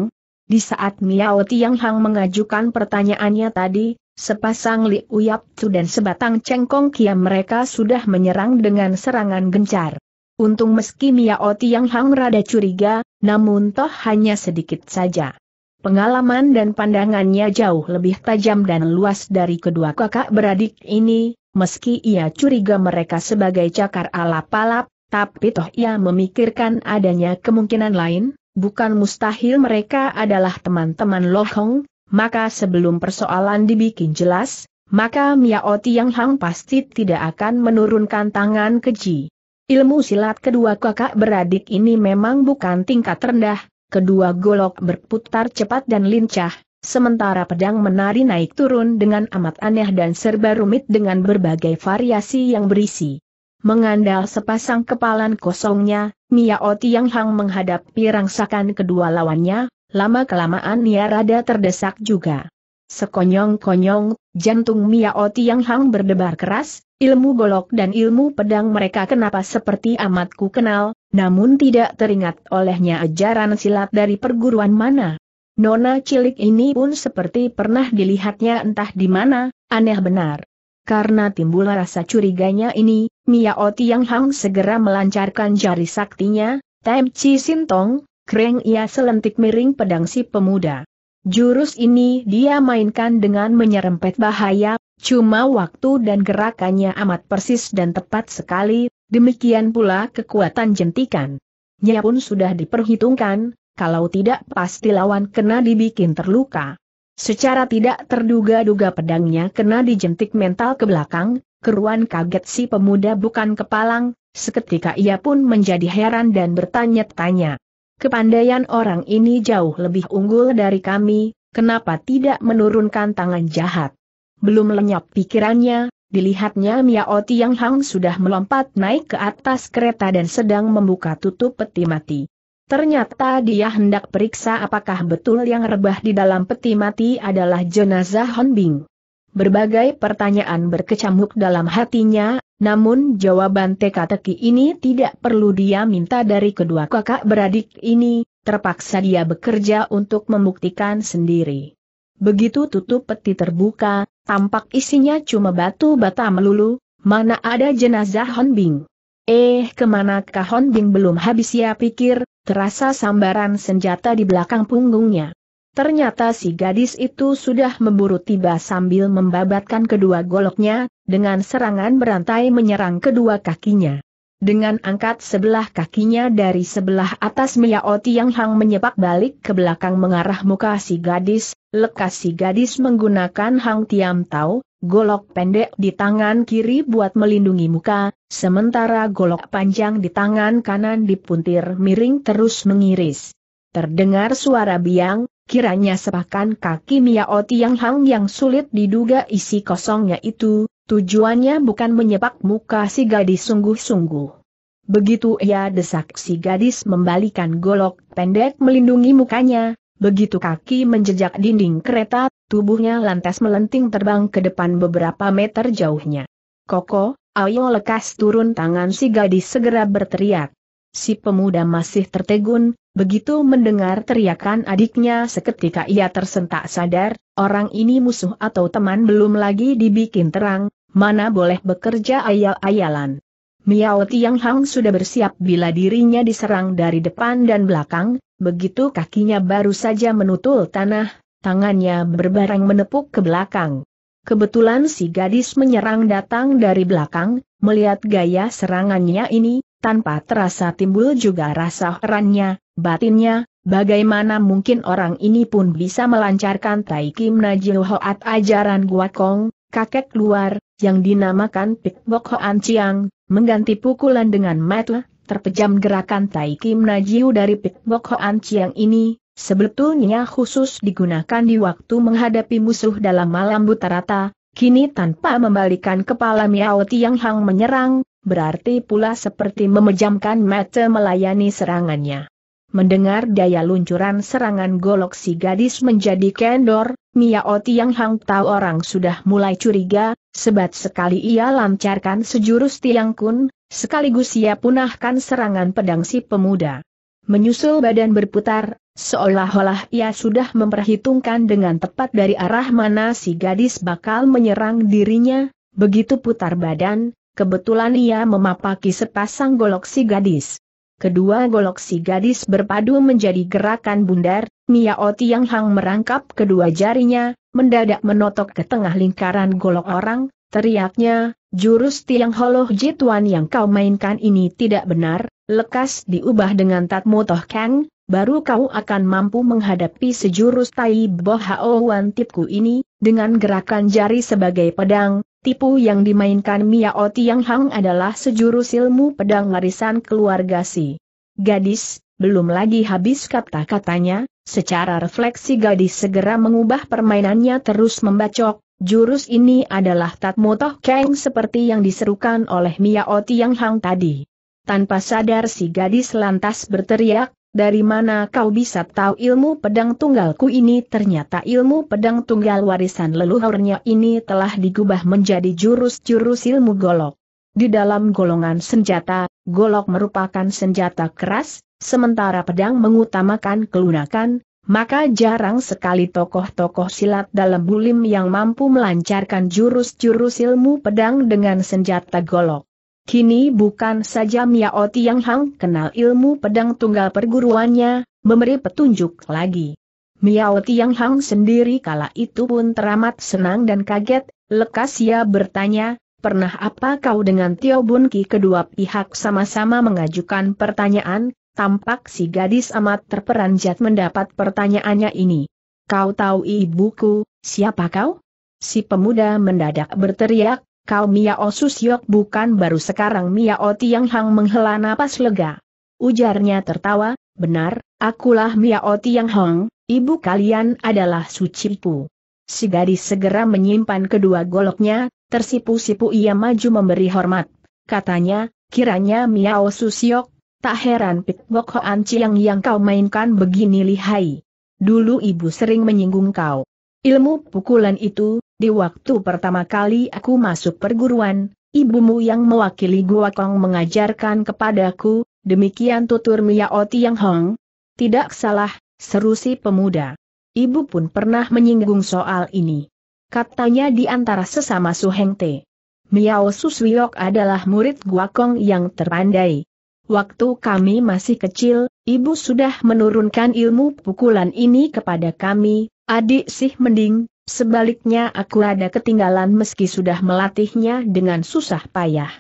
Di saat Mia Oti Tiang Hong mengajukan pertanyaannya tadi, Sepasang Li yap tu dan sebatang cengkong kiam mereka sudah menyerang dengan serangan gencar. Untung meski Miao yang Hang rada curiga, namun toh hanya sedikit saja. Pengalaman dan pandangannya jauh lebih tajam dan luas dari kedua kakak beradik ini, meski ia curiga mereka sebagai cakar ala palap, tapi toh ia memikirkan adanya kemungkinan lain, bukan mustahil mereka adalah teman-teman Lohong, maka sebelum persoalan dibikin jelas, maka Miao Tiang Hang pasti tidak akan menurunkan tangan keji. Ilmu silat kedua kakak beradik ini memang bukan tingkat rendah, kedua golok berputar cepat dan lincah, sementara pedang menari naik turun dengan amat aneh dan serba rumit dengan berbagai variasi yang berisi. Mengandal sepasang kepalan kosongnya, Miao Tiang Hang menghadapi rangsakan kedua lawannya, lama-kelamaan Nia rada terdesak juga. Sekonyong-konyong, jantung Miao Tiang Hang berdebar keras, ilmu golok dan ilmu pedang mereka kenapa seperti amat ku kenal, namun tidak teringat olehnya ajaran silat dari perguruan mana. Nona cilik ini pun seperti pernah dilihatnya entah di mana, aneh benar. Karena timbul rasa curiganya ini, Miao Tiang Hang segera melancarkan jari saktinya, Tem Chi Sintong, Kreng ia selentik miring pedang si pemuda. Jurus ini dia mainkan dengan menyerempet bahaya, cuma waktu dan gerakannya amat persis dan tepat sekali, demikian pula kekuatan jentikan. Nya pun sudah diperhitungkan, kalau tidak pasti lawan kena dibikin terluka. Secara tidak terduga-duga pedangnya kena dijentik mental ke belakang, keruan kaget si pemuda bukan kepalang, seketika ia pun menjadi heran dan bertanya-tanya. Kepandaian orang ini jauh lebih unggul dari kami, kenapa tidak menurunkan tangan jahat? Belum lenyap pikirannya, dilihatnya Miao Tiang Hang sudah melompat naik ke atas kereta dan sedang membuka tutup peti mati. Ternyata dia hendak periksa apakah betul yang rebah di dalam peti mati adalah jenazah Honbing. Berbagai pertanyaan berkecamuk dalam hatinya, namun jawaban teka-teki ini tidak perlu dia minta dari kedua kakak beradik ini, terpaksa dia bekerja untuk membuktikan sendiri. Begitu tutup peti terbuka, tampak isinya cuma batu bata melulu, mana ada jenazah Honbing. Eh kemana kemanakah Honbing belum habis ya pikir, terasa sambaran senjata di belakang punggungnya. Ternyata si gadis itu sudah memburu tiba sambil membabatkan kedua goloknya, dengan serangan berantai menyerang kedua kakinya. Dengan angkat sebelah kakinya dari sebelah atas Miao Tiang Hang menyepak balik ke belakang mengarah muka si gadis, lekas si gadis menggunakan Hang Tiam Tau, golok pendek di tangan kiri buat melindungi muka, sementara golok panjang di tangan kanan dipuntir miring terus mengiris. Terdengar suara biang, Kiranya sepakan kaki Miao Tiang Hang yang sulit diduga isi kosongnya itu, tujuannya bukan menyepak muka si gadis sungguh-sungguh. Begitu ia desak si gadis membalikan golok pendek melindungi mukanya, begitu kaki menjejak dinding kereta, tubuhnya lantas melenting terbang ke depan beberapa meter jauhnya. Koko, ayo lekas turun tangan si gadis segera berteriak. Si pemuda masih tertegun, begitu mendengar teriakan adiknya seketika ia tersentak sadar, orang ini musuh atau teman belum lagi dibikin terang, mana boleh bekerja ayal-ayalan. Miao Tiang Hang sudah bersiap bila dirinya diserang dari depan dan belakang, begitu kakinya baru saja menutul tanah, tangannya berbaring menepuk ke belakang. Kebetulan si gadis menyerang datang dari belakang, melihat gaya serangannya ini, tanpa terasa timbul juga rasa herannya, batinnya, bagaimana mungkin orang ini pun bisa melancarkan Tai Kim Najil Hoat ajaran Kong, kakek luar, yang dinamakan Pik Bok Hoan Chiang, mengganti pukulan dengan mata, terpejam gerakan Tai Kim Najiu dari Pik Bok Hoan Chiang ini, sebetulnya khusus digunakan di waktu menghadapi musuh dalam malam buta rata, kini tanpa membalikan kepala Miao Tiang Hang menyerang, berarti pula seperti memejamkan mata melayani serangannya. Mendengar daya luncuran serangan golok si gadis menjadi kendor, Miao yang Hang tahu orang sudah mulai curiga, sebat sekali ia lancarkan sejurus Tiang Kun, sekaligus ia punahkan serangan pedang si pemuda. Menyusul badan berputar, seolah-olah ia sudah memperhitungkan dengan tepat dari arah mana si gadis bakal menyerang dirinya, begitu putar badan, Kebetulan ia memapaki sepasang golok si gadis. Kedua golok si gadis berpadu menjadi gerakan bundar, Miao Tiang Hang merangkap kedua jarinya, mendadak menotok ke tengah lingkaran golok orang, teriaknya, jurus Tiang Holoh Jituan yang kau mainkan ini tidak benar, lekas diubah dengan Tatmo Toh Kang, baru kau akan mampu menghadapi sejurus Tai Bo Hao Wan Tipku ini, dengan gerakan jari sebagai pedang, Tipu yang dimainkan Miao Tiang Hang adalah sejurus ilmu pedang warisan keluarga si. Gadis, belum lagi habis kata-katanya, secara refleksi gadis segera mengubah permainannya terus membacok, jurus ini adalah Tatmo Toh Keng seperti yang diserukan oleh Miao Tiang Hang tadi. Tanpa sadar si gadis lantas berteriak, dari mana kau bisa tahu ilmu pedang tunggalku ini? Ternyata ilmu pedang tunggal warisan leluhurnya ini telah digubah menjadi jurus-jurus ilmu golok. Di dalam golongan senjata, golok merupakan senjata keras, sementara pedang mengutamakan kelunakan, maka jarang sekali tokoh-tokoh silat dalam bulim yang mampu melancarkan jurus-jurus ilmu pedang dengan senjata golok. Kini bukan saja Miao Tiang Hang kenal ilmu pedang tunggal perguruannya, memberi petunjuk lagi. Miao Tiang Hang sendiri kala itu pun teramat senang dan kaget, lekas ia bertanya, pernah apa kau dengan Tio Bun Ki kedua pihak sama-sama mengajukan pertanyaan, tampak si gadis amat terperanjat mendapat pertanyaannya ini. Kau tahu ibuku, siapa kau? Si pemuda mendadak berteriak, kau Miao Susyok bukan baru sekarang Miao Tiang Hang menghela napas lega. Ujarnya tertawa, benar, akulah Miao Tiang Hang, ibu kalian adalah Sucipu. Si gadis segera menyimpan kedua goloknya, tersipu-sipu ia maju memberi hormat. Katanya, kiranya Miao Susyok, tak heran Pitbok Hoan Chiang yang kau mainkan begini lihai. Dulu ibu sering menyinggung kau. Ilmu pukulan itu, di waktu pertama kali aku masuk perguruan, ibumu yang mewakili Gua Kong mengajarkan kepadaku, demikian tutur Miao Tiang Hong. Tidak salah, seru si pemuda. Ibu pun pernah menyinggung soal ini. Katanya di antara sesama Su Heng Te. Miao Suswiok adalah murid Gua Kong yang terpandai. Waktu kami masih kecil, ibu sudah menurunkan ilmu pukulan ini kepada kami, adik sih mending, Sebaliknya aku ada ketinggalan meski sudah melatihnya dengan susah payah.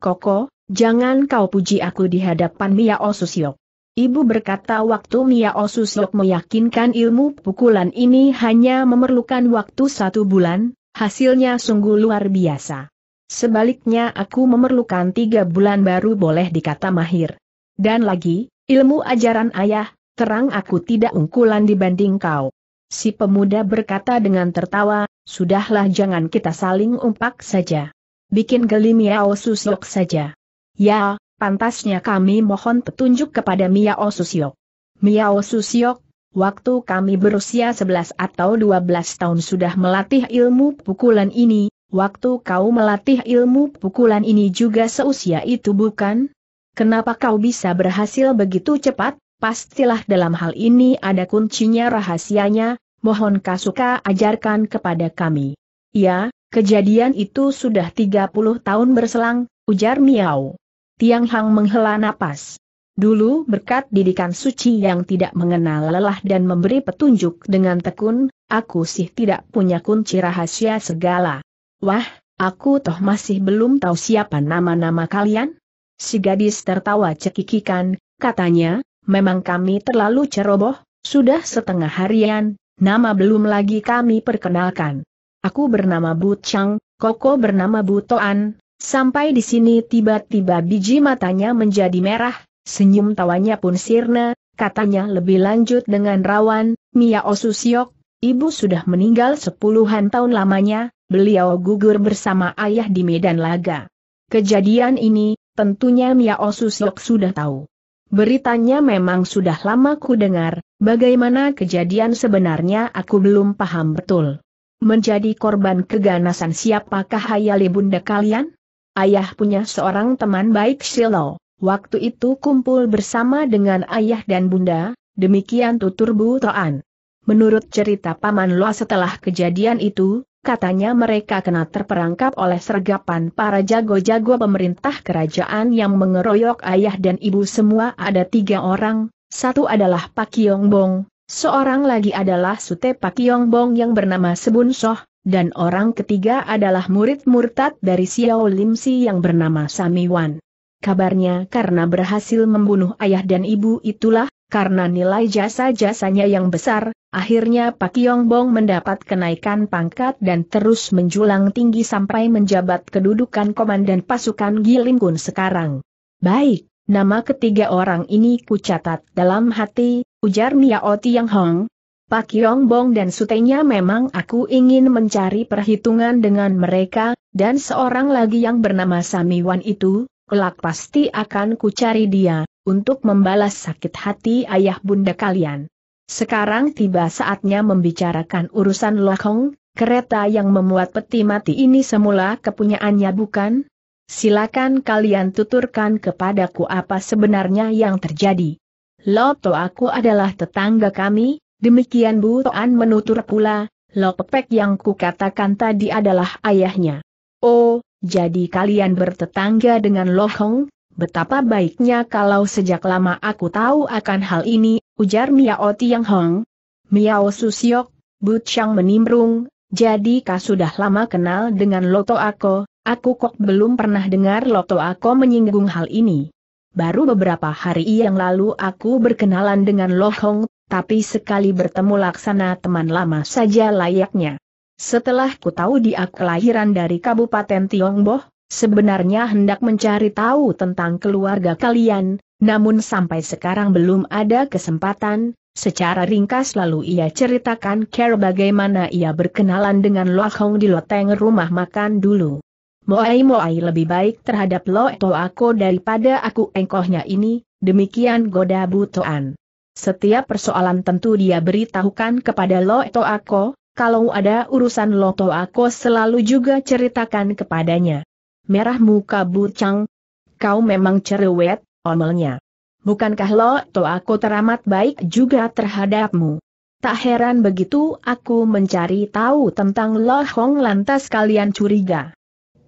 Koko, jangan kau puji aku di hadapan Mia Osusyok. Ibu berkata waktu Mia Osusyok meyakinkan ilmu pukulan ini hanya memerlukan waktu satu bulan, hasilnya sungguh luar biasa. Sebaliknya aku memerlukan tiga bulan baru boleh dikata mahir. Dan lagi, ilmu ajaran ayah, terang aku tidak unggulan dibanding kau. Si pemuda berkata dengan tertawa, sudahlah jangan kita saling umpak saja. Bikin geli Miao Susyok saja. Ya, pantasnya kami mohon petunjuk kepada Miao Susyok. Miao Susyok, waktu kami berusia 11 atau 12 tahun sudah melatih ilmu pukulan ini, waktu kau melatih ilmu pukulan ini juga seusia itu bukan? Kenapa kau bisa berhasil begitu cepat? pastilah dalam hal ini ada kuncinya rahasianya, mohon Kasuka ajarkan kepada kami. Ya, kejadian itu sudah 30 tahun berselang, ujar Miao. Tiang Hang menghela napas. Dulu berkat didikan suci yang tidak mengenal lelah dan memberi petunjuk dengan tekun, aku sih tidak punya kunci rahasia segala. Wah, aku toh masih belum tahu siapa nama-nama kalian? Si gadis tertawa cekikikan, katanya, memang kami terlalu ceroboh, sudah setengah harian, nama belum lagi kami perkenalkan. Aku bernama But Chang, Koko bernama Bu Toan, sampai di sini tiba-tiba biji matanya menjadi merah, senyum tawanya pun sirna, katanya lebih lanjut dengan rawan, Mia Osusiok, ibu sudah meninggal sepuluhan tahun lamanya, beliau gugur bersama ayah di Medan Laga. Kejadian ini, tentunya Mia Osusiok sudah tahu. Beritanya memang sudah lama ku dengar, bagaimana kejadian sebenarnya aku belum paham betul. Menjadi korban keganasan siapakah Hayali bunda kalian? Ayah punya seorang teman baik Silo, waktu itu kumpul bersama dengan ayah dan bunda, demikian tutur Bu Toan. Menurut cerita Paman Loa setelah kejadian itu, Katanya mereka kena terperangkap oleh sergapan para jago-jago pemerintah kerajaan yang mengeroyok ayah dan ibu semua ada tiga orang, satu adalah Pak Yongbong, seorang lagi adalah Sute Pak Yongbong yang bernama Sebun Soh, dan orang ketiga adalah murid murtad dari Xiao Lim Si yang bernama Sami Wan. Kabarnya karena berhasil membunuh ayah dan ibu itulah, karena nilai jasa-jasanya yang besar, Akhirnya Pak Yong Bong mendapat kenaikan pangkat dan terus menjulang tinggi sampai menjabat kedudukan komandan pasukan Kun sekarang. Baik, nama ketiga orang ini kucatat dalam hati, ujar Miao Tiang Hong. Pak Yong Bong dan sutenya memang aku ingin mencari perhitungan dengan mereka, dan seorang lagi yang bernama Sami Wan itu, kelak pasti akan kucari dia, untuk membalas sakit hati ayah bunda kalian. Sekarang tiba saatnya membicarakan urusan Lohong, kereta yang memuat peti mati ini semula kepunyaannya bukan? Silakan kalian tuturkan kepadaku apa sebenarnya yang terjadi. Loto aku adalah tetangga kami, demikian Bu Toan menutur pula, Lopepek yang kukatakan tadi adalah ayahnya. Oh, jadi kalian bertetangga dengan Lohong, betapa baiknya kalau sejak lama aku tahu akan hal ini, ujar Miao Tiang Hong. Miao Susiok, Bu Chang menimbrung, jadi kau sudah lama kenal dengan Loto Ako, aku kok belum pernah dengar Loto Ako menyinggung hal ini. Baru beberapa hari yang lalu aku berkenalan dengan Lo Hong, tapi sekali bertemu laksana teman lama saja layaknya. Setelah ku tahu dia kelahiran dari Kabupaten Tiongboh, sebenarnya hendak mencari tahu tentang keluarga kalian, namun sampai sekarang belum ada kesempatan, secara ringkas lalu ia ceritakan care bagaimana ia berkenalan dengan Loa Hong di loteng rumah makan dulu. Moai Moai lebih baik terhadap Lo Ako daripada aku engkohnya ini, demikian goda butoan. Setiap persoalan tentu dia beritahukan kepada Lo Ako, kalau ada urusan Lo To Ako selalu juga ceritakan kepadanya. Merah muka bucang. Kau memang cerewet, omelnya. Bukankah lo to aku teramat baik juga terhadapmu? Tak heran begitu aku mencari tahu tentang Lo Hong lantas kalian curiga.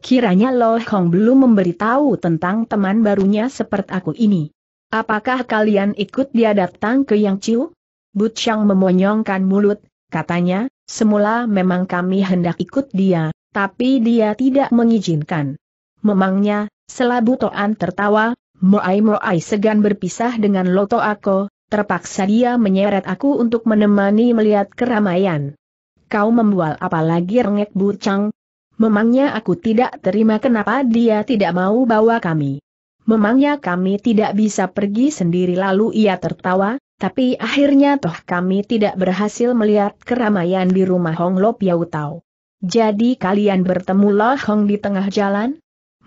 Kiranya Lo Hong belum memberitahu tentang teman barunya seperti aku ini. Apakah kalian ikut dia datang ke Yang Chiu? But Chang memonyongkan mulut, katanya, semula memang kami hendak ikut dia, tapi dia tidak mengizinkan. Memangnya, selabu Toan tertawa, Moai-moai segan berpisah dengan Loto Ako, terpaksa dia menyeret aku untuk menemani melihat keramaian. Kau membual apalagi rengek bucang? Memangnya aku tidak terima kenapa dia tidak mau bawa kami. Memangnya kami tidak bisa pergi sendiri lalu ia tertawa, tapi akhirnya toh kami tidak berhasil melihat keramaian di rumah Hong Lo Piau Tau. Jadi kalian bertemulah Hong di tengah jalan?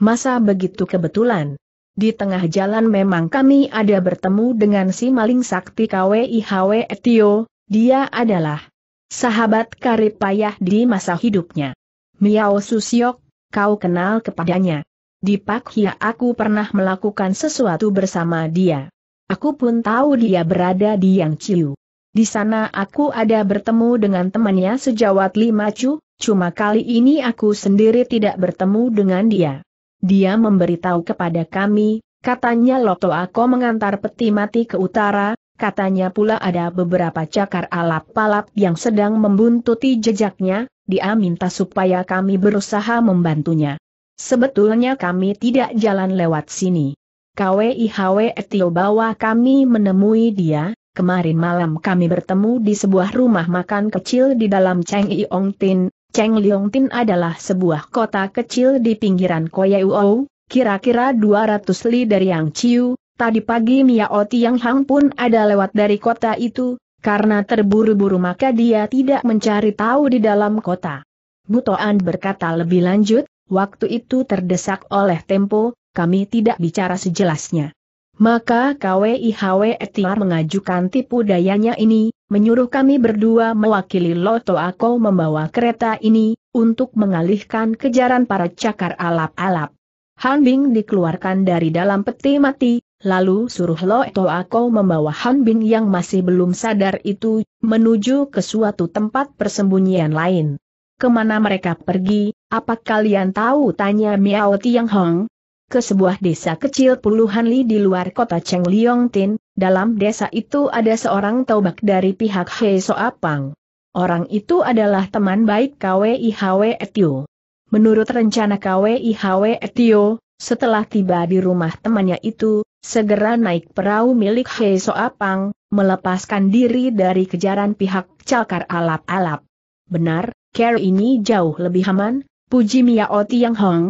Masa begitu kebetulan? di tengah jalan memang kami ada bertemu dengan si maling sakti KWIHW Etio, dia adalah sahabat karib payah di masa hidupnya. Miao Susiok, kau kenal kepadanya. Di Pak Hia aku pernah melakukan sesuatu bersama dia. Aku pun tahu dia berada di Yang Ciu. Di sana aku ada bertemu dengan temannya sejawat Lima Cu, cuma kali ini aku sendiri tidak bertemu dengan dia. Dia memberitahu kepada kami, katanya Loto Ako mengantar peti mati ke utara, katanya pula ada beberapa cakar alap-alap yang sedang membuntuti jejaknya, dia minta supaya kami berusaha membantunya. Sebetulnya kami tidak jalan lewat sini. KWIHW Etio bawa kami menemui dia, kemarin malam kami bertemu di sebuah rumah makan kecil di dalam Cheng Iong Tin, Cheng Tin adalah sebuah kota kecil di pinggiran Koyeuou, kira-kira 200 li dari Yang Chiu, tadi pagi Miao Tiang Hang pun ada lewat dari kota itu, karena terburu-buru maka dia tidak mencari tahu di dalam kota. Butoan berkata lebih lanjut, waktu itu terdesak oleh tempo, kami tidak bicara sejelasnya. Maka KWIHW Etiar mengajukan tipu dayanya ini, menyuruh kami berdua mewakili Loto Ako membawa kereta ini, untuk mengalihkan kejaran para cakar alap-alap. Han Bing dikeluarkan dari dalam peti mati, lalu suruh Loto Ako membawa Han Bing yang masih belum sadar itu, menuju ke suatu tempat persembunyian lain. Kemana mereka pergi, apa kalian tahu tanya Miao Tiang Hong? Ke sebuah desa kecil puluhan li di luar kota Cheng Liong Tin, dalam desa itu ada seorang taubak dari pihak Hei Soapang. Orang itu adalah teman baik KWIHW Etio. Menurut rencana KWIHW Etio, setelah tiba di rumah temannya itu, segera naik perahu milik Hei Soapang, melepaskan diri dari kejaran pihak cakar alap-alap. Benar, care ini jauh lebih aman, puji Oti Yang Hong.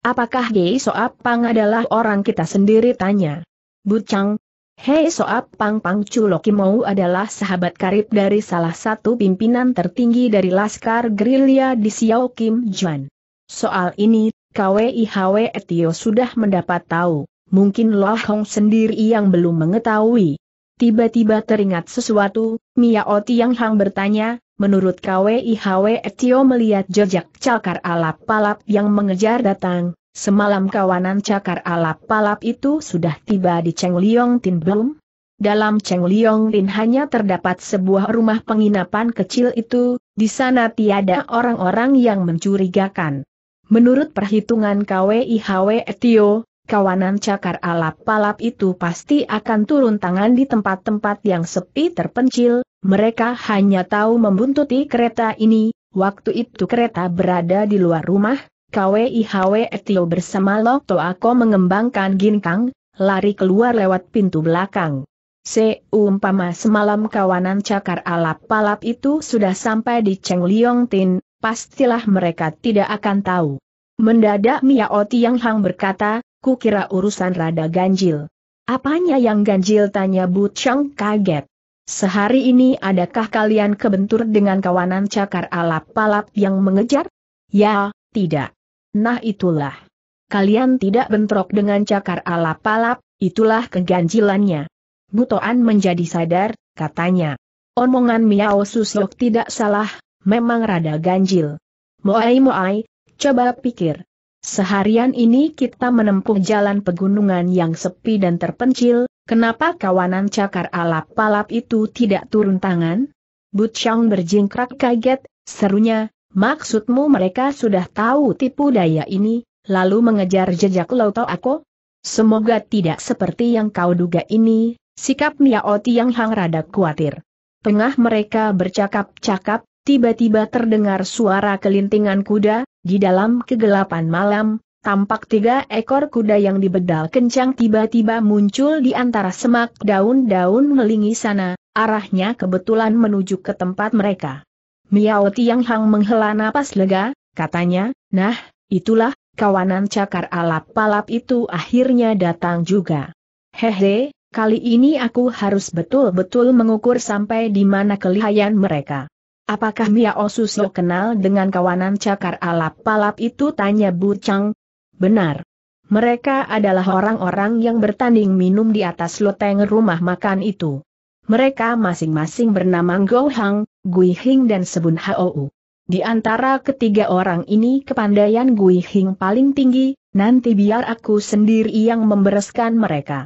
Apakah Hei Soapang adalah orang kita sendiri tanya. Bucang, Hei Soap Pang Pang Chu adalah sahabat karib dari salah satu pimpinan tertinggi dari Laskar Gerilya di Xiao Kim Juan. Soal ini, KWIHW Etio sudah mendapat tahu, mungkin Loh Hong sendiri yang belum mengetahui. Tiba-tiba teringat sesuatu, Mia Oti Tiang Hang bertanya, menurut KWIHW Etio melihat jejak cakar alap palap yang mengejar datang, Semalam kawanan cakar alap palap itu sudah tiba di Cheng Liong Tin belum? Dalam Cheng Liong Tin hanya terdapat sebuah rumah penginapan kecil itu, di sana tiada orang-orang yang mencurigakan. Menurut perhitungan KWIHW Etio, kawanan cakar alap palap itu pasti akan turun tangan di tempat-tempat yang sepi terpencil, mereka hanya tahu membuntuti kereta ini, waktu itu kereta berada di luar rumah, KWIHW Etio bersama Lokto Ako mengembangkan ginkang, lari keluar lewat pintu belakang. Seumpama semalam kawanan cakar alap palap itu sudah sampai di Cheng Liong Tin, pastilah mereka tidak akan tahu. Mendadak Miao Tiang Hang berkata, kukira urusan rada ganjil. Apanya yang ganjil tanya Bu Chang kaget. Sehari ini adakah kalian kebentur dengan kawanan cakar alap palap yang mengejar? Ya, tidak. Nah itulah. Kalian tidak bentrok dengan cakar alap-alap, itulah keganjilannya. Butoan menjadi sadar, katanya. Omongan Miao Susok tidak salah, memang rada ganjil. Moai-moai, coba pikir. Seharian ini kita menempuh jalan pegunungan yang sepi dan terpencil, kenapa kawanan cakar alap-alap itu tidak turun tangan? Butchang berjingkrak kaget, serunya, Maksudmu mereka sudah tahu tipu daya ini, lalu mengejar jejak Loto Ako? Semoga tidak seperti yang kau duga ini, sikap Miaoti yang Hang rada khawatir. Tengah mereka bercakap-cakap, tiba-tiba terdengar suara kelintingan kuda, di dalam kegelapan malam, Tampak tiga ekor kuda yang dibedal kencang tiba-tiba muncul di antara semak daun-daun melingi sana, arahnya kebetulan menuju ke tempat mereka. Miao Tiang Hang menghela napas lega, katanya, nah, itulah, kawanan cakar alap palap itu akhirnya datang juga. Hehe, kali ini aku harus betul-betul mengukur sampai di mana kelihayan mereka. Apakah Miao Susio kenal dengan kawanan cakar alap palap itu tanya Bu Chang? Benar. Mereka adalah orang-orang yang bertanding minum di atas loteng rumah makan itu. Mereka masing-masing bernama Gohang, Gui Hing dan Sebun Hou. Di antara ketiga orang ini kepandaian Gui Hing paling tinggi, nanti biar aku sendiri yang membereskan mereka.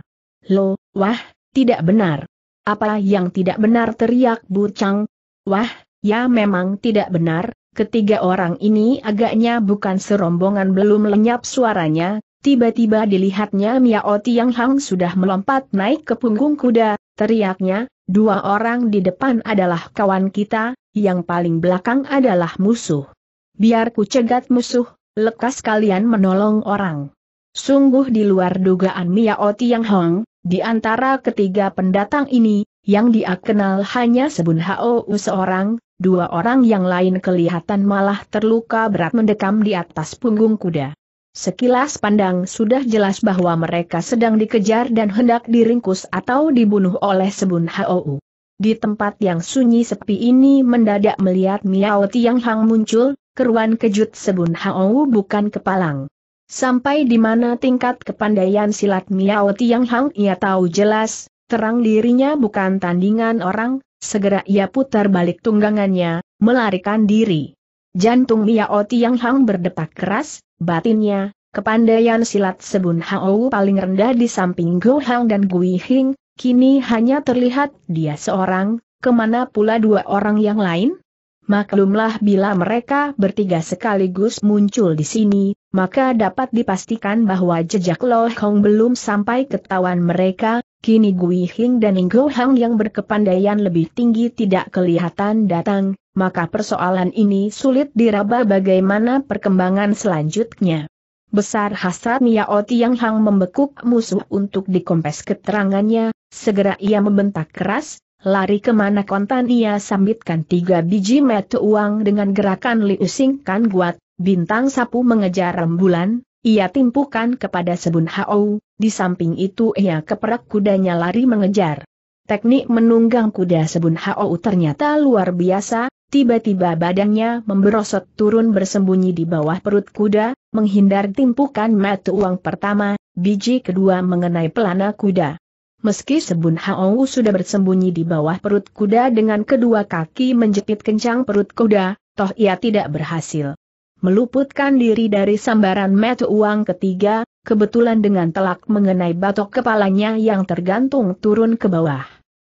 Lo, wah, tidak benar. Apa yang tidak benar teriak Bu Chang? Wah, ya memang tidak benar, Ketiga orang ini agaknya bukan serombongan belum lenyap suaranya, tiba-tiba dilihatnya Miao Tiang Hang sudah melompat naik ke punggung kuda, teriaknya, Dua orang di depan adalah kawan kita, yang paling belakang adalah musuh. Biar ku cegat musuh, lekas kalian menolong orang. Sungguh di luar dugaan Mia Oti Yang Hong, di antara ketiga pendatang ini, yang dia kenal hanya Sebun Hou seorang, dua orang yang lain kelihatan malah terluka berat mendekam di atas punggung kuda. Sekilas pandang sudah jelas bahwa mereka sedang dikejar dan hendak diringkus atau dibunuh oleh Sebun Hou. Di tempat yang sunyi sepi ini mendadak melihat Miao Tiang Hang muncul, keruan kejut Sebun Hou bukan kepalang. Sampai di mana tingkat kepandaian silat Miao Tiang Hang ia tahu jelas, terang dirinya bukan tandingan orang, segera ia putar balik tunggangannya, melarikan diri. Jantung Miao Tiang Hang berdetak keras, batinnya, kepandaian silat Sebun Hao paling rendah di samping Go Hang dan Gui Hing, kini hanya terlihat dia seorang, kemana pula dua orang yang lain? Maklumlah bila mereka bertiga sekaligus muncul di sini, maka dapat dipastikan bahwa jejak Lo Hong belum sampai ketahuan mereka, Kini Gui Hing dan Ngo Hang yang berkepandaian lebih tinggi tidak kelihatan datang, maka persoalan ini sulit diraba bagaimana perkembangan selanjutnya. Besar hasrat Miao yang Hang membekuk musuh untuk dikompes keterangannya, segera ia membentak keras, lari kemana kontan ia sambitkan tiga biji metu uang dengan gerakan liusing kan Guat, bintang sapu mengejar rembulan, ia timpukan kepada Sebun Hao, di samping itu ia keperak kudanya lari mengejar. Teknik menunggang kuda Sebun Hou ternyata luar biasa, tiba-tiba badannya memberosot turun bersembunyi di bawah perut kuda, menghindar timpukan mata uang pertama, biji kedua mengenai pelana kuda. Meski Sebun Hou sudah bersembunyi di bawah perut kuda dengan kedua kaki menjepit kencang perut kuda, toh ia tidak berhasil. Meluputkan diri dari sambaran mata uang ketiga, kebetulan dengan telak mengenai batok kepalanya yang tergantung turun ke bawah.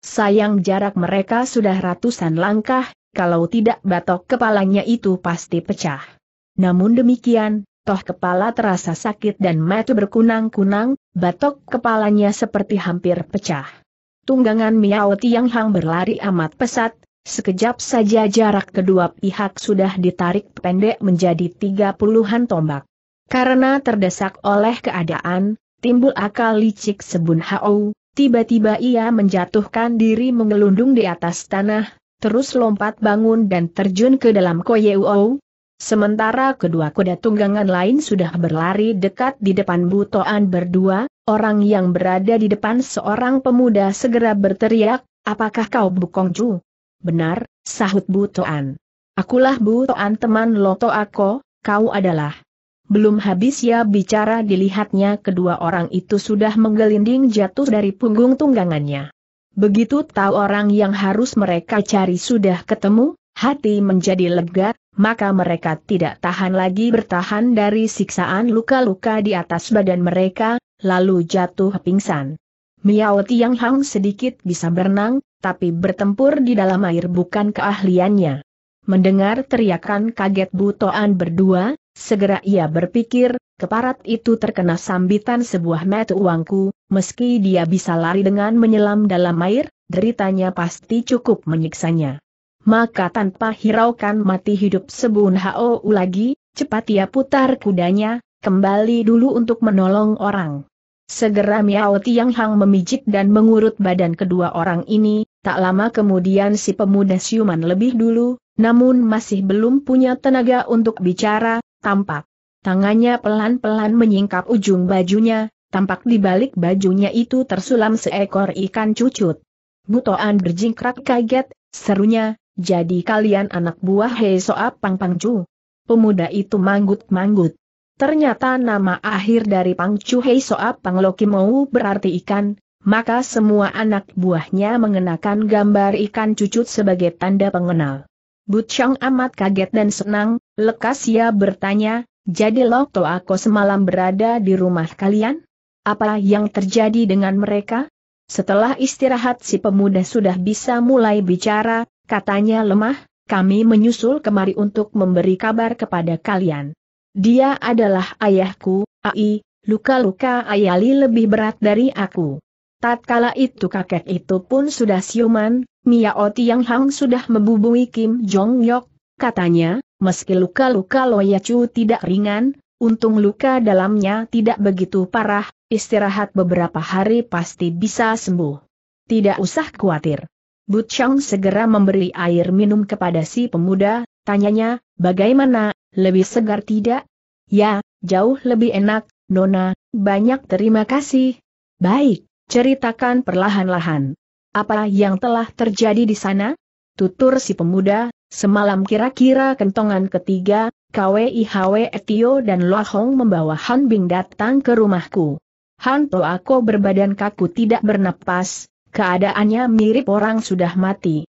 Sayang jarak mereka sudah ratusan langkah, kalau tidak batok kepalanya itu pasti pecah. Namun demikian, toh kepala terasa sakit dan mata berkunang-kunang, batok kepalanya seperti hampir pecah. Tunggangan Miao Tiang Hang berlari amat pesat, sekejap saja jarak kedua pihak sudah ditarik pendek menjadi tiga puluhan tombak. Karena terdesak oleh keadaan, timbul akal licik Sebun Hao, Tiba-tiba ia menjatuhkan diri mengelundung di atas tanah, terus lompat bangun dan terjun ke dalam Koyeuou. Sementara kedua kuda tunggangan lain sudah berlari dekat di depan butoan berdua, orang yang berada di depan seorang pemuda segera berteriak, apakah kau Bukongju? Benar, sahut butoan. Akulah butoan teman loto aku, kau adalah. Belum habis ya bicara dilihatnya kedua orang itu sudah menggelinding jatuh dari punggung tunggangannya. Begitu tahu orang yang harus mereka cari sudah ketemu, hati menjadi lega, maka mereka tidak tahan lagi bertahan dari siksaan luka-luka di atas badan mereka, lalu jatuh pingsan. Miao Tiang Hang sedikit bisa berenang, tapi bertempur di dalam air bukan keahliannya. Mendengar teriakan kaget Butoan berdua, Segera ia berpikir, keparat itu terkena sambitan sebuah metu uangku, meski dia bisa lari dengan menyelam dalam air, deritanya pasti cukup menyiksanya. Maka tanpa hiraukan mati hidup sebun hou lagi, cepat ia putar kudanya, kembali dulu untuk menolong orang. Segera Miao Tiang Hang memijit dan mengurut badan kedua orang ini, tak lama kemudian si pemuda siuman lebih dulu, namun masih belum punya tenaga untuk bicara, tampak. Tangannya pelan-pelan menyingkap ujung bajunya, tampak di balik bajunya itu tersulam seekor ikan cucut. Butoan berjingkrak kaget, serunya, jadi kalian anak buah Hei Soap Pang Pangcu. Pemuda itu manggut-manggut. Ternyata nama akhir dari Pangcu Hei Soap Pang Loki Mau berarti ikan, maka semua anak buahnya mengenakan gambar ikan cucut sebagai tanda pengenal. Butchong amat kaget dan senang, lekas ia bertanya, jadi to aku semalam berada di rumah kalian? Apa yang terjadi dengan mereka? Setelah istirahat si pemuda sudah bisa mulai bicara, katanya lemah, kami menyusul kemari untuk memberi kabar kepada kalian. Dia adalah ayahku, Ai, luka-luka Ayali lebih berat dari aku. Tatkala itu kakek itu pun sudah siuman, Miao yang Hang sudah membubui Kim Jong Yok, katanya, meski luka-luka Loyacu tidak ringan, untung luka dalamnya tidak begitu parah, istirahat beberapa hari pasti bisa sembuh. Tidak usah khawatir. Bu Chang segera memberi air minum kepada si pemuda, tanyanya, bagaimana, lebih segar tidak? Ya, jauh lebih enak, Nona, banyak terima kasih. Baik. Ceritakan perlahan-lahan. Apa yang telah terjadi di sana? Tutur si pemuda, semalam kira-kira kentongan ketiga, KWIHW Etio dan Hong membawa Han Bing datang ke rumahku. Han Toako berbadan kaku tidak bernapas, keadaannya mirip orang sudah mati.